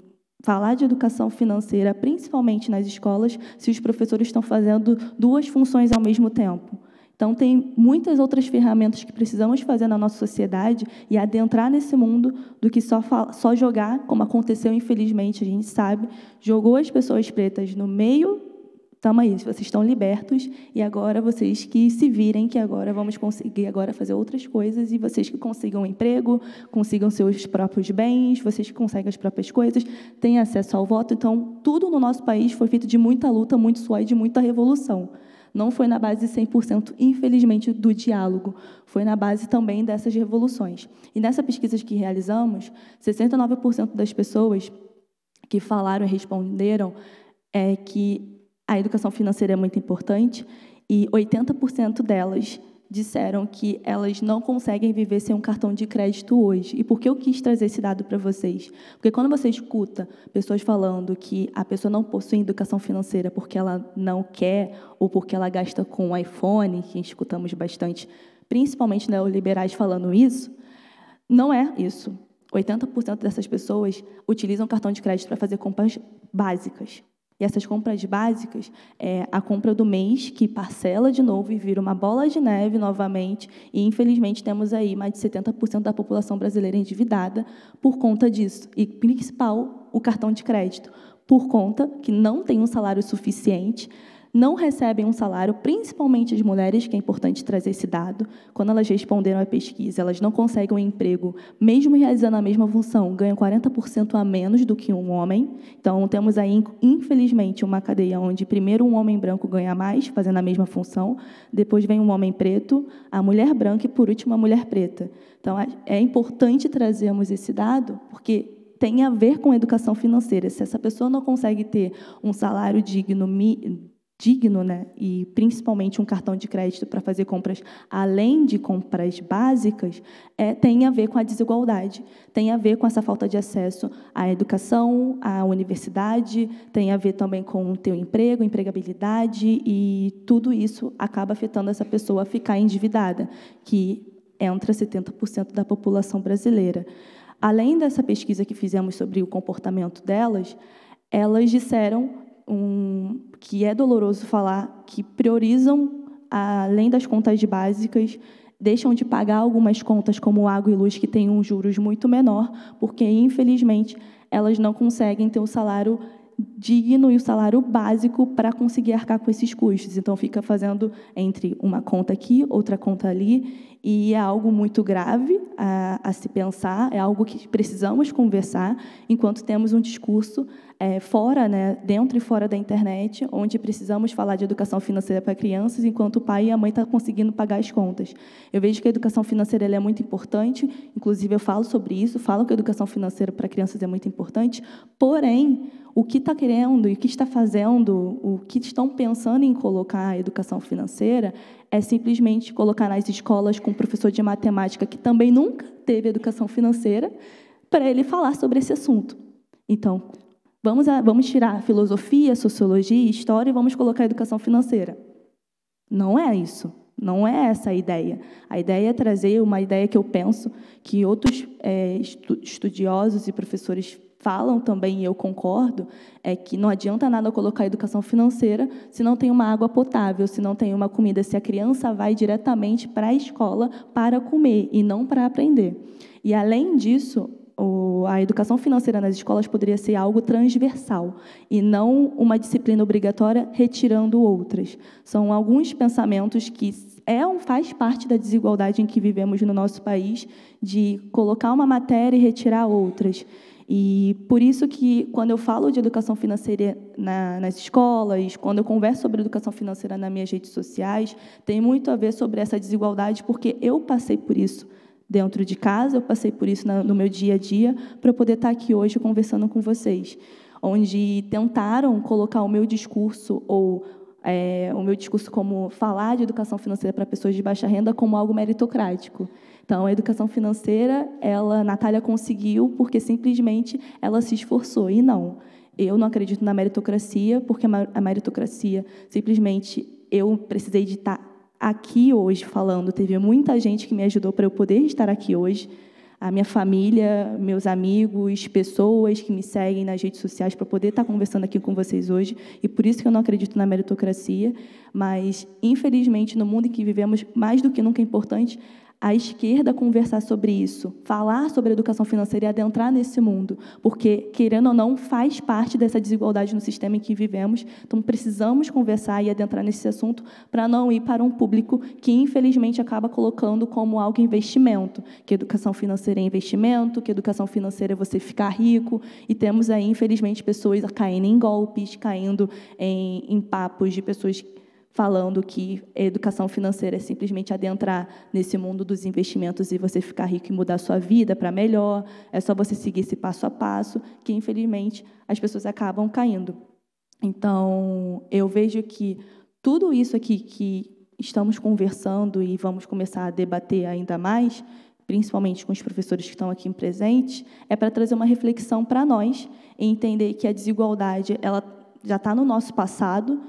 falar de educação financeira, principalmente nas escolas, se os professores estão fazendo duas funções ao mesmo tempo? Então, tem muitas outras ferramentas que precisamos fazer na nossa sociedade e adentrar nesse mundo do que só, só jogar, como aconteceu, infelizmente, a gente sabe, jogou as pessoas pretas no meio, estamos aí, vocês estão libertos, e agora vocês que se virem, que agora vamos conseguir agora fazer outras coisas, e vocês que consigam emprego, consigam seus próprios bens, vocês que conseguem as próprias coisas, têm acesso ao voto. Então, tudo no nosso país foi feito de muita luta, muito suor e de muita revolução. Não foi na base de 100%, infelizmente, do diálogo. Foi na base também dessas revoluções. E nessa pesquisa que realizamos, 69% das pessoas que falaram e responderam é que a educação financeira é muito importante e 80% delas disseram que elas não conseguem viver sem um cartão de crédito hoje. E por que eu quis trazer esse dado para vocês? Porque quando você escuta pessoas falando que a pessoa não possui educação financeira porque ela não quer ou porque ela gasta com o iPhone, que escutamos bastante, principalmente neoliberais falando isso, não é isso. 80% dessas pessoas utilizam cartão de crédito para fazer compras básicas, e essas compras básicas é a compra do mês, que parcela de novo e vira uma bola de neve novamente. E, infelizmente, temos aí mais de 70% da população brasileira endividada por conta disso. E, principal, o cartão de crédito, por conta que não tem um salário suficiente não recebem um salário, principalmente as mulheres, que é importante trazer esse dado. Quando elas responderam à pesquisa, elas não conseguem um emprego, mesmo realizando a mesma função, ganham 40% a menos do que um homem. Então, temos aí, infelizmente, uma cadeia onde primeiro um homem branco ganha mais, fazendo a mesma função, depois vem um homem preto, a mulher branca e, por último, a mulher preta. Então, é, é importante trazermos esse dado, porque tem a ver com educação financeira. Se essa pessoa não consegue ter um salário digno, digno, né? E principalmente um cartão de crédito para fazer compras além de compras básicas, é, tem a ver com a desigualdade, tem a ver com essa falta de acesso à educação, à universidade, tem a ver também com o teu emprego, empregabilidade e tudo isso acaba afetando essa pessoa a ficar endividada, que entra 70% da população brasileira. Além dessa pesquisa que fizemos sobre o comportamento delas, elas disseram um, que é doloroso falar, que priorizam, além das contas básicas, deixam de pagar algumas contas, como água e luz, que têm um juros muito menor, porque, infelizmente, elas não conseguem ter o um salário digno e o salário básico para conseguir arcar com esses custos. Então, fica fazendo entre uma conta aqui, outra conta ali, e é algo muito grave a, a se pensar, é algo que precisamos conversar enquanto temos um discurso é, fora, né, dentro e fora da internet, onde precisamos falar de educação financeira para crianças, enquanto o pai e a mãe estão tá conseguindo pagar as contas. Eu vejo que a educação financeira é muito importante, inclusive eu falo sobre isso, falo que a educação financeira para crianças é muito importante, porém, o que está querendo e o que está fazendo, o que estão pensando em colocar a educação financeira é simplesmente colocar nas escolas com um professor de matemática que também nunca teve educação financeira, para ele falar sobre esse assunto. Então, Vamos, a, vamos tirar filosofia, sociologia, história e vamos colocar educação financeira. Não é isso. Não é essa a ideia. A ideia é trazer uma ideia que eu penso que outros é, estu, estudiosos e professores falam também, e eu concordo, é que não adianta nada colocar educação financeira se não tem uma água potável, se não tem uma comida, se a criança vai diretamente para a escola para comer e não para aprender. E, além disso, o, a educação financeira nas escolas poderia ser algo transversal e não uma disciplina obrigatória retirando outras. São alguns pensamentos que é um, faz parte da desigualdade em que vivemos no nosso país de colocar uma matéria e retirar outras. E por isso que, quando eu falo de educação financeira na, nas escolas, quando eu converso sobre educação financeira nas minhas redes sociais, tem muito a ver sobre essa desigualdade, porque eu passei por isso dentro de casa, eu passei por isso no meu dia a dia, para poder estar tá aqui hoje conversando com vocês. Onde tentaram colocar o meu discurso ou é, o meu discurso como falar de educação financeira para pessoas de baixa renda como algo meritocrático. Então, a educação financeira, ela, Natália conseguiu porque simplesmente ela se esforçou, e não. Eu não acredito na meritocracia, porque a meritocracia simplesmente eu precisei de estar tá aqui hoje falando. Teve muita gente que me ajudou para eu poder estar aqui hoje. A minha família, meus amigos, pessoas que me seguem nas redes sociais para poder estar conversando aqui com vocês hoje. E por isso que eu não acredito na meritocracia. Mas, infelizmente, no mundo em que vivemos, mais do que nunca é importante a esquerda conversar sobre isso, falar sobre educação financeira e adentrar nesse mundo, porque, querendo ou não, faz parte dessa desigualdade no sistema em que vivemos. Então, precisamos conversar e adentrar nesse assunto para não ir para um público que, infelizmente, acaba colocando como algo investimento, que educação financeira é investimento, que educação financeira é você ficar rico, e temos aí, infelizmente, pessoas caindo em golpes, caindo em, em papos de pessoas falando que educação financeira é simplesmente adentrar nesse mundo dos investimentos e você ficar rico e mudar sua vida para melhor, é só você seguir esse passo a passo, que infelizmente as pessoas acabam caindo. Então, eu vejo que tudo isso aqui que estamos conversando e vamos começar a debater ainda mais, principalmente com os professores que estão aqui presentes, é para trazer uma reflexão para nós e entender que a desigualdade ela já está no nosso passado,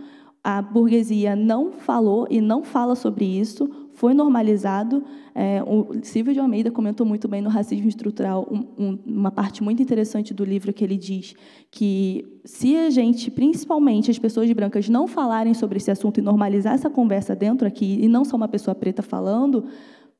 a burguesia não falou e não fala sobre isso, foi normalizado. É, o Silvio de Almeida comentou muito bem no Racismo Estrutural um, um, uma parte muito interessante do livro que ele diz que se a gente, principalmente as pessoas brancas, não falarem sobre esse assunto e normalizar essa conversa dentro aqui e não só uma pessoa preta falando,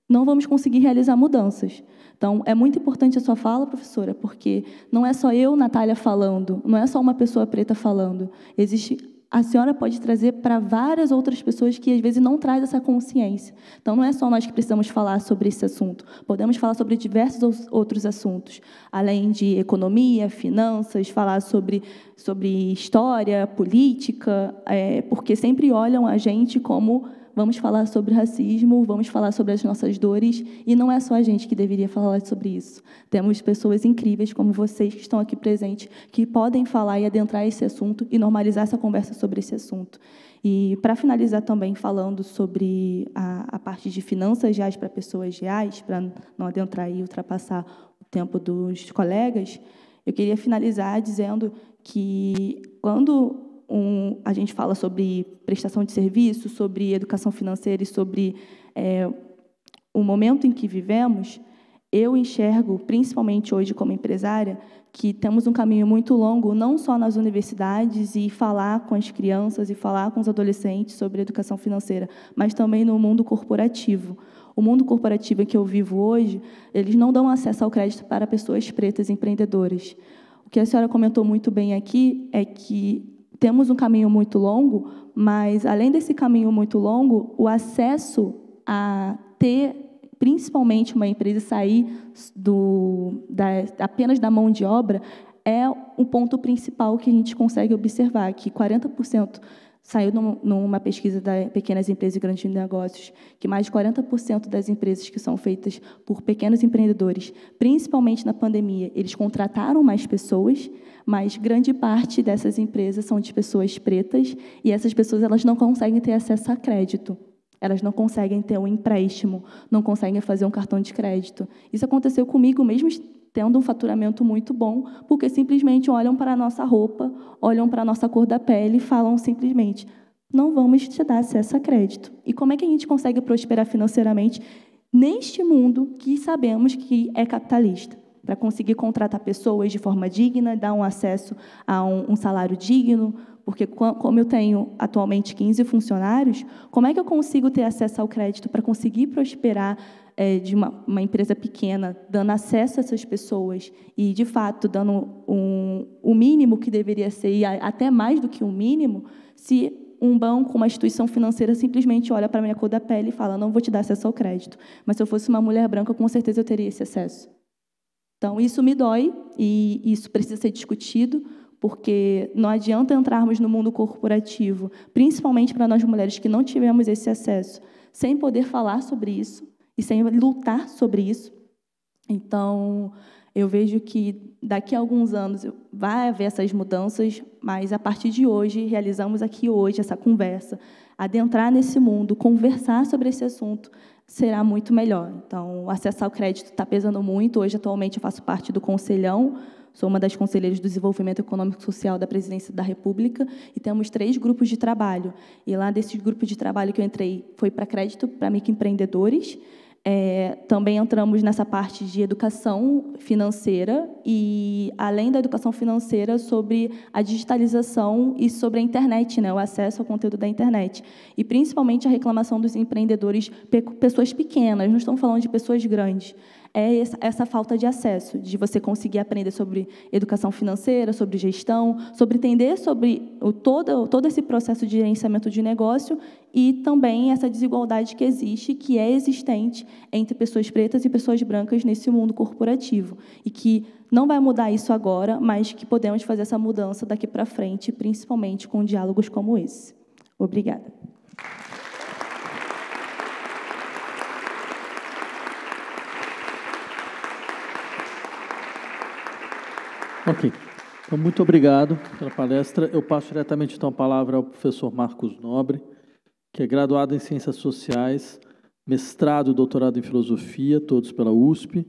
não vamos conseguir realizar mudanças. Então, é muito importante a sua fala, professora, porque não é só eu, Natália, falando, não é só uma pessoa preta falando. Existe a senhora pode trazer para várias outras pessoas que às vezes não traz essa consciência. Então não é só nós que precisamos falar sobre esse assunto. Podemos falar sobre diversos outros assuntos, além de economia, finanças, falar sobre sobre história, política, é, porque sempre olham a gente como Vamos falar sobre racismo, vamos falar sobre as nossas dores, e não é só a gente que deveria falar sobre isso. Temos pessoas incríveis como vocês que estão aqui presentes, que podem falar e adentrar esse assunto e normalizar essa conversa sobre esse assunto. E, para finalizar, também falando sobre a, a parte de finanças reais para pessoas reais, para não adentrar e ultrapassar o tempo dos colegas, eu queria finalizar dizendo que, quando um, a gente fala sobre prestação de serviço, sobre educação financeira e sobre é, o momento em que vivemos, eu enxergo, principalmente hoje como empresária, que temos um caminho muito longo, não só nas universidades e falar com as crianças e falar com os adolescentes sobre educação financeira, mas também no mundo corporativo. O mundo corporativo que eu vivo hoje, eles não dão acesso ao crédito para pessoas pretas empreendedoras. O que a senhora comentou muito bem aqui é que temos um caminho muito longo, mas além desse caminho muito longo, o acesso a ter principalmente uma empresa sair do, da, apenas da mão de obra é um ponto principal que a gente consegue observar que 40% Saiu numa pesquisa da Pequenas Empresas e Grandes Negócios que mais de 40% das empresas que são feitas por pequenos empreendedores, principalmente na pandemia, eles contrataram mais pessoas, mas grande parte dessas empresas são de pessoas pretas e essas pessoas elas não conseguem ter acesso a crédito. Elas não conseguem ter um empréstimo, não conseguem fazer um cartão de crédito. Isso aconteceu comigo, mesmo tendo um faturamento muito bom, porque simplesmente olham para a nossa roupa, olham para a nossa cor da pele e falam simplesmente: não vamos te dar acesso a crédito. E como é que a gente consegue prosperar financeiramente neste mundo que sabemos que é capitalista? Para conseguir contratar pessoas de forma digna, dar um acesso a um, um salário digno, porque como eu tenho atualmente 15 funcionários, como é que eu consigo ter acesso ao crédito para conseguir prosperar é, de uma, uma, empresa pequena dando acesso a essas pessoas e, de fato, dando um, o mínimo que deveria ser, e até mais do que o um mínimo, se um banco, uma instituição financeira simplesmente olha para a minha cor da pele e fala: não vou te dar acesso ao crédito. Mas se eu fosse uma mulher branca, com certeza eu teria esse acesso. Então, isso me dói e isso precisa ser discutido, porque não adianta entrarmos no mundo corporativo, principalmente para nós mulheres que não tivemos esse acesso, sem poder falar sobre isso, e sem lutar sobre isso. Então, eu vejo que daqui a alguns anos vai haver essas mudanças, mas a partir de hoje, realizamos aqui hoje essa conversa. Adentrar nesse mundo, conversar sobre esse assunto será muito melhor. Então, acessar o crédito está pesando muito. Hoje, atualmente, eu faço parte do Conselhão, sou uma das conselheiras do Desenvolvimento Econômico e Social da Presidência da República e temos três grupos de trabalho. E lá desses grupos de trabalho que eu entrei foi para crédito para microempreendedores, empreendedores é, também entramos nessa parte de educação financeira e, além da educação financeira, sobre a digitalização e sobre a internet, né, o acesso ao conteúdo da internet. E, principalmente, a reclamação dos empreendedores, pessoas pequenas, não estamos falando de pessoas grandes é essa falta de acesso, de você conseguir aprender sobre educação financeira, sobre gestão, sobre entender sobre o todo, todo esse processo de gerenciamento de negócio e também essa desigualdade que existe, que é existente entre pessoas pretas e pessoas brancas nesse mundo corporativo. E que não vai mudar isso agora, mas que podemos fazer essa mudança daqui para frente, principalmente com diálogos como esse. Obrigada. Ok. Então, muito obrigado pela palestra. Eu passo diretamente então a palavra ao professor Marcos Nobre, que é graduado em Ciências Sociais, mestrado e doutorado em Filosofia, todos pela USP,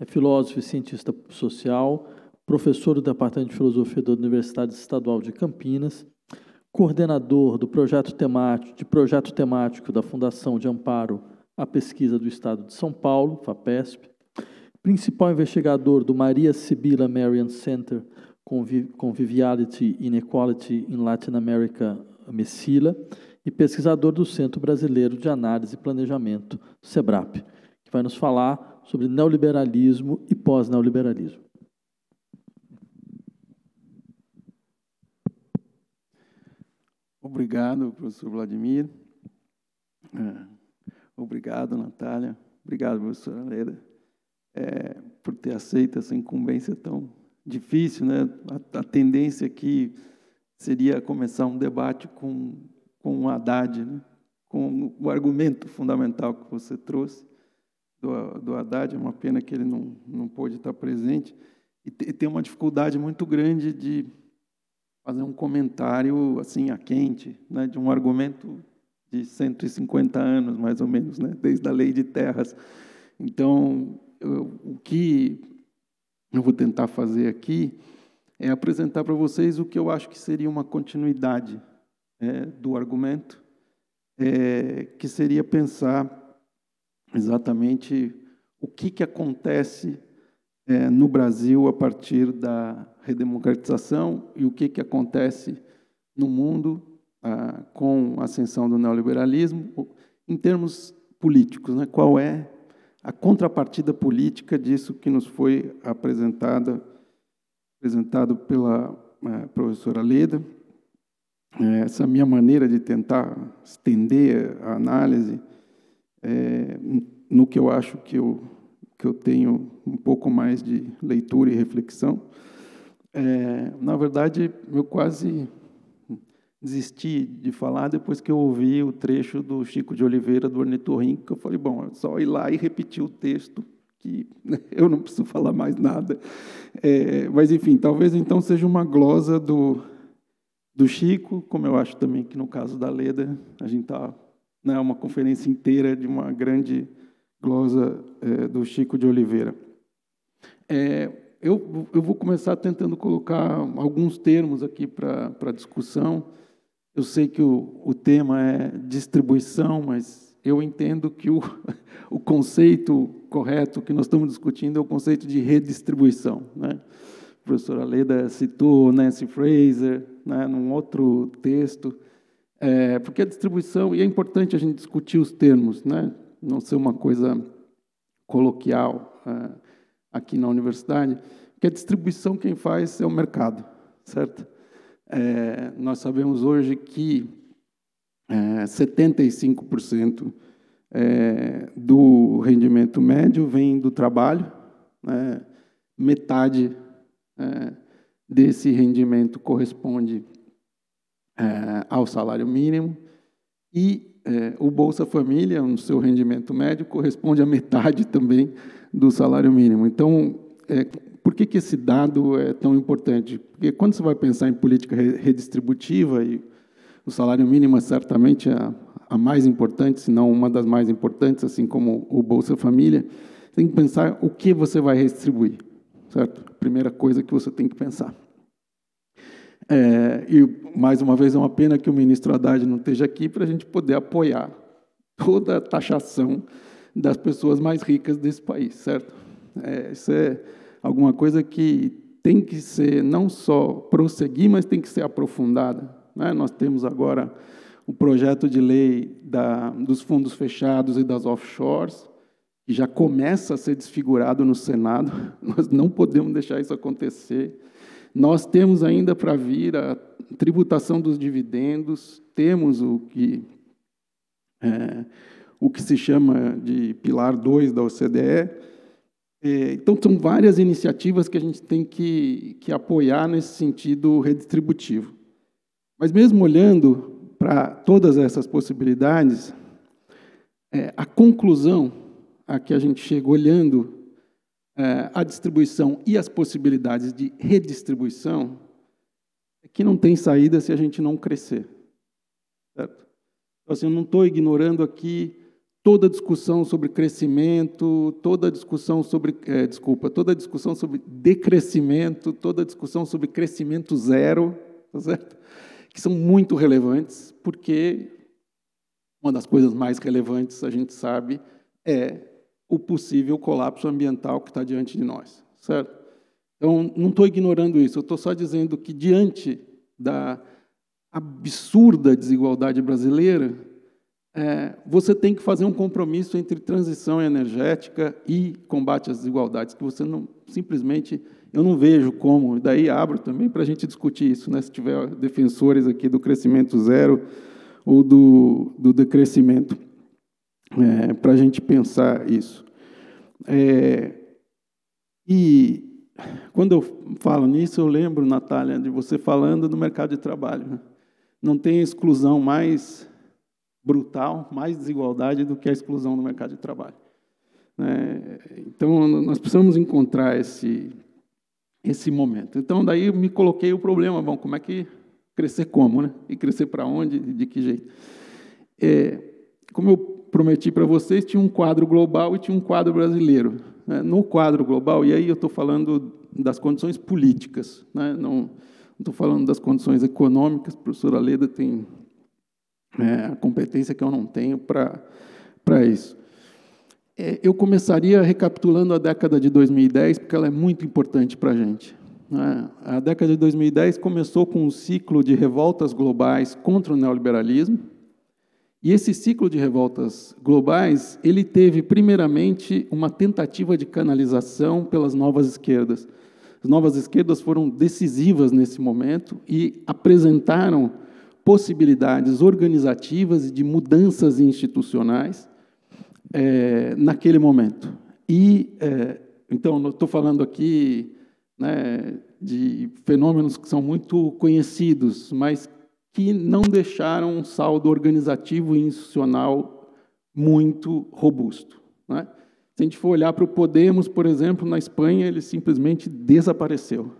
é filósofo e cientista social, professor do Departamento de Filosofia da Universidade Estadual de Campinas, coordenador do projeto temático, de projeto temático da Fundação de Amparo à Pesquisa do Estado de São Paulo, FAPESP, principal investigador do Maria Sibila Marian Center Conviviality Inequality in Latin America, MESILA, e pesquisador do Centro Brasileiro de Análise e Planejamento, SEBRAP, que vai nos falar sobre neoliberalismo e pós-neoliberalismo. Obrigado, professor Vladimir. É, obrigado, Natália. Obrigado, professora Leda é, por ter aceito essa incumbência tão difícil. Né? A, a, tendência aqui seria começar um debate com, com o Haddad, né? com o argumento fundamental que você trouxe do, do Haddad. É uma pena que ele não, não pôde estar presente. E, e tem uma dificuldade muito grande de fazer um comentário assim a quente, né? de um argumento de 150 anos, mais ou menos, né? desde a lei de terras. Então, o que eu vou tentar fazer aqui é apresentar para vocês o que eu acho que seria uma continuidade é, do argumento, é, que seria pensar exatamente o que, que acontece é, no Brasil a partir da redemocratização e o que, que acontece no mundo ah, com a ascensão do neoliberalismo, em termos políticos, né? qual é a contrapartida política disso que nos foi apresentada apresentado pela é, professora Leda. É, essa minha maneira de tentar estender a análise é, no que eu acho que eu, que eu tenho um pouco mais de leitura e reflexão. na verdade, eu quase desisti de falar depois que eu ouvi o trecho do Chico de Oliveira do Ornitorrinco, que eu falei, bom, é só ir lá e repetir o texto, que né, eu não preciso falar mais nada. É, mas, enfim, talvez então seja uma glosa do, do Chico, como eu acho também que no caso da Leda, a gente está né, uma conferência inteira de uma grande glosa é, do Chico de Oliveira. É, eu, eu vou começar tentando colocar alguns termos aqui para a discussão, eu sei que o, o tema é distribuição, mas eu entendo que o, o conceito correto que nós estamos discutindo é o conceito de redistribuição. Né? A professora Leda citou Nancy Fraser né, num outro texto, é, porque a distribuição, e é importante a gente discutir os termos, né? não ser uma coisa coloquial é, aqui na universidade, que a distribuição quem faz é o mercado, certo? É, nós sabemos hoje que é, 75% é, do rendimento médio vem do trabalho, né? metade é, desse rendimento corresponde é, ao salário mínimo e é, o Bolsa Família, no seu rendimento médio, corresponde a metade também do salário mínimo. Então, por que, que esse dado é tão importante? Porque quando você vai pensar em política redistributiva, e o salário mínimo é certamente a, a mais importante, se não uma das mais importantes, assim como o Bolsa Família, tem que pensar o que você vai redistribuir, certo? Primeira coisa que você tem que pensar. É, e, mais uma vez, é uma pena que o ministro Haddad não esteja aqui para a gente poder apoiar toda a taxação das pessoas mais ricas desse país, certo? É, isso é alguma coisa que tem que ser não só prosseguir, mas tem que ser aprofundada. Né? Nós temos agora o projeto de lei da, dos fundos fechados e das offshores, que já começa a ser desfigurado no Senado. Nós não podemos deixar isso acontecer. Nós temos ainda para vir a tributação dos dividendos, temos o que é, o que se chama de pilar 2 da OCDE, é, então, são várias iniciativas que a gente tem que, que apoiar nesse sentido redistributivo. Mas, mesmo olhando para todas essas possibilidades, é, a conclusão a que a gente chega olhando é, a distribuição e as possibilidades de redistribuição é que não tem saída se a gente não crescer. Certo? Então, assim, eu não estou ignorando aqui toda discussão sobre crescimento, toda discussão sobre, é, desculpa, toda discussão sobre decrescimento, toda discussão sobre crescimento zero, tá certo? que são muito relevantes, porque uma das coisas mais relevantes, a gente sabe, é o possível colapso ambiental que está diante de nós, certo? Então, não estou ignorando isso, eu estou só dizendo que, diante da absurda desigualdade brasileira, é, você tem que fazer um compromisso entre transição energética e combate às desigualdades, que você não simplesmente eu não vejo como. daí abro também para a gente discutir isso, né? se tiver defensores aqui do crescimento zero ou do, do decrescimento, é, para a gente pensar isso. É, e quando eu falo nisso, eu lembro, Natália, de você falando do mercado de trabalho. Né? Não tem exclusão mais brutal, mais desigualdade do que a exclusão do mercado de trabalho. Né? Então, nós precisamos encontrar esse, esse momento. Então, daí me coloquei o problema, bom, como é que crescer como, né? E crescer para onde, de que jeito? É, como eu prometi para vocês, tinha um quadro global e tinha um quadro brasileiro. Né? No quadro global, e aí eu estou falando das condições políticas, né? não estou falando das condições econômicas, a professora Leda tem é, a competência que eu não tenho para isso. É, eu começaria recapitulando a década de 2010, porque ela é muito importante para a gente. Né. A década de 2010 começou com um ciclo de revoltas globais contra o neoliberalismo, e esse ciclo de revoltas globais, ele teve primeiramente uma tentativa de canalização pelas novas esquerdas. As novas esquerdas foram decisivas nesse momento e apresentaram possibilidades organizativas e de mudanças institucionais é, naquele momento. E, é, então, estou falando aqui né, de fenômenos que são muito conhecidos, mas que não deixaram um saldo organizativo e institucional muito robusto. Né? Se a gente for olhar para o Podemos, por exemplo, na Espanha, ele simplesmente desapareceu.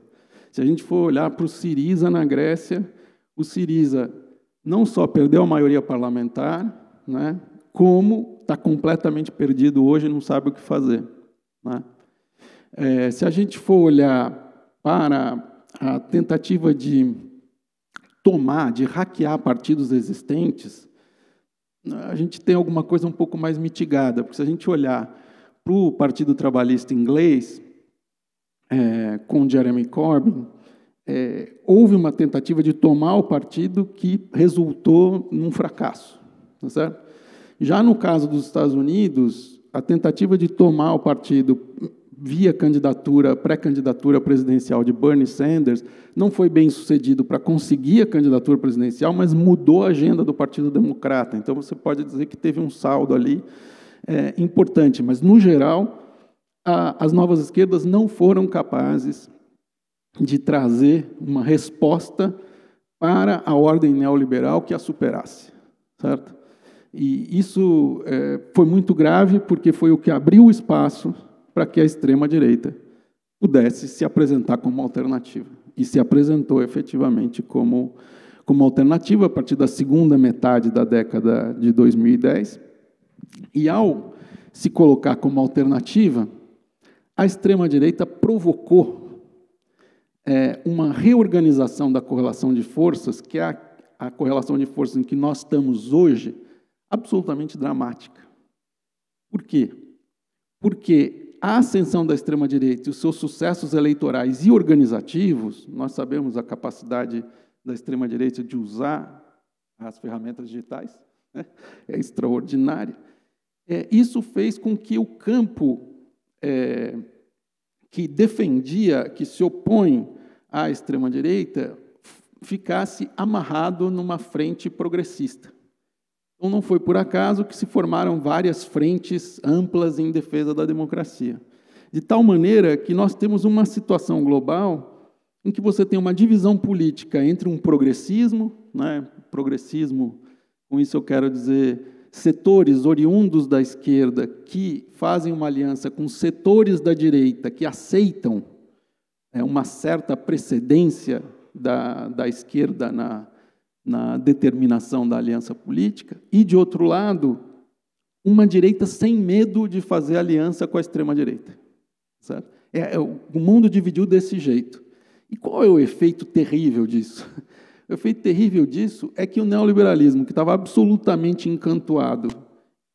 Se a gente for olhar para o Siriza na Grécia, o Siriza não só perdeu a maioria parlamentar, né, como está completamente perdido hoje e não sabe o que fazer. Né? É, se a gente for olhar para a tentativa de tomar, de hackear partidos existentes, a gente tem alguma coisa um pouco mais mitigada, porque se a gente olhar para o Partido Trabalhista inglês, é, com Jeremy Corbyn, é, houve uma tentativa de tomar o partido que resultou num fracasso. Tá certo? Já no caso dos Estados Unidos, a tentativa de tomar o partido via candidatura, pré-candidatura presidencial de Bernie Sanders, não foi bem sucedido para conseguir a candidatura presidencial, mas mudou a agenda do Partido Democrata. Então, você pode dizer que teve um saldo ali é, importante, mas, no geral, a, as novas esquerdas não foram capazes de trazer uma resposta para a ordem neoliberal que a superasse, certo? E isso é, foi muito grave porque foi o que abriu o espaço para que a extrema direita pudesse se apresentar como alternativa e se apresentou efetivamente como como alternativa a partir da segunda metade da década de 2010. E ao se colocar como alternativa, a extrema direita provocou é, uma reorganização da correlação de forças, que é a, a correlação de forças em que nós estamos hoje, absolutamente dramática. Por quê? Porque a ascensão da extrema-direita e os seus sucessos eleitorais e organizativos, nós sabemos a capacidade da extrema-direita de usar as ferramentas digitais, né? é extraordinária. É, isso fez com que o campo é, que defendia, que se opõe à extrema-direita, ficasse amarrado numa frente progressista. Então, não foi por acaso que se formaram várias frentes amplas em defesa da democracia. De tal maneira que nós temos uma situação global em que você tem uma divisão política entre um progressismo, né, progressismo, com isso eu quero dizer setores oriundos da esquerda que fazem uma aliança com setores da direita que aceitam é, uma certa precedência da, da esquerda na, na determinação da aliança política, e, de outro lado, uma direita sem medo de fazer aliança com a extrema-direita. É, é, o mundo dividiu desse jeito. E qual é o efeito terrível disso? O efeito terrível disso é que o neoliberalismo, que estava absolutamente encantoado,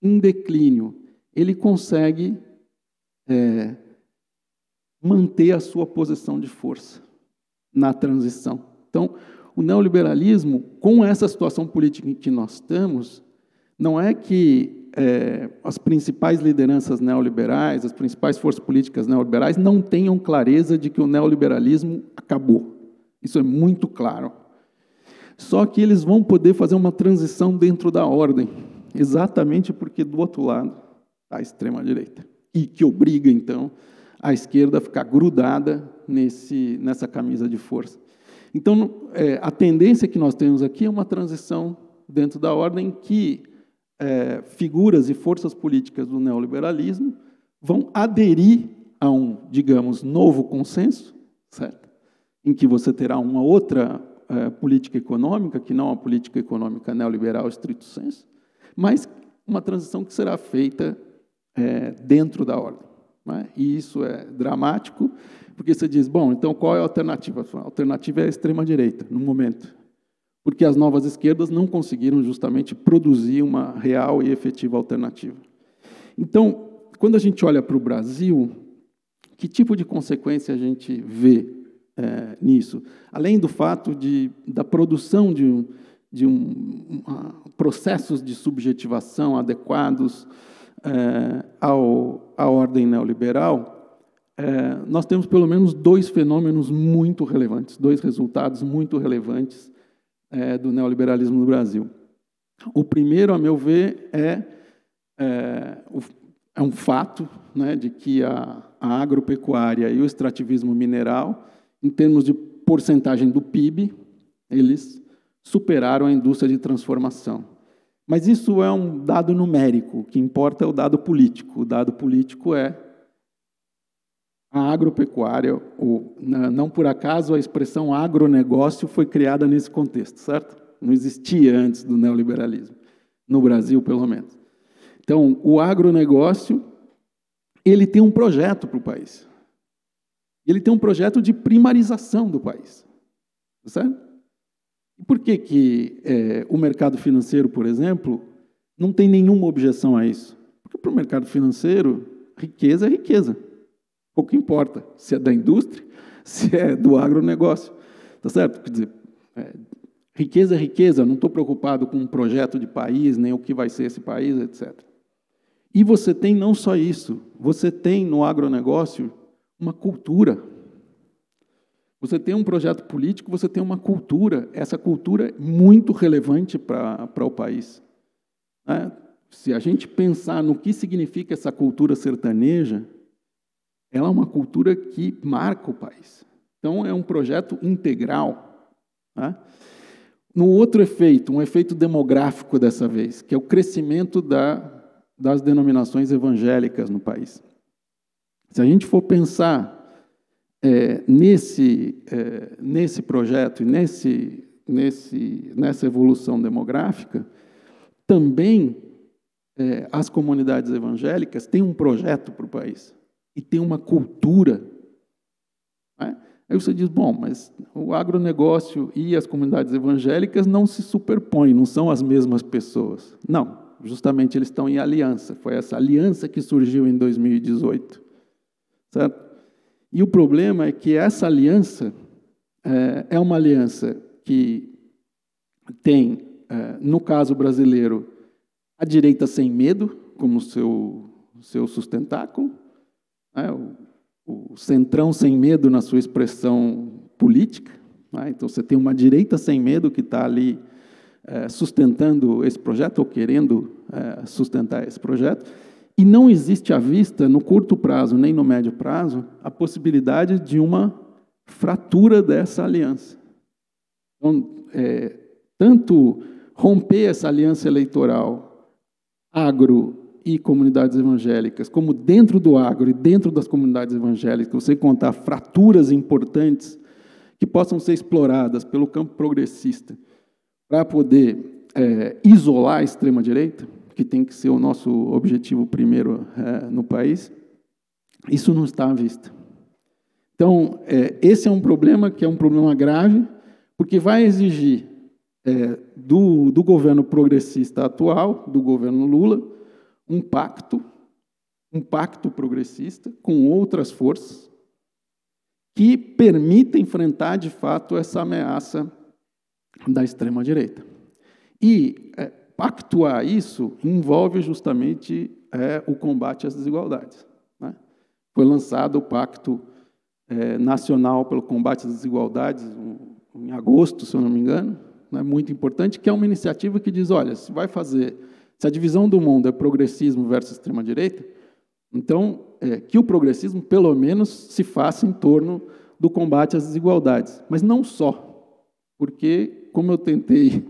em declínio, ele consegue é, manter a sua posição de força na transição. Então, o neoliberalismo, com essa situação política em que nós estamos, não é que é, as principais lideranças neoliberais, as principais forças políticas neoliberais não tenham clareza de que o neoliberalismo acabou. Isso é muito claro. Só que eles vão poder fazer uma transição dentro da ordem, exatamente porque do outro lado está a extrema-direita, e que obriga, então, a esquerda a ficar grudada nesse, nessa camisa de força. Então, é, a tendência que nós temos aqui é uma transição dentro da ordem que é, figuras e forças políticas do neoliberalismo vão aderir a um, digamos, novo consenso, certo? em que você terá uma outra é, política econômica, que não é uma política econômica neoliberal estrito senso, mas uma transição que será feita é, dentro da ordem. É? E isso é dramático, porque você diz, bom, então qual é a alternativa? A alternativa é a extrema-direita, no momento. Porque as novas esquerdas não conseguiram justamente produzir uma real e efetiva alternativa. Então, quando a gente olha para o Brasil, que tipo de consequência a gente vê é, nisso. Além do fato de, da produção de, um, de um, ah, processos de subjetivação adequados é, ao, à ordem neoliberal, é, nós temos pelo menos dois fenômenos muito relevantes, dois resultados muito relevantes é, do neoliberalismo no Brasil. O primeiro, a meu ver, é, é, é um fato né, de que a, a, agropecuária e o extrativismo mineral em termos de porcentagem do PIB, eles superaram a indústria de transformação. Mas isso é um dado numérico, o que importa é o dado político. O dado político é a agropecuária, ou, né, não por acaso a expressão agronegócio foi criada nesse contexto, certo? Não existia antes do neoliberalismo, no Brasil pelo menos. Então, o agronegócio, ele tem um projeto para o país. E ele tem um projeto de primarização do país. Tá certo? por que, que é, o mercado financeiro, por exemplo, não tem nenhuma objeção a isso? Porque para o mercado financeiro, riqueza é riqueza. Pouco importa se é da indústria, se é do agronegócio. Tá certo? Quer dizer, é, riqueza é riqueza, não estou preocupado com um projeto de país, nem o que vai ser esse país, etc. E você tem não só isso, você tem no agronegócio uma cultura. Você tem um projeto político, você tem uma cultura. Essa cultura é muito relevante para o país. Né? Se a gente pensar no que significa essa cultura sertaneja, ela é uma cultura que marca o país. Então, é um projeto integral. Né? No outro efeito, um efeito demográfico dessa vez, que é o crescimento da, das denominações evangélicas no país. Se a gente for pensar é, nesse, é, nesse projeto e nesse, nesse, nessa evolução demográfica, também é, as comunidades evangélicas têm um projeto para o país e têm uma cultura. Né? Aí você diz, bom, mas o agronegócio e as comunidades evangélicas não se superpõem, não são as mesmas pessoas. Não, justamente eles estão em aliança. Foi essa aliança que surgiu em 2018. Certo? E o problema é que essa aliança é, é uma aliança que tem, é, no caso brasileiro, a direita sem medo como seu, seu sustentáculo, né? o, o centrão sem medo na sua expressão política. Né? Então, você tem uma direita sem medo que está ali é, sustentando esse projeto, ou querendo é, sustentar esse projeto. E não existe à vista, no curto prazo nem no médio prazo, a possibilidade de uma fratura dessa aliança. Então, é, tanto romper essa aliança eleitoral agro e comunidades evangélicas, como dentro do agro e dentro das comunidades evangélicas, você contar fraturas importantes que possam ser exploradas pelo campo progressista para poder é, isolar a extrema-direita, que tem que ser o nosso objetivo primeiro é, no país, isso não está à vista. Então, é, esse é um problema que é um problema grave, porque vai exigir é, do, do governo progressista atual, do governo Lula, um pacto, um pacto progressista com outras forças que permita enfrentar de fato essa ameaça da extrema direita. E é, pactuar isso envolve justamente é, o combate às desigualdades. Né? Foi lançado o Pacto é, Nacional pelo Combate às Desigualdades um, em agosto, se eu não me engano, né? muito importante, que é uma iniciativa que diz, olha, se vai fazer, se a divisão do mundo é progressismo versus extrema-direita, então é, que o progressismo, pelo menos, se faça em torno do combate às desigualdades. Mas não só, porque, como eu tentei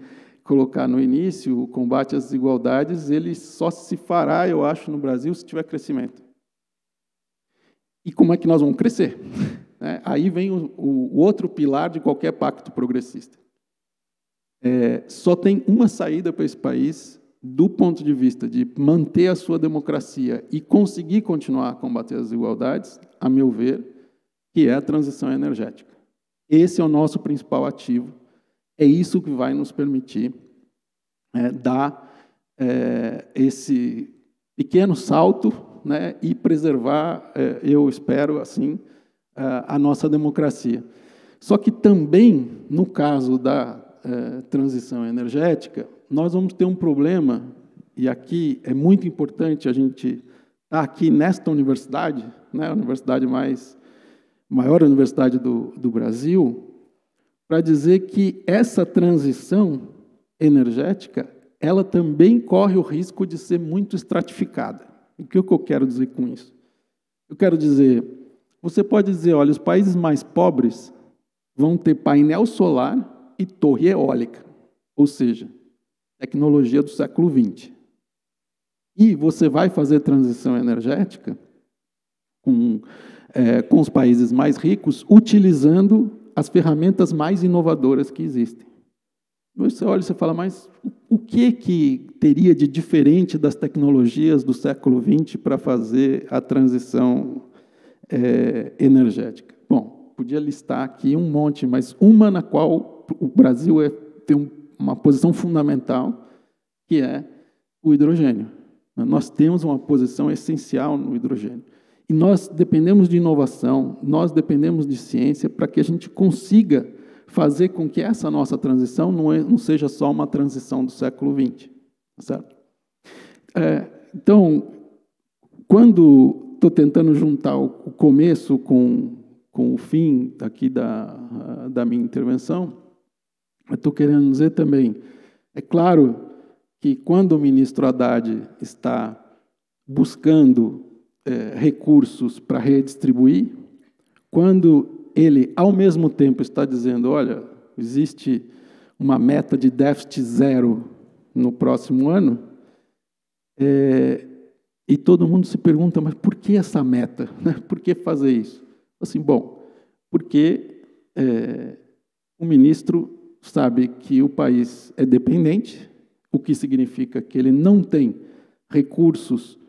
colocar no início, o combate às desigualdades, ele só se fará, eu acho, no Brasil se tiver crescimento. E como é que nós vamos crescer? É, aí vem o, o, outro pilar de qualquer pacto progressista. É, só tem uma saída para esse país do ponto de vista de manter a sua democracia e conseguir continuar a combater as desigualdades, a meu ver, que é a transição energética. Esse é o nosso principal ativo é isso que vai nos permitir é, dar é, esse pequeno salto né, e preservar, é, eu espero, assim, é, a nossa democracia. Só que também, no caso da é, transição energética, nós vamos ter um problema, e aqui é muito importante a gente estar tá aqui nesta universidade, né, a universidade mais maior universidade do, do Brasil, para dizer que essa transição energética, ela também corre o risco de ser muito estratificada. o que eu quero dizer com isso? Eu quero dizer, você pode dizer, olha, os países mais pobres vão ter painel solar e torre eólica, ou seja, tecnologia do século XX. E você vai fazer transição energética com, é, com os países mais ricos, utilizando as ferramentas mais inovadoras que existem. Você olha e você fala, mas o que que teria de diferente das tecnologias do século XX para fazer a transição é, energética? Bom, podia listar aqui um monte, mas uma na qual o Brasil é, tem uma posição fundamental, que é o hidrogênio. Nós temos uma posição essencial no hidrogênio. E nós dependemos de inovação, nós dependemos de ciência para que a gente consiga fazer com que essa nossa transição não, é, não seja só uma transição do século XX. Tá certo? É, então, quando estou tentando juntar o começo com, com o fim aqui da, da minha intervenção, estou querendo dizer também, é claro que quando o ministro Haddad está buscando é, recursos para redistribuir, quando ele, ao mesmo tempo, está dizendo: olha, existe uma meta de déficit zero no próximo ano, é, e todo mundo se pergunta: mas por que essa meta? Né? Por que fazer isso? Assim, bom, porque é, o ministro sabe que o país é dependente, o que significa que ele não tem recursos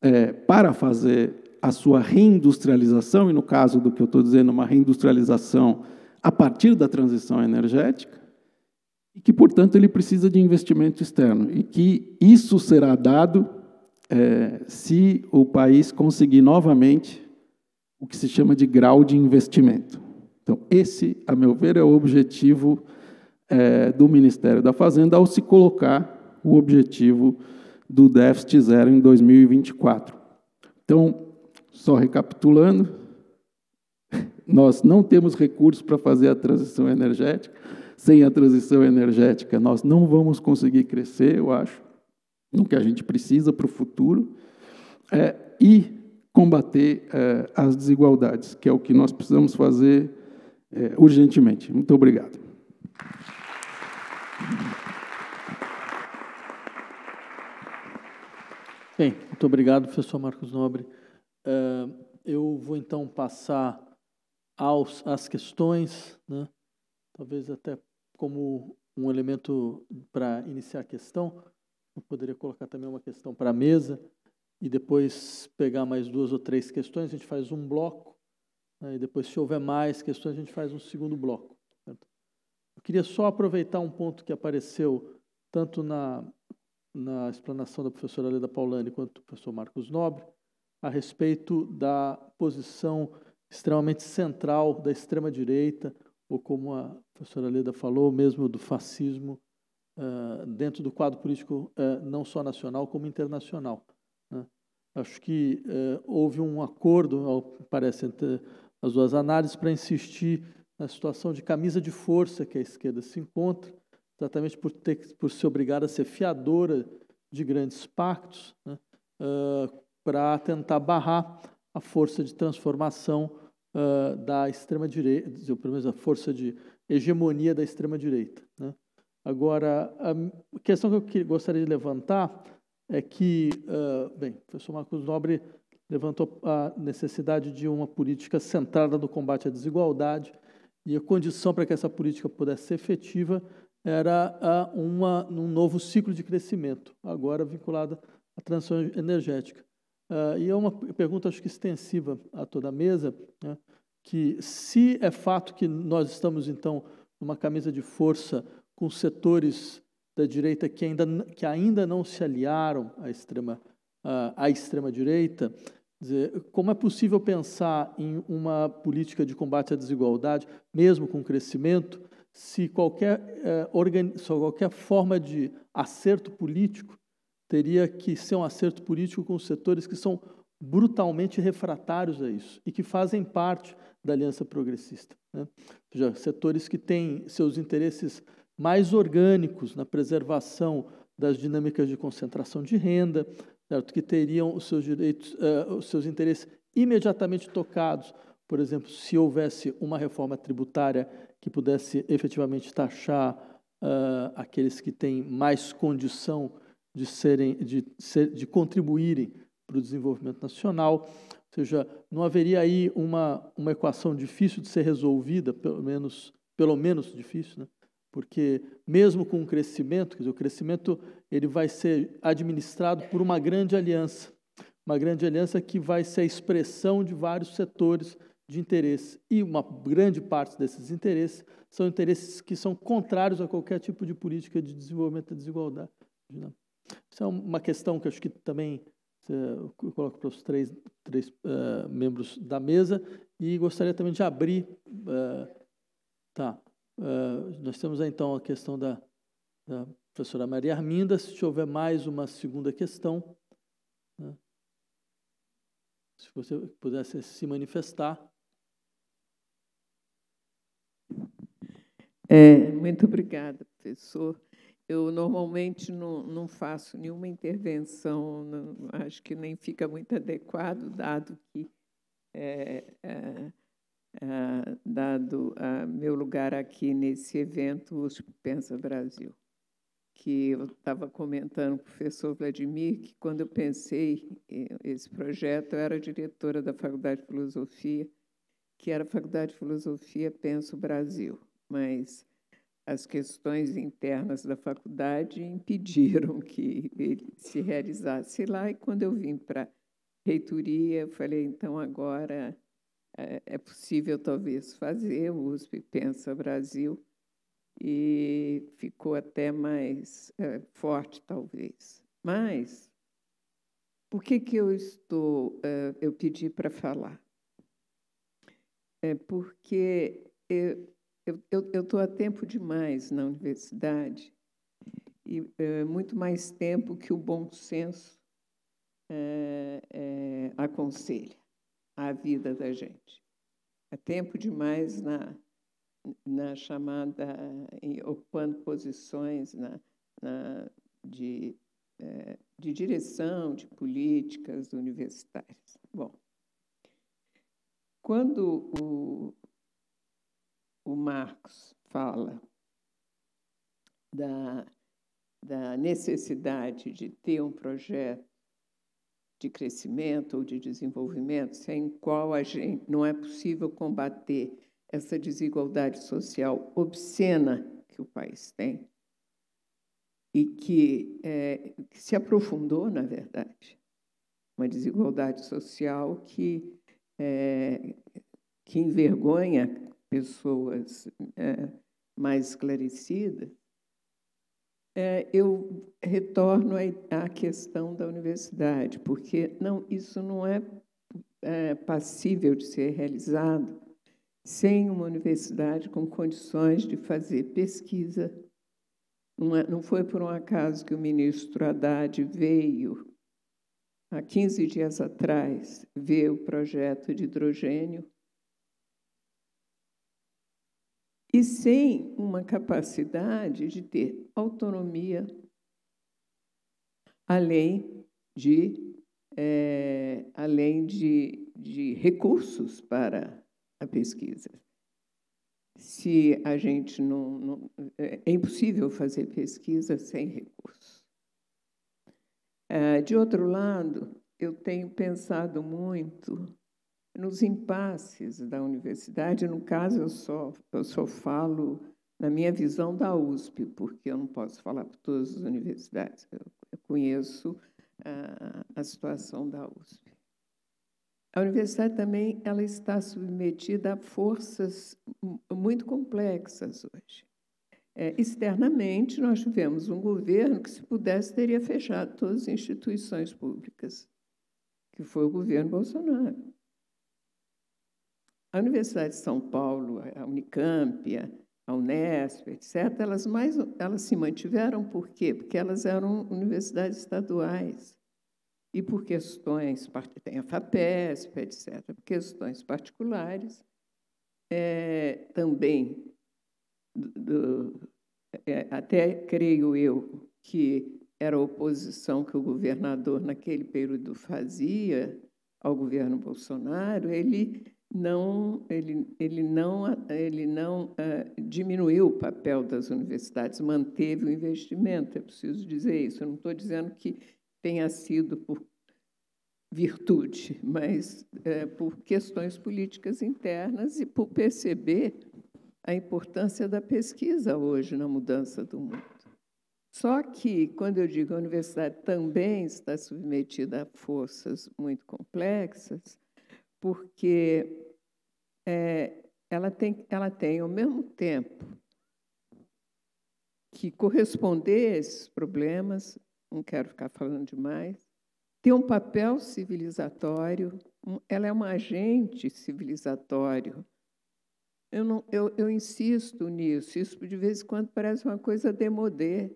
é, para fazer a sua reindustrialização, e no caso do que eu estou dizendo, uma reindustrialização a partir da transição energética, e que, portanto, ele precisa de investimento externo, e que isso será dado é, se o país conseguir novamente o que se chama de grau de investimento. Então, esse, a meu ver, é o objetivo é, do Ministério da Fazenda ao se colocar o objetivo do déficit zero em 2024. Então, só recapitulando, nós não temos recursos para fazer a transição energética. Sem a transição energética, nós não vamos conseguir crescer, eu acho, no que a gente precisa para o futuro, é, e combater é, as desigualdades, que é o que nós precisamos fazer é, urgentemente. Muito obrigado. Bem, muito obrigado, professor Marcos Nobre. Uh, eu vou então passar aos, às questões, né? talvez até como um elemento para iniciar a questão. Eu poderia colocar também uma questão para a mesa e depois pegar mais duas ou três questões. A gente faz um bloco né? e depois, se houver mais questões, a gente faz um segundo bloco. Certo? Eu queria só aproveitar um ponto que apareceu tanto na na explanação da professora Leda Paulani quanto do professor Marcos Nobre, a respeito da posição extremamente central da extrema-direita, ou como a professora Leda falou, mesmo do fascismo, uh, dentro do quadro político uh, não só nacional como internacional. Né? Acho que uh, houve um acordo, ao parece, entre as duas análises para insistir na situação de camisa de força que a esquerda se encontra, exatamente por, ter, por a ser fiadora de grandes pactos, né, uh, para tentar barrar a força de transformação uh, da extrema-direita, ou pelo menos a força de hegemonia da extrema-direita. Né. Agora, a questão que eu gostaria de levantar é que, uh, bem, o professor Marcos Nobre levantou a necessidade de uma política centrada no combate à desigualdade e a condição para que essa política pudesse ser efetiva era ah, uma, um novo ciclo de crescimento, agora vinculado à transição energética. Uh, e é uma pergunta, acho que extensiva a toda a mesa, né, que se é fato que nós estamos, então, numa camisa de força com setores da direita que ainda, que ainda não se aliaram à extrema, uh, à extrema direita, dizer, como é possível pensar em uma política de combate à desigualdade, mesmo com crescimento, se qualquer, eh, organ... se qualquer forma de acerto político teria que ser um acerto político com os setores que são brutalmente refratários a isso e que fazem parte da aliança progressista. Né? Seja, setores que têm seus interesses mais orgânicos na preservação das dinâmicas de concentração de renda, certo? que teriam os seus direitos, eh, os seus interesses imediatamente tocados, por exemplo, se houvesse uma reforma tributária que pudesse efetivamente taxar uh, aqueles que têm mais condição de serem, de, ser, de contribuírem para o desenvolvimento nacional. Ou seja, não haveria aí uma, uma equação difícil de ser resolvida, pelo menos, pelo menos difícil, né? porque mesmo com o crescimento, dizer, o crescimento ele vai ser administrado por uma grande aliança, uma grande aliança que vai ser a expressão de vários setores de interesse, e uma grande parte desses interesses são interesses que são contrários a qualquer tipo de política de desenvolvimento da desigualdade. Né? Isso é uma questão que acho que também eh, eu coloco para os três, três uh, membros da mesa e gostaria também de abrir. Uh, tá. Uh, nós temos então a questão da, da, professora Maria Arminda. Se houver mais uma segunda questão, né? se você pudesse se manifestar. É, muito obrigada, professor. Eu normalmente não, não faço nenhuma intervenção, não, acho que nem fica muito adequado, dado que é, é, é, dado a meu lugar aqui nesse evento o Pensa Brasil, que eu estava comentando com o professor Vladimir que quando eu pensei esse projeto, eu era diretora da Faculdade de Filosofia, que era a Faculdade de Filosofia Penso Brasil mas as questões internas da faculdade impediram que ele se realizasse lá. E quando eu vim para a reitoria, eu falei: então agora é, é possível talvez fazer, o USP Pensa Brasil, e ficou até mais é, forte, talvez. Mas, por que, que eu estou, é, eu pedi para falar? É porque eu, eu estou há tempo demais na universidade, e é, muito mais tempo que o bom senso é, é, aconselha a vida da gente. Há é tempo demais na, na chamada, em, ocupando posições na, na de, é, de direção de políticas universitárias. Bom, quando o, o Marcos fala da, da necessidade de ter um projeto de crescimento ou de desenvolvimento sem qual a gente não é possível combater essa desigualdade social obscena que o país tem e que, é, que se aprofundou, na verdade, uma desigualdade social que, é, que envergonha pessoas é, mais esclarecidas, é, eu retorno à questão da universidade, porque não, isso não é, é passível de ser realizado sem uma universidade com condições de fazer pesquisa. não é, foi por um acaso que o ministro Haddad veio, há 15 dias atrás, ver o projeto de hidrogênio e sem uma capacidade de ter autonomia além de, é, além de, de recursos para a pesquisa. Se a gente não, não É, é impossível fazer pesquisa sem recursos. Ah, de outro lado, eu tenho pensado muito nos impasses da universidade, no caso eu só, eu só falo na minha visão da USP, porque eu não posso falar por todas as universidades, eu, eu conheço a, a situação da USP. A universidade também ela está submetida a forças muito complexas hoje. É, externamente, nós tivemos um governo que, se pudesse, teria fechado todas as instituições públicas, que foi o governo Bolsonaro. A Universidade de São Paulo, a Unicamp, a Unesp, etc., elas, mais, elas se mantiveram por quê? Porque elas eram universidades estaduais. E por questões, tem a FAPESP, etc., por questões particulares, é, também, do, é, até creio eu que era a oposição que o governador, naquele período, fazia ao governo Bolsonaro, ele não, ele, ele não, ele não uh, diminuiu o papel das universidades, manteve o investimento, é preciso dizer isso. Eu não estou dizendo que tenha sido por virtude, mas uh, por questões políticas internas e por perceber a importância da pesquisa hoje na mudança do mundo. Só que, quando eu digo a universidade também está submetida a forças muito complexas, porque é, ela, tem, ela tem, ao mesmo tempo, que corresponder a esses problemas, não quero ficar falando demais, tem um papel civilizatório, ela é um agente civilizatório. Eu, não, eu, eu insisto nisso, isso de vez em quando parece uma coisa demoder,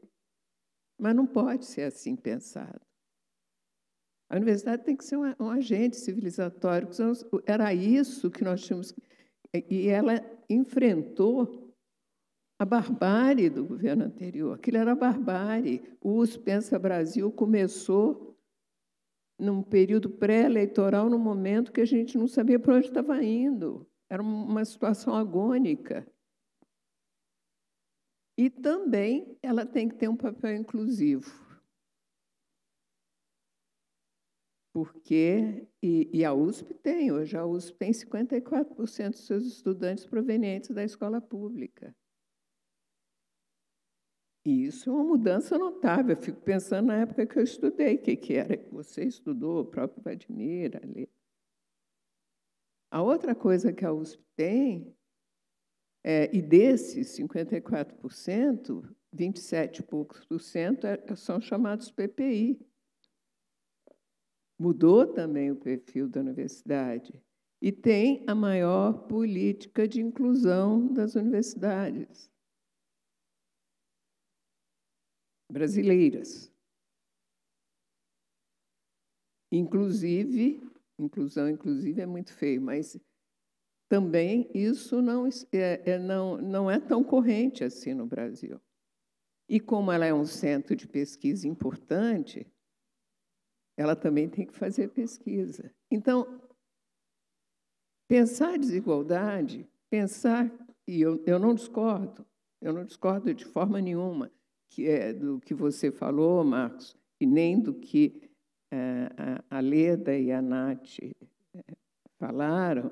mas não pode ser assim pensado. A universidade tem que ser um, um agente civilizatório. Era isso que nós tínhamos. E ela enfrentou a barbárie do governo anterior. Aquilo era barbárie. O US Pensa Brasil começou num período pré-eleitoral, num momento que a gente não sabia para onde estava indo. Era uma situação agônica. E também ela tem que ter um papel inclusivo. porque, e, e, a USP tem, hoje a USP tem 54% dos seus estudantes provenientes da escola pública. E isso é uma mudança notável. Eu fico pensando na época que eu estudei, o que, que era que você estudou, o próprio Vladimir, ali. A outra coisa que a USP tem, é, e desses 54%, 27 e poucos por cento é, são chamados PPI, mudou também o perfil da universidade e tem a maior política de inclusão das universidades brasileiras. Inclusive, inclusão inclusive é muito feio, mas também isso não é, é, não, não é tão corrente assim no Brasil. E como ela é um centro de pesquisa importante, ela também tem que fazer pesquisa. Então, pensar desigualdade, pensar, e eu, eu não discordo, eu não discordo de forma nenhuma que é, do que você falou, Marcos, e nem do que é, a, a Leda e a Nath é, falaram.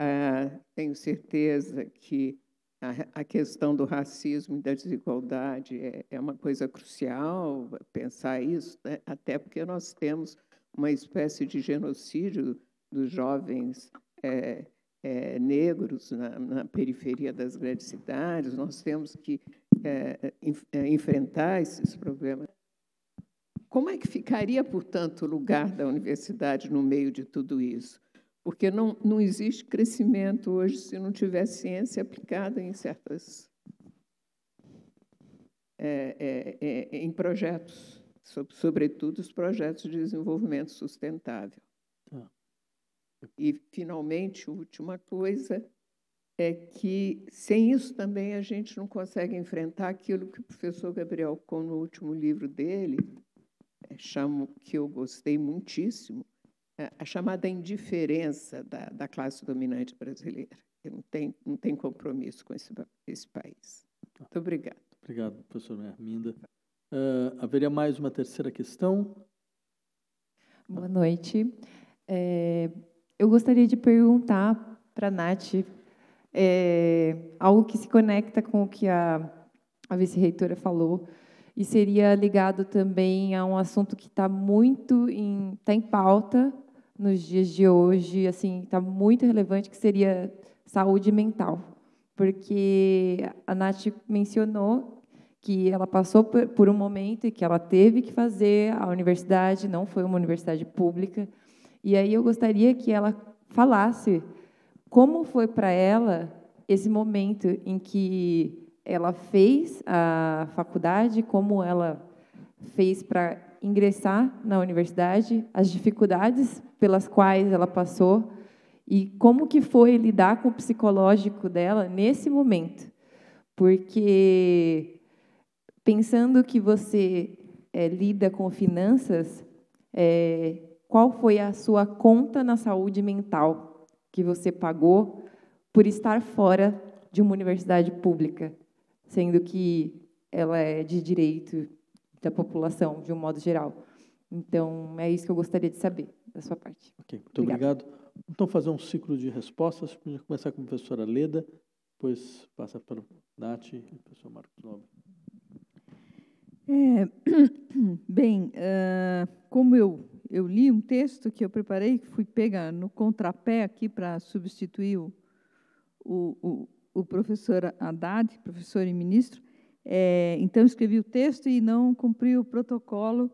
Ah, tenho certeza que a, a questão do racismo e da desigualdade é, é uma coisa crucial pensar isso, né? até porque nós temos uma espécie de genocídio dos jovens é, é, negros na, na, periferia das grandes cidades, nós temos que é, enf é, enfrentar esses problemas. Como é que ficaria, portanto, o lugar da universidade no meio de tudo isso? porque não, não existe crescimento hoje se não tiver ciência aplicada em certas é, é, é, em projetos, sobretudo os projetos de desenvolvimento sustentável. Ah. E finalmente, a última coisa é que sem isso também a gente não consegue enfrentar aquilo que o professor Gabriel com no último livro dele, é, chamo que eu gostei muitíssimo, é, a chamada indiferença da, da classe dominante brasileira, que não tem, não tem compromisso com esse, esse país. Tá. Muito obrigado. Obrigado, professor Arminda. Uh, haveria mais uma terceira questão? Boa noite. É, eu gostaria de perguntar para a Nath é, algo que se conecta com o que a, a vice-reitora falou, e seria ligado também a um assunto que está muito em, tá em pauta, nos dias de hoje, assim, está muito relevante, que seria saúde mental. Porque a Nath mencionou que ela passou por um momento e que ela teve que fazer a universidade, não foi uma universidade pública. E aí eu gostaria que ela falasse como foi para ela esse momento em que ela fez a faculdade, como ela fez para ingressar na universidade, as dificuldades pelas quais ela passou e como que foi lidar com o psicológico dela nesse momento. Porque pensando que você é, lida com finanças, é, qual foi a sua conta na saúde mental que você pagou por estar fora de uma universidade pública, sendo que ela é de direito da população, de um modo geral. Então, é isso que eu gostaria de saber da sua parte. Ok, muito obrigado. obrigado. Então, fazer um ciclo de respostas. Primeiro, começar com a professora Leda, depois passa para o Nath e o professor Marcos Nobre. É, bem, uh, como eu, eu li um texto que eu preparei, que fui pega no contrapé aqui para substituir o, o, o, o professor Haddad, professor e ministro, é, então, escrevi o texto e não cumpri o protocolo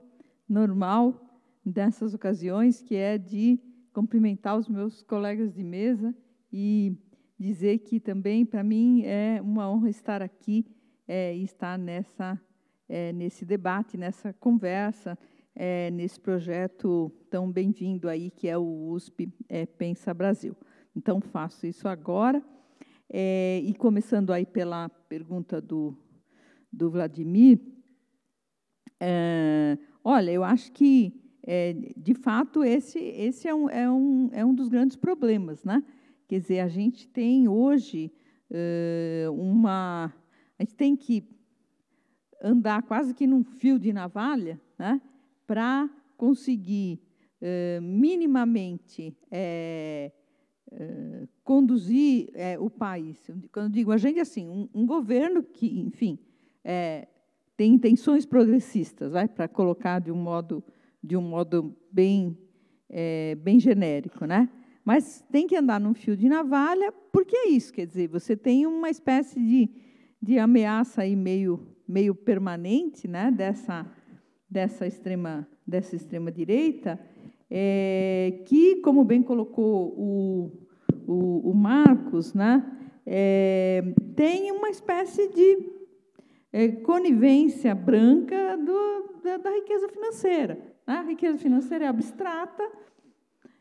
normal dessas ocasiões, que é de cumprimentar os meus colegas de mesa e dizer que também, para mim, é uma honra estar aqui é, e estar nessa, é, nesse debate, nessa conversa, é, nesse projeto tão bem-vindo aí, que é o USP é, Pensa Brasil. Então, faço isso agora. É, e começando aí pela pergunta do do Vladimir, é, olha, eu acho que, é, de fato, esse, esse é, um, é, um, é um dos grandes problemas. Né? Quer dizer, a gente tem hoje é, uma. A gente tem que andar quase que num fio de navalha né? para conseguir é, minimamente é, é, conduzir o país. Quando digo a gente, assim, um, um governo que, enfim, é, tem intenções progressistas, vai para colocar de um modo de um modo bem é, bem genérico, né? Mas tem que andar num fio de navalha, porque é isso, quer dizer, você tem uma espécie de, de ameaça aí meio meio permanente, né? Dessa dessa extrema dessa extrema direita, é, que, como bem colocou o, o, o Marcos, né? É, tem uma espécie de é, conivência branca do, da, da, riqueza financeira. Né? A riqueza financeira é abstrata,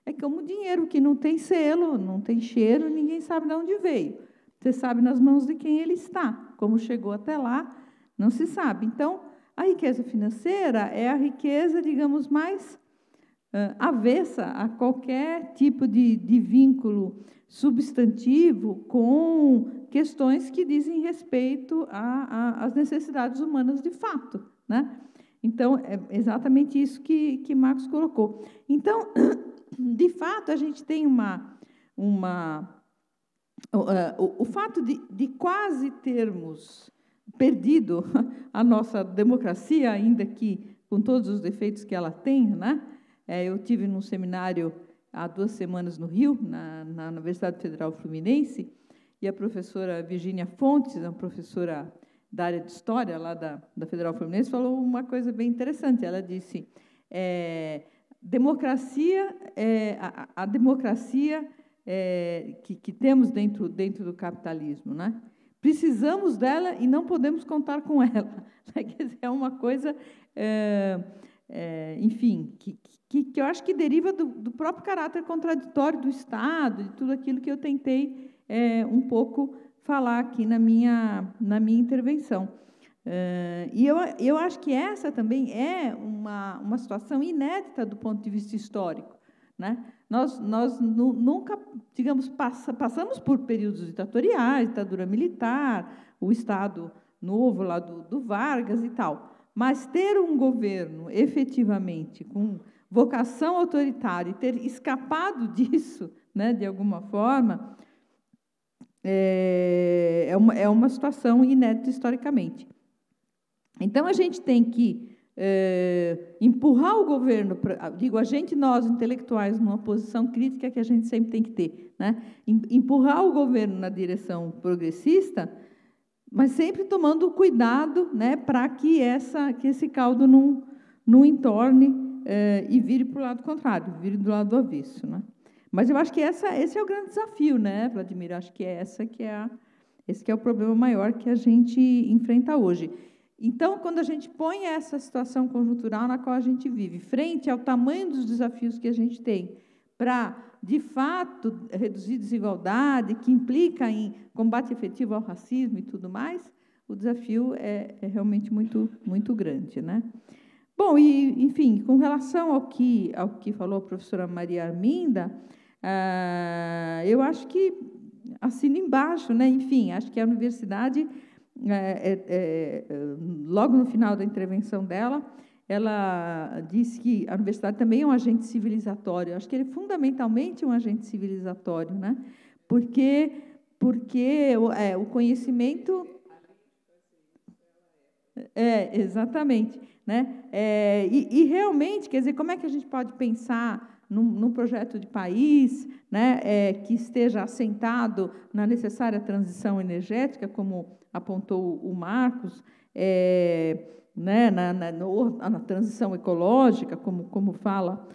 é como dinheiro que não tem selo, não tem cheiro, ninguém sabe de onde veio. Você sabe nas mãos de quem ele está, como chegou até lá, não se sabe. Então, a riqueza financeira é a riqueza, digamos, mais uh, avessa a qualquer tipo de, de vínculo substantivo com questões que dizem respeito às necessidades humanas de fato. Né? Então, é exatamente isso que, que Marcos colocou. Então, de fato, a gente tem uma. uma uh, o, o, fato de, de quase termos perdido a nossa democracia, ainda que com todos os defeitos que ela tem, né? É, eu tive num seminário há duas semanas no Rio, na, na Universidade Federal Fluminense, e a professora Virginia Fontes, uma professora da área de História lá da, da Federal Fluminense, falou uma coisa bem interessante. Ela disse, é, democracia, é, a, a, democracia é, que, que temos dentro, dentro do capitalismo, né? precisamos dela e não podemos contar com ela. É uma coisa, é, é, enfim, que, que, que eu acho que deriva do, do, próprio caráter contraditório do Estado, de tudo aquilo que eu tentei é, um pouco falar aqui na minha, na minha intervenção. Uh, e eu, eu acho que essa também é uma, uma situação inédita do ponto de vista histórico. Né? Nós, nós nunca, digamos, passa, passamos por períodos ditatoriais, ditadura militar, o Estado novo lá do, do Vargas e tal. Mas ter um governo efetivamente com vocação autoritária e ter escapado disso, né, de alguma forma, é, é, uma, é uma situação inédita historicamente. Então, a gente tem que é, empurrar o governo, pra, digo, a gente, nós, intelectuais, numa posição crítica que a gente sempre tem que ter, né? empurrar o governo na direção progressista, mas sempre tomando cuidado né, para que, que esse caldo não, não entorne eh, e vire para o lado contrário, vire do lado avesso. Né? Mas eu acho que essa, esse é o grande desafio, né, Vladimir? Eu acho que é essa que é a, esse que é o problema maior que a gente enfrenta hoje. Então, quando a gente põe essa situação conjuntural na qual a gente vive, frente ao tamanho dos desafios que a gente tem, para, de fato, reduzir desigualdade, que implica em combate efetivo ao racismo e tudo mais, o desafio é, é realmente muito, muito grande. Né? Bom, e enfim, com relação ao que, ao que falou a professora Maria Arminda, ah, eu acho que assino embaixo, né? Enfim, acho que a universidade, é, é, é, logo no final da intervenção dela, ela disse que a universidade também é um agente civilizatório. Acho que ele é fundamentalmente um agente civilizatório, né? Porque, porque é, o conhecimento. É, exatamente. Né? É, e, e, realmente, quer dizer, como é que a gente pode pensar num, num projeto de país né, é, que esteja assentado na necessária transição energética, como apontou o Marcos, é, né, na, na, no, na, transição ecológica, como, como fala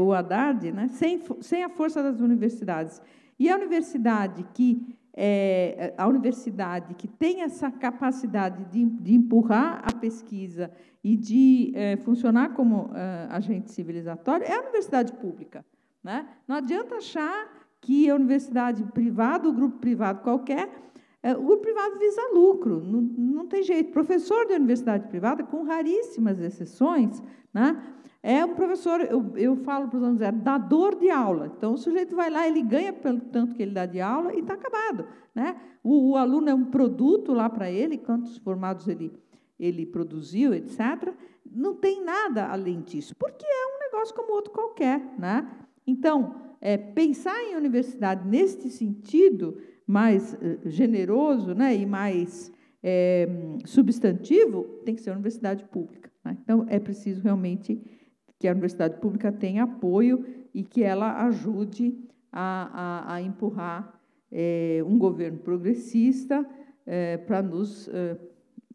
o Haddad, né, sem, sem a força das universidades. E a universidade que é, a universidade que tem essa capacidade de, de empurrar a pesquisa e de é, funcionar como é, agente civilizatório é a universidade pública. Né? Não adianta achar que a universidade privada, o grupo privado qualquer, é, o grupo privado visa lucro, não, não tem jeito. Professor de universidade privada, com raríssimas exceções, né? é um professor, eu, eu falo para os alunos, é dador de aula. Então, o sujeito vai lá, ele ganha pelo tanto que ele dá de aula e está acabado. Né? O, o, aluno é um produto lá para ele, quantos formados ele ele produziu, etc., não tem nada além disso, porque é um negócio como outro qualquer. Né? Então, é, pensar em universidade neste sentido mais eh, generoso né, e mais eh, substantivo tem que ser a universidade pública. Né? Então, é preciso realmente que a universidade pública tenha apoio e que ela ajude a, a, a empurrar eh, um governo progressista para nos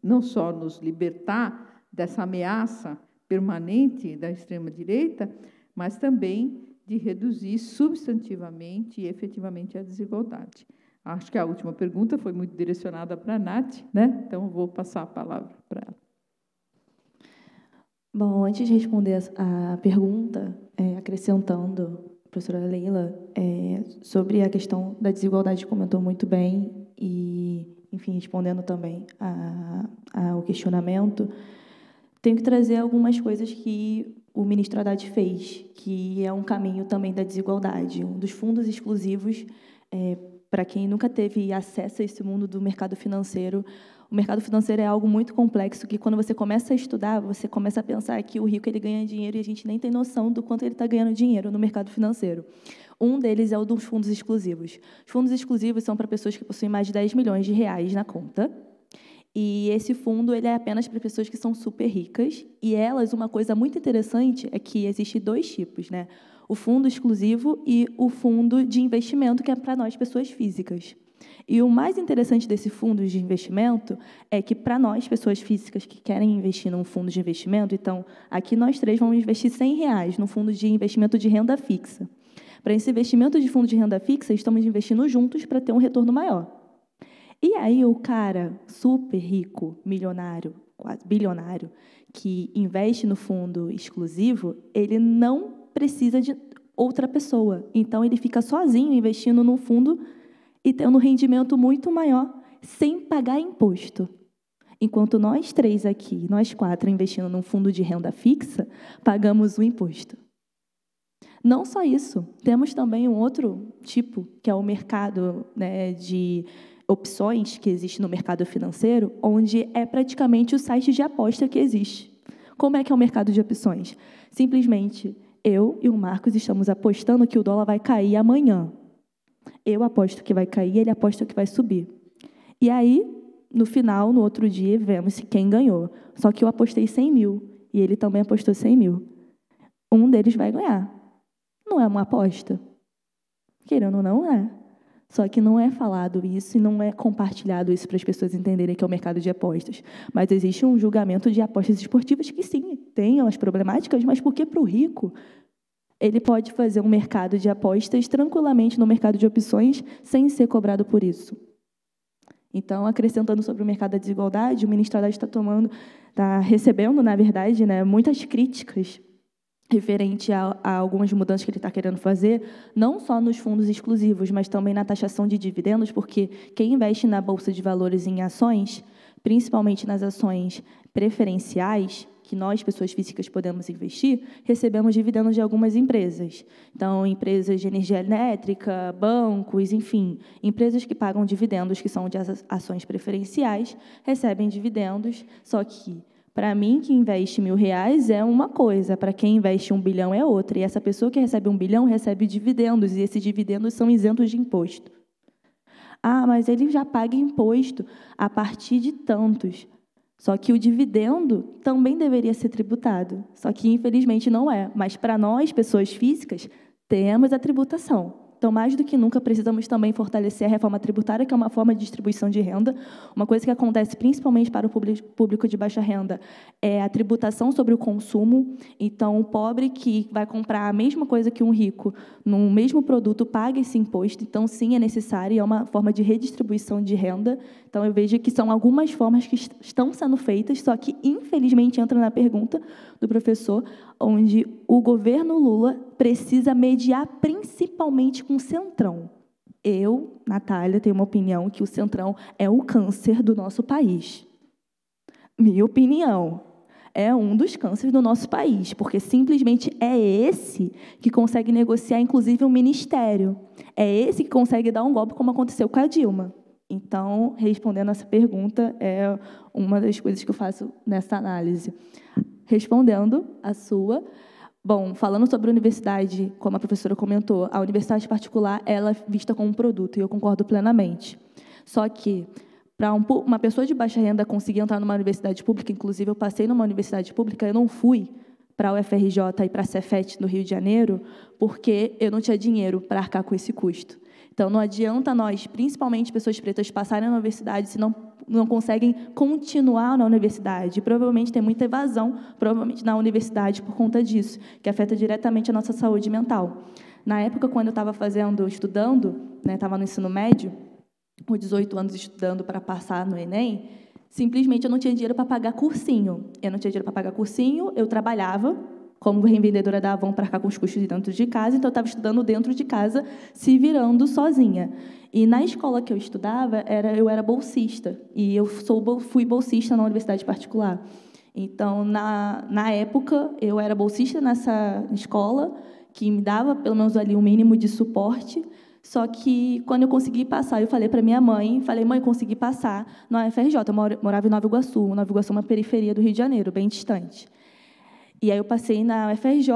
não só nos libertar dessa ameaça permanente da extrema-direita, mas também de reduzir substantivamente e efetivamente a desigualdade. Acho que a última pergunta foi muito direcionada para a Nath, né? então vou passar a palavra para ela. Bom, antes de responder a pergunta, é, acrescentando, professora Leila, é, sobre a questão da desigualdade, comentou muito bem, e enfim, respondendo também ao questionamento, tenho que trazer algumas coisas que o ministro Haddad fez, que é um caminho também da desigualdade. Um dos fundos exclusivos, é, para quem nunca teve acesso a esse mundo do mercado financeiro, o mercado financeiro é algo muito complexo que quando você começa a estudar, você começa a pensar que o rico ele ganha dinheiro e a gente nem tem noção do quanto ele está ganhando dinheiro no mercado financeiro. Um deles é o dos fundos exclusivos. Os fundos exclusivos são para pessoas que possuem mais de 10 milhões de reais na conta. E esse fundo ele é apenas para pessoas que são super ricas. E elas, uma coisa muito interessante é que existe dois tipos, né? O fundo exclusivo e o fundo de investimento, que é para nós, pessoas físicas. E o mais interessante desse fundo de investimento é que, para nós, pessoas físicas que querem investir num fundo de investimento, então, aqui nós três vamos investir 100 reais no fundo de investimento de renda fixa. Para esse investimento de fundo de renda fixa, estamos investindo juntos para ter um retorno maior. E aí o cara super rico, milionário, quase bilionário, que investe no fundo exclusivo, ele não precisa de outra pessoa. Então ele fica sozinho investindo num fundo e tendo um rendimento muito maior sem pagar imposto. Enquanto nós três aqui, nós quatro investindo num fundo de renda fixa, pagamos o imposto. Não só isso, temos também um outro tipo, que é o mercado né, de opções que existe no mercado financeiro, onde é praticamente o site de aposta que existe. Como é que é o mercado de opções? Simplesmente, eu e o Marcos estamos apostando que o dólar vai cair amanhã. Eu aposto que vai cair, ele aposta que vai subir. E aí, no final, no outro dia, vemos quem ganhou. Só que eu apostei 100 mil e ele também apostou 100 mil. Um deles vai ganhar. Não é uma aposta. Querendo ou não, é. Só que não é falado isso e não é compartilhado isso para as pessoas entenderem que é o mercado de apostas. Mas existe um julgamento de apostas esportivas que, sim, tem as problemáticas, mas porque para o rico ele pode fazer um mercado de apostas tranquilamente no mercado de opções sem ser cobrado por isso. Então, acrescentando sobre o mercado da desigualdade, o ministro da está tomando, está recebendo, na verdade, né, muitas críticas referente a, a, algumas mudanças que ele está querendo fazer, não só nos fundos exclusivos, mas também na taxação de dividendos, porque quem investe na bolsa de valores em ações, principalmente nas ações preferenciais, que nós, pessoas físicas, podemos investir, recebemos dividendos de algumas empresas. Então, empresas de energia elétrica, bancos, enfim, empresas que pagam dividendos, que são de ações preferenciais, recebem dividendos, só que para mim, que investe mil reais é uma coisa, para quem investe um bilhão é outra. E essa pessoa que recebe um bilhão recebe dividendos, e esses dividendos são isentos de imposto. Ah, mas ele já paga imposto a partir de tantos. Só que o dividendo também deveria ser tributado. Só que, infelizmente, não é. Mas, para nós, pessoas físicas, temos a tributação. Então, mais do que nunca, precisamos também fortalecer a reforma tributária, que é uma forma de distribuição de renda. Uma coisa que acontece principalmente para o público de baixa renda é a tributação sobre o consumo. Então, o pobre que vai comprar a mesma coisa que um rico no mesmo produto paga esse imposto. Então, sim, é necessário e é uma forma de redistribuição de renda. Então, eu vejo que são algumas formas que estão sendo feitas, só que, infelizmente, entra na pergunta do professor, onde o governo Lula precisa mediar principalmente com o Centrão. Eu, Natália, tenho uma opinião que o Centrão é o câncer do nosso país. Minha opinião. É um dos cânceres do nosso país, porque simplesmente é esse que consegue negociar, inclusive, um ministério. É esse que consegue dar um golpe, como aconteceu com a Dilma. Então, respondendo essa pergunta, é uma das coisas que eu faço nessa análise. Respondendo a sua, bom, falando sobre a universidade, como a professora comentou, a universidade particular ela é vista como um produto, e eu concordo plenamente. Só que, para um, uma pessoa de baixa renda conseguir entrar numa universidade pública, inclusive eu passei numa universidade pública, eu não fui para a UFRJ e para a Cefet no Rio de Janeiro, porque eu não tinha dinheiro para arcar com esse custo. Então, não adianta nós, principalmente pessoas pretas, passarem na universidade se não, não conseguem continuar na universidade. Provavelmente tem muita evasão, provavelmente na universidade por conta disso, que afeta diretamente a nossa saúde mental. Na época, quando eu estava fazendo, estudando, estava né, no ensino médio, com 18 anos estudando para passar no Enem, simplesmente eu não tinha dinheiro para pagar cursinho. Eu não tinha dinheiro para pagar cursinho, eu trabalhava como revendedora da Avon para cá com os custos dentro de casa, então eu estava estudando dentro de casa, se virando sozinha. E na escola que eu estudava, era, eu era bolsista, e eu sou, fui bolsista na universidade particular. Então, na, na época, eu era bolsista nessa escola, que me dava pelo menos ali um mínimo de suporte, só que quando eu consegui passar, eu falei para minha mãe, falei, mãe, consegui passar na UFRJ, eu morava em Nova Iguaçu, Nova Iguaçu é uma periferia do Rio de Janeiro, bem distante. E aí eu passei na UFRJ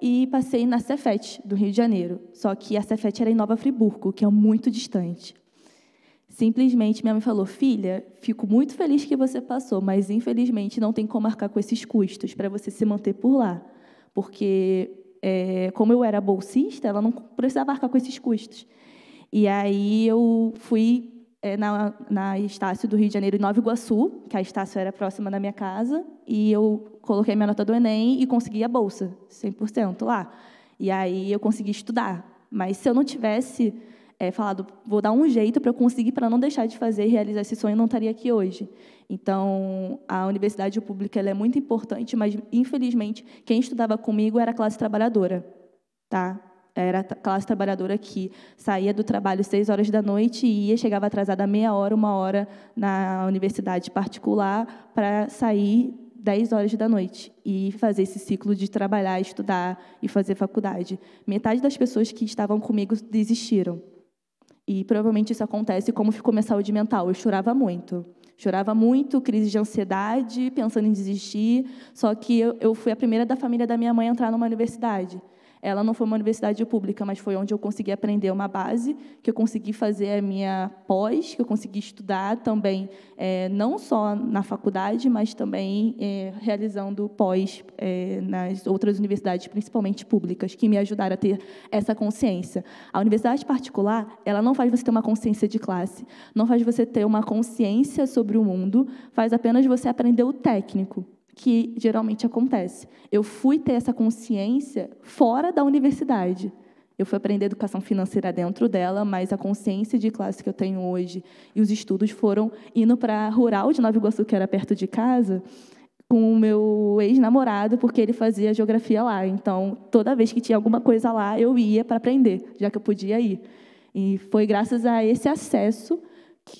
e passei na Cefet, do Rio de Janeiro. Só que a Cefet era em Nova Friburgo, que é muito distante. Simplesmente minha mãe falou: Filha, fico muito feliz que você passou, mas infelizmente não tem como marcar com esses custos para você se manter por lá. Porque, é, como eu era bolsista, ela não precisava marcar com esses custos. E aí eu fui é, na, na Estácio do Rio de Janeiro, em Nova Iguaçu, que a Estácio era próxima da minha casa, e eu coloquei minha nota do Enem e consegui a bolsa, 100% lá. E aí eu consegui estudar. Mas se eu não tivesse é, falado, vou dar um jeito para eu conseguir, para não deixar de fazer e realizar esse sonho, eu não estaria aqui hoje. Então, a universidade pública é muito importante, mas, infelizmente, quem estudava comigo era a classe trabalhadora. Tá? era a classe trabalhadora que saía do trabalho às seis horas da noite e ia, chegava atrasada meia hora, uma hora na universidade particular para sair dez horas da noite e fazer esse ciclo de trabalhar, estudar e fazer faculdade. Metade das pessoas que estavam comigo desistiram. E provavelmente isso acontece como ficou minha saúde mental. Eu chorava muito. Chorava muito, crise de ansiedade, pensando em desistir. Só que eu, eu fui a primeira da família da minha mãe a entrar numa universidade. Ela não foi uma universidade pública, mas foi onde eu consegui aprender uma base, que eu consegui fazer a minha pós, que eu consegui estudar também, é, não só na faculdade, mas também é, realizando pós é, nas outras universidades, principalmente públicas, que me ajudaram a ter essa consciência. A universidade particular, ela não faz você ter uma consciência de classe, não faz você ter uma consciência sobre o mundo, faz apenas você aprender o técnico que geralmente acontece. Eu fui ter essa consciência fora da universidade. Eu fui aprender educação financeira dentro dela, mas a consciência de classe que eu tenho hoje e os estudos foram indo para rural de Nova Iguaçu, que era perto de casa, com o meu ex-namorado, porque ele fazia geografia lá. Então, toda vez que tinha alguma coisa lá, eu ia para aprender, já que eu podia ir. E foi graças a esse acesso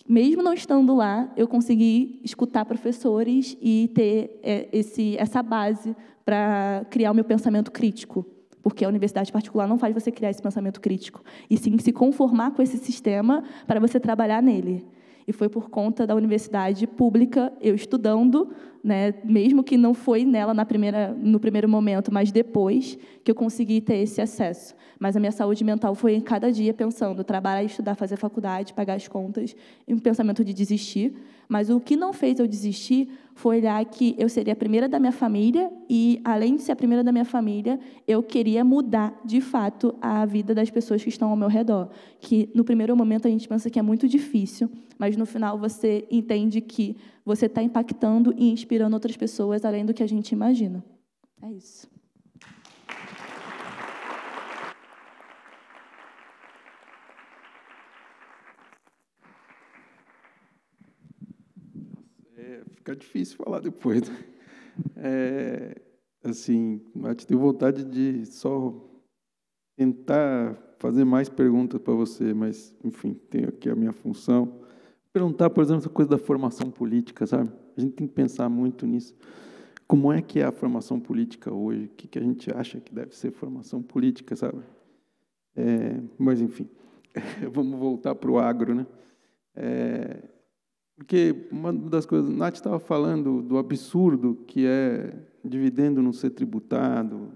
mesmo não estando lá, eu consegui escutar professores e ter é, esse, essa base para criar o meu pensamento crítico, porque a universidade particular não faz você criar esse pensamento crítico, e sim se conformar com esse sistema para você trabalhar nele. E foi por conta da universidade pública, eu estudando, né, mesmo que não foi nela na primeira, no primeiro momento, mas depois, que eu consegui ter esse acesso. Mas a minha saúde mental foi em cada dia pensando, trabalhar, estudar, fazer faculdade, pagar as contas, e um pensamento de desistir. Mas o que não fez eu desistir foi olhar que eu seria a primeira da minha família e, além de ser a primeira da minha família, eu queria mudar, de fato, a vida das pessoas que estão ao meu redor. Que, no primeiro momento, a gente pensa que é muito difícil, mas, no final, você entende que você está impactando e inspirando outras pessoas além do que a gente imagina. É isso. fica difícil falar depois. É, assim, mas tenho vontade de só tentar fazer mais perguntas para você, mas, enfim, tenho aqui a minha função. Perguntar, por exemplo, essa coisa da formação política, sabe? A gente tem que pensar muito nisso. Como é que é a formação política hoje? O que, que a gente acha que deve ser formação política, sabe? É, mas, enfim, vamos voltar para o agro, né? É, porque uma das coisas, Nath estava falando do absurdo que é dividendo não ser tributado,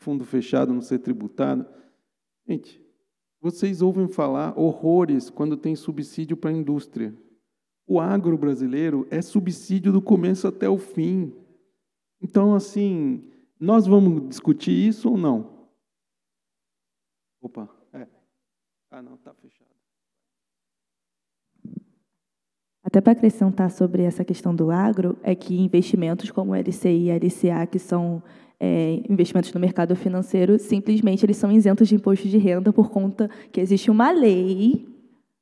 fundo fechado não ser tributado. Gente, vocês ouvem falar horrores quando tem subsídio para a indústria. O agro brasileiro é subsídio do começo até o fim. Então, assim, nós vamos discutir isso ou não? Opa, é. Ah, não, está fechado. Até para acrescentar sobre essa questão do agro, é que investimentos como LCI e LCA, que são é, investimentos no mercado financeiro, simplesmente eles são isentos de imposto de renda por conta que existe uma lei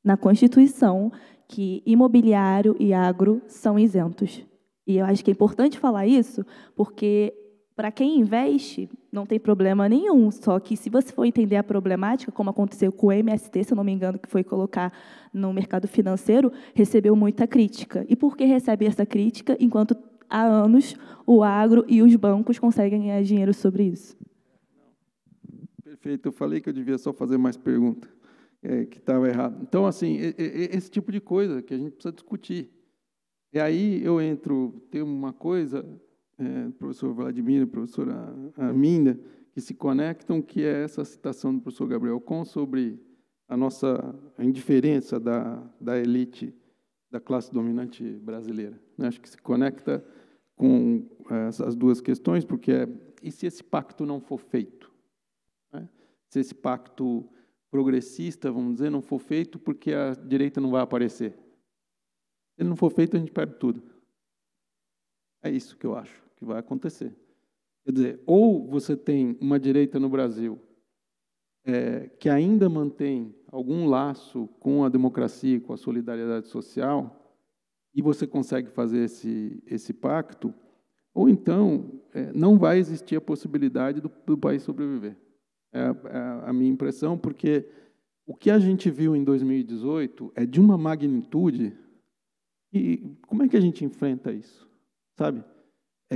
na Constituição que imobiliário e agro são isentos. E eu acho que é importante falar isso, porque para quem investe, não tem problema nenhum. Só que se você for entender a problemática, como aconteceu com o MST, se eu não me engano, que foi colocar no mercado financeiro, recebeu muita crítica. E por que recebe essa crítica, enquanto há anos o agro e os bancos conseguem ganhar dinheiro sobre isso? Perfeito. Eu falei que eu devia só fazer mais pergunta, é, que estava errado. Então, assim, esse tipo de coisa que a gente precisa discutir. E aí eu entro, tem uma coisa é, professor Vladimir, professora Minda, que se conectam, que é essa citação do professor Gabriel Con sobre a nossa indiferença da, da elite, da classe dominante brasileira. Né? Acho que se conecta com é, essas duas questões, porque é, e se esse pacto não for feito? Né? Se esse pacto progressista, vamos dizer, não for feito, porque a direita não vai aparecer. Se ele não for feito, a gente perde tudo. É isso que eu acho que vai acontecer. Quer dizer, ou você tem uma direita no Brasil é, que ainda mantém algum laço com a democracia, com a solidariedade social, e você consegue fazer esse, esse pacto, ou então é, não vai existir a possibilidade do, do país sobreviver. É, é a minha impressão, porque o que a gente viu em 2018 é de uma magnitude e como é que a gente enfrenta isso, sabe?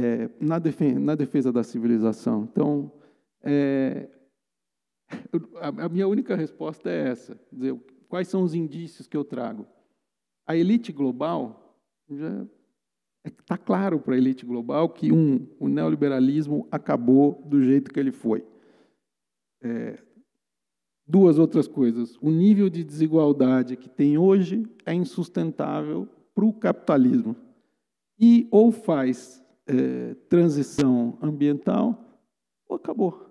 é, na, defesa, na, defesa, da civilização. Então, é, a, a, minha única resposta é essa: dizer, quais são os indícios que eu trago? A elite global já está é, claro para a elite global que um, o neoliberalismo acabou do jeito que ele foi. É, duas outras coisas: o nível de desigualdade que tem hoje é insustentável para o capitalismo. E ou faz é, transição ambiental, acabou.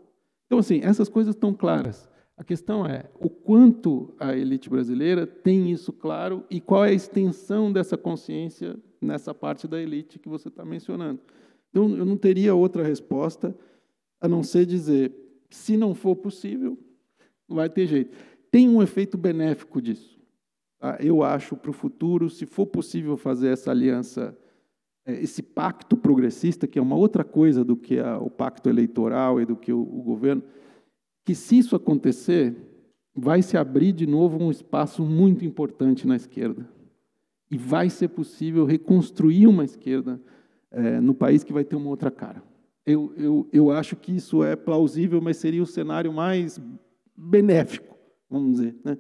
Então, assim, essas coisas estão claras. A questão é o quanto a elite brasileira tem isso claro e qual é a extensão dessa consciência nessa parte da elite que você está mencionando. Então, eu não teria outra resposta a não ser dizer: se não for possível, vai ter jeito. Tem um efeito benéfico disso. Tá? Eu acho para o futuro, se for possível fazer essa aliança é, esse pacto progressista, que é uma outra coisa do que a, o pacto eleitoral e do que o, o governo, que se isso acontecer, vai se abrir de novo um espaço muito importante na esquerda. E vai ser possível reconstruir uma esquerda é, no país que vai ter uma outra cara. Eu, eu, eu acho que isso é plausível, mas seria o cenário mais benéfico, vamos dizer, né,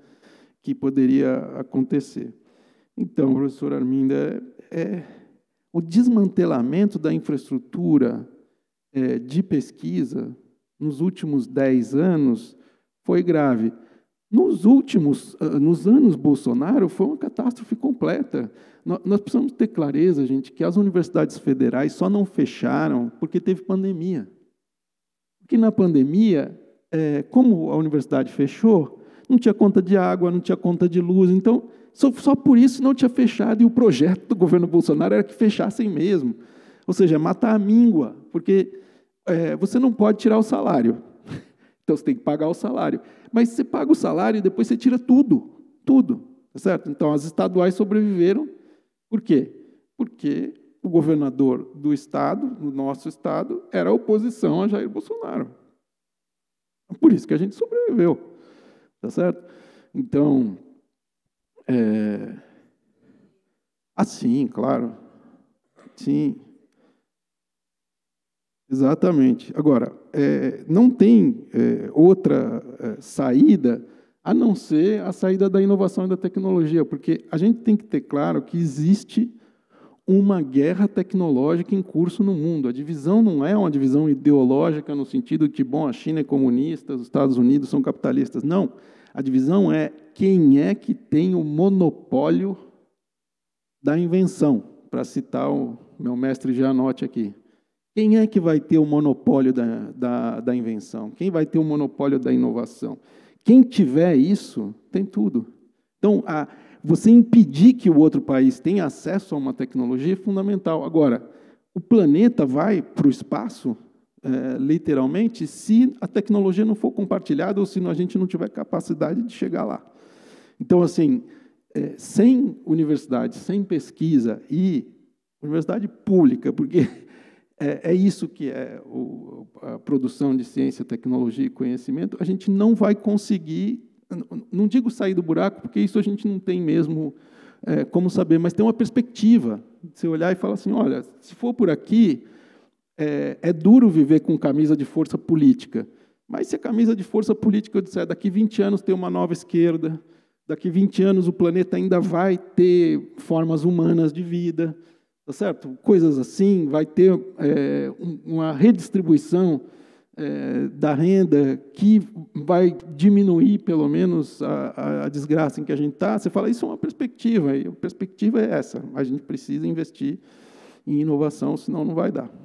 que poderia acontecer. Então, professor Arminda, é, é o desmantelamento da infraestrutura é, de pesquisa nos últimos 10 anos foi grave. Nos últimos ah, nos anos Bolsonaro foi uma catástrofe completa. Nós precisamos ter clareza, gente, que as universidades federais só não fecharam porque teve pandemia. Porque na pandemia, é, como a universidade fechou, não tinha conta de água, não tinha conta de luz, então só, por isso não tinha fechado, e o projeto do governo Bolsonaro era que fechassem mesmo. Ou seja, é matar a míngua, porque é, você não pode tirar o salário. Então você tem que pagar o salário. Mas você paga o salário e depois você tira tudo. Tudo. Tá certo? Então as estaduais sobreviveram. Por quê? Porque o governador do estado, do nosso estado, era a oposição a Jair Bolsonaro. Por isso que a gente sobreviveu. Tá certo? Então, é... Assim, ah, claro. Sim. Exatamente. Agora, é, não tem é, outra é, saída a não ser a saída da inovação e da tecnologia, porque a gente tem que ter claro que existe uma guerra tecnológica em curso no mundo. A divisão não é uma divisão ideológica no sentido de, bom, a China é comunista, os Estados Unidos são capitalistas. Não. Não a divisão é quem é que tem o monopólio da invenção, para citar o meu mestre Janote aqui. Quem é que vai ter o monopólio da, da, da invenção? Quem vai ter o monopólio da inovação? Quem tiver isso, tem tudo. Então, a, você impedir que o outro país tenha acesso a uma tecnologia é fundamental. Agora, o planeta vai para o espaço? é, literalmente se a tecnologia não for compartilhada ou se a gente não tiver capacidade de chegar lá. Então, assim, é, sem universidade, sem pesquisa e universidade pública, porque é, é isso que é o, a produção de ciência, tecnologia e conhecimento, a gente não vai conseguir, não digo sair do buraco, porque isso a gente não tem mesmo eh, como saber, mas tem uma perspectiva. Você olhar e falar assim, olha, se for por aqui, é, é, duro viver com camisa de força política, mas se a camisa de força política eu disser daqui 20 anos tem uma nova esquerda, daqui 20 anos o planeta ainda vai ter formas humanas de vida, tá certo? Coisas assim, vai ter é, uma redistribuição é, da renda que vai diminuir, pelo menos, a, a desgraça em que a gente está, você fala, isso é uma perspectiva, e a perspectiva é essa, a gente precisa investir em inovação, senão não vai dar.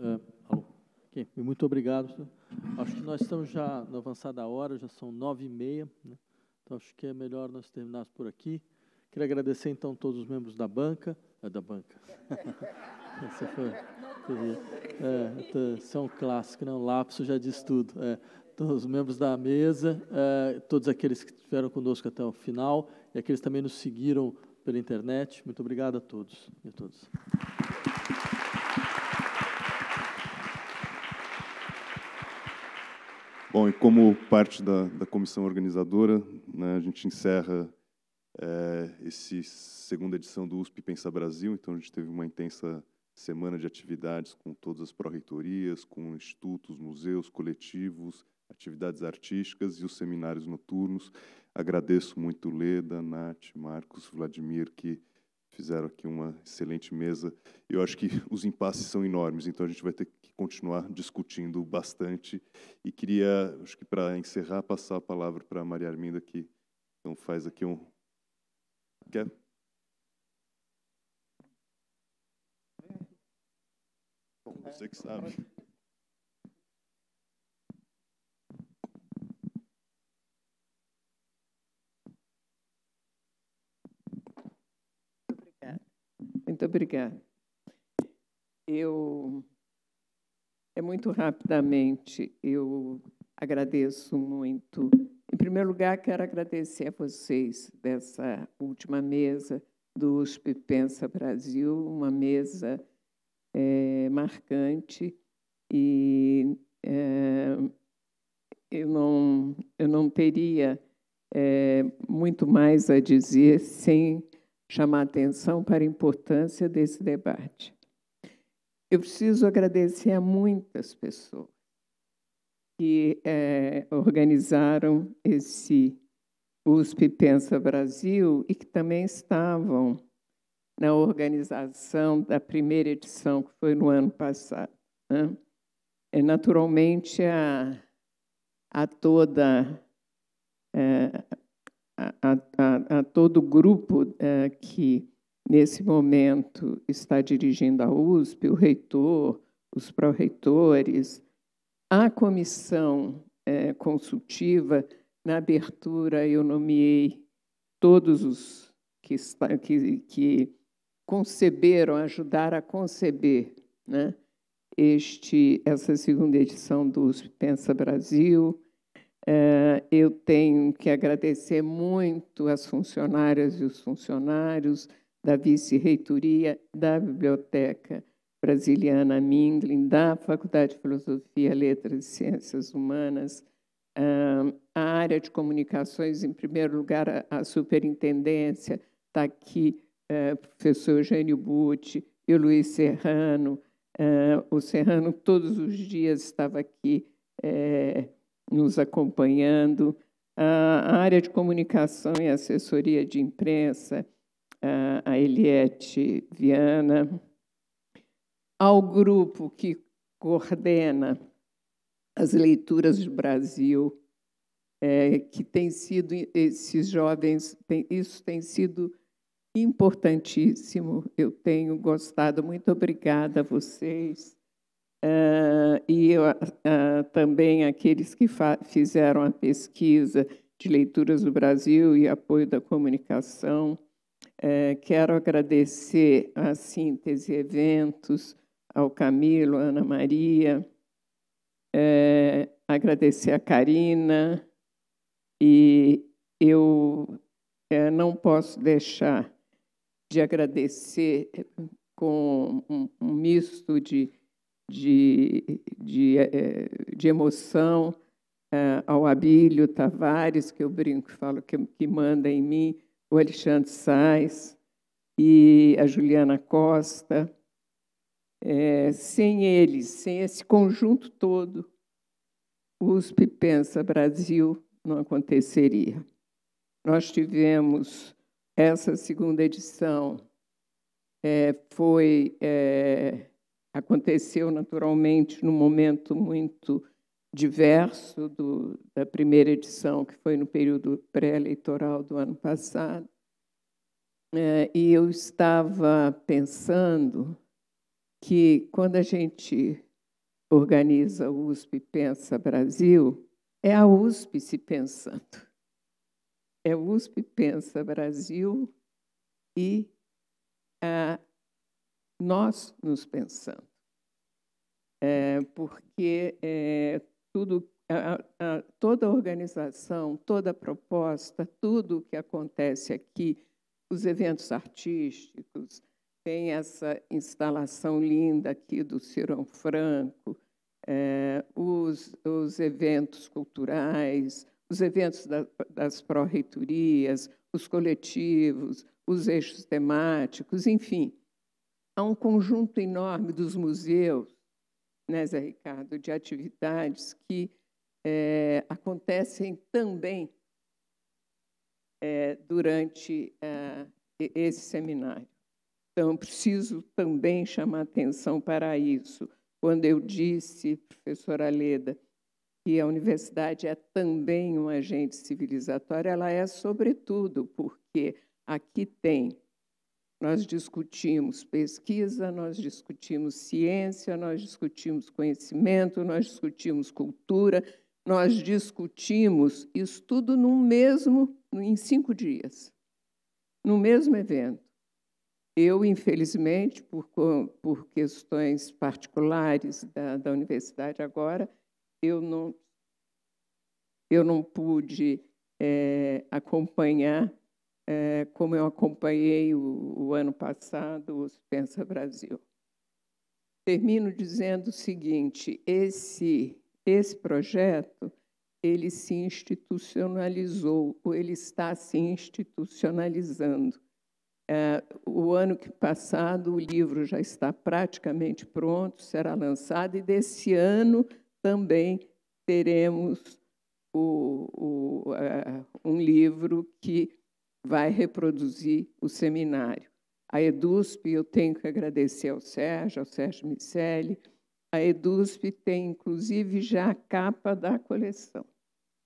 Uh, alô. Okay. Muito obrigado. Acho que nós estamos já na avançada hora, já são nove e meia. Né? Então, acho que é melhor nós terminarmos por aqui. Queria agradecer, então, todos os membros da banca. É, da banca. Essa foi, é, isso então, é né? um clássico, não? Lapso já diz tudo. É, todos os membros da mesa, é, todos aqueles que estiveram conosco até o final e aqueles que também nos seguiram pela internet. Muito obrigado a todos e a todas. Bom, e como parte da, da comissão organizadora, né, a gente encerra é, esse segunda edição do USP Pensa Brasil. Então, a gente teve uma intensa semana de atividades com todas as pró-reitorias, com institutos, museus, coletivos, atividades artísticas e os seminários noturnos. Agradeço muito Leda, Nath, Marcos, Vladimir, que fizeram aqui uma excelente mesa. Eu acho que os impasses são enormes, então a gente vai ter que continuar discutindo bastante. E queria, acho que para encerrar, passar a palavra para a Maria Arminda, que então faz aqui um. Quer? Você que sabe. Muito Muito obrigada. Eu é muito rapidamente, eu agradeço muito. Em primeiro lugar, quero agradecer a vocês dessa última mesa do USP Pensa Brasil, uma mesa é, marcante e é, eu, não, eu não teria é, muito mais a dizer sem chamar atenção para a importância desse debate. Eu preciso agradecer a muitas pessoas que é, organizaram esse USP Pensa Brasil e que também estavam na organização da primeira edição, que foi no ano passado. Né? É, naturalmente, a, a toda. É, a, a, a, todo o grupo é, que nesse momento está dirigindo a USP, o reitor, os pró-reitores, a comissão é, consultiva, na abertura eu nomeei todos os que, que, que conceberam, ajudaram a conceber né, este, essa segunda edição do USP Pensa Brasil. É, eu tenho que agradecer muito as funcionárias e os funcionários, da vice-reitoria da Biblioteca Brasiliana mindlin da Faculdade de Filosofia, Letras e Ciências Humanas, ah, a área de comunicações, em primeiro lugar, a superintendência, está aqui eh, o professor Eugênio Butti e o Luiz Serrano. Eh, o Serrano, todos os dias, estava aqui eh, nos acompanhando. A área de comunicação e assessoria de imprensa, a Eliette Viana, ao grupo que coordena as leituras do Brasil, é, que tem sido esses jovens, tem, isso tem sido importantíssimo. Eu tenho gostado. Muito obrigada a vocês. Uh, e eu, uh, também aqueles que fizeram a pesquisa de leituras do Brasil e apoio da comunicação. É, quero agradecer à Síntese Eventos, ao Camilo, à Ana Maria, é, agradecer a Karina, e eu é, não posso deixar de agradecer é, com um, um misto de, de, de, é, de emoção é, ao Abílio Tavares, que eu brinco e falo que, que manda em mim, o Alexandre Sais e a Juliana Costa. É, sem eles, sem esse conjunto todo, o USP Pensa Brasil não aconteceria. Nós tivemos essa segunda edição, é, foi é, aconteceu naturalmente num momento muito diverso do, da primeira edição, que foi no período pré-eleitoral do ano passado. É, e eu estava pensando que, quando a gente organiza USP Pensa Brasil, é a USP se pensando. É a USP Pensa Brasil e a, nós nos pensando. É, porque é, tudo, toda a organização, toda a proposta, tudo o que acontece aqui, os eventos artísticos, tem essa instalação linda aqui do Cirão Franco, é, os, os eventos culturais, os eventos da, das pró-reitorias, os coletivos, os eixos temáticos, enfim. Há um conjunto enorme dos museus né, Zé Ricardo, de atividades que é, acontecem também é, durante é, esse seminário. Então, preciso também chamar atenção para isso. Quando eu disse, professora Leda, que a universidade é também um agente civilizatório, ela é sobretudo porque aqui tem nós discutimos pesquisa, nós discutimos ciência, nós discutimos conhecimento, nós discutimos cultura, nós discutimos isso tudo num mesmo, em cinco dias, no mesmo evento. Eu, infelizmente, por, por questões particulares da, da universidade agora, eu não, eu não pude é, acompanhar é, como eu acompanhei o, o ano passado, o Pensa Brasil. Termino dizendo o seguinte: esse, esse projeto ele se institucionalizou, ou ele está se institucionalizando. É, o ano que passado, o livro já está praticamente pronto, será lançado, e desse ano também teremos o, o, é, um livro que vai reproduzir o seminário. A EDUSP, eu tenho que agradecer ao Sérgio, ao Sérgio Micelli. A EDUSP tem, inclusive, já a capa da coleção.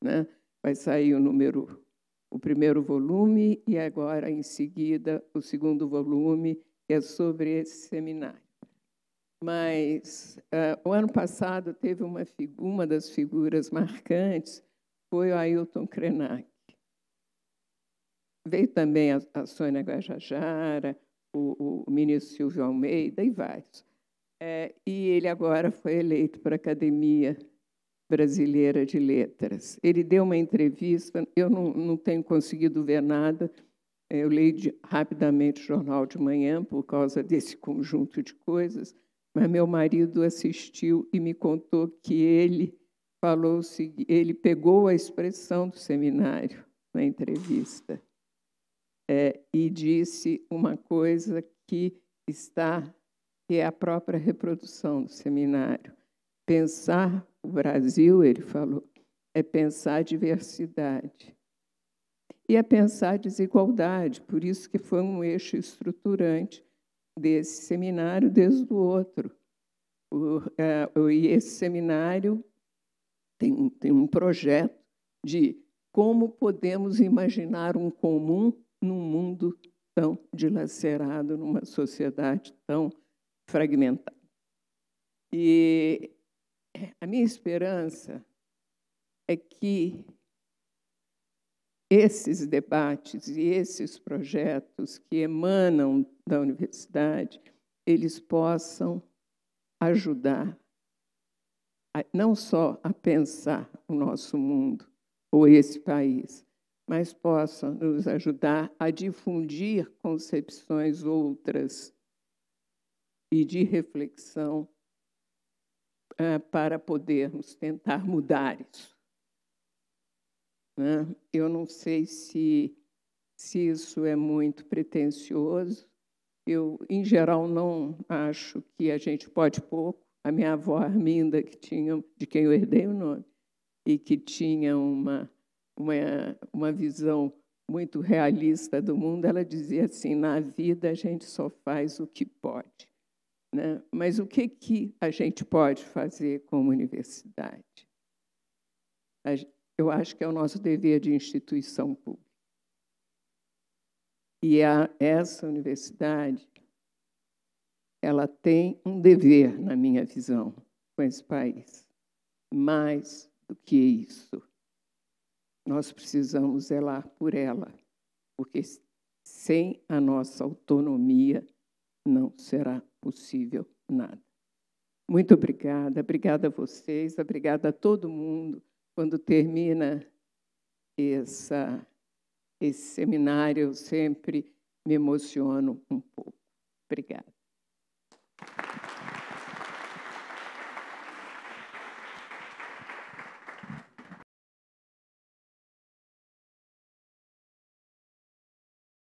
Né? Vai sair o número, o primeiro volume, e agora, em seguida, o segundo volume, que é sobre esse seminário. Mas, uh, o ano passado, teve uma, uma das figuras marcantes, foi o Ailton Krenak veio também a, a Sônia Guajajara, o, o, ministro Silvio Almeida e vários. É, e ele agora foi eleito para a Academia Brasileira de Letras. Ele deu uma entrevista, eu não, não tenho conseguido ver nada, eu leio de, rapidamente o jornal de manhã por causa desse conjunto de coisas, mas meu marido assistiu e me contou que ele falou ele pegou a expressão do seminário na entrevista é, e disse uma coisa que está, que é a própria reprodução do seminário. Pensar o Brasil, ele falou, é pensar a diversidade. E é pensar a desigualdade, por isso que foi um eixo estruturante desse seminário desde o outro. O, é, e esse seminário tem, tem um projeto de como podemos imaginar um comum num mundo tão dilacerado, numa sociedade tão fragmentada. E é, a minha esperança é que esses debates e esses projetos que emanam da universidade, eles possam ajudar a, não só a pensar o nosso mundo ou esse país, mas possa nos ajudar a difundir concepções outras e de reflexão é, para podermos tentar mudar isso. Né? Eu não sei se, se isso é muito pretensioso, eu, em geral, não acho que a gente pode pouco. A minha avó Arminda, que tinha, de quem eu herdei o nome, e que tinha uma uma, uma visão muito realista do mundo, ela dizia assim: na vida a gente só faz o que pode. Né? Mas o que, que a gente pode fazer como universidade? Eu acho que é o nosso dever de instituição pública. E é a, essa universidade, ela tem um dever, na minha visão, com esse país. Mais do que isso, nós precisamos zelar por ela, porque sem a nossa autonomia não será possível nada. Muito obrigada, obrigada a vocês, obrigada a todo mundo. Quando termina essa, esse seminário, eu sempre me emociono um pouco. Obrigada.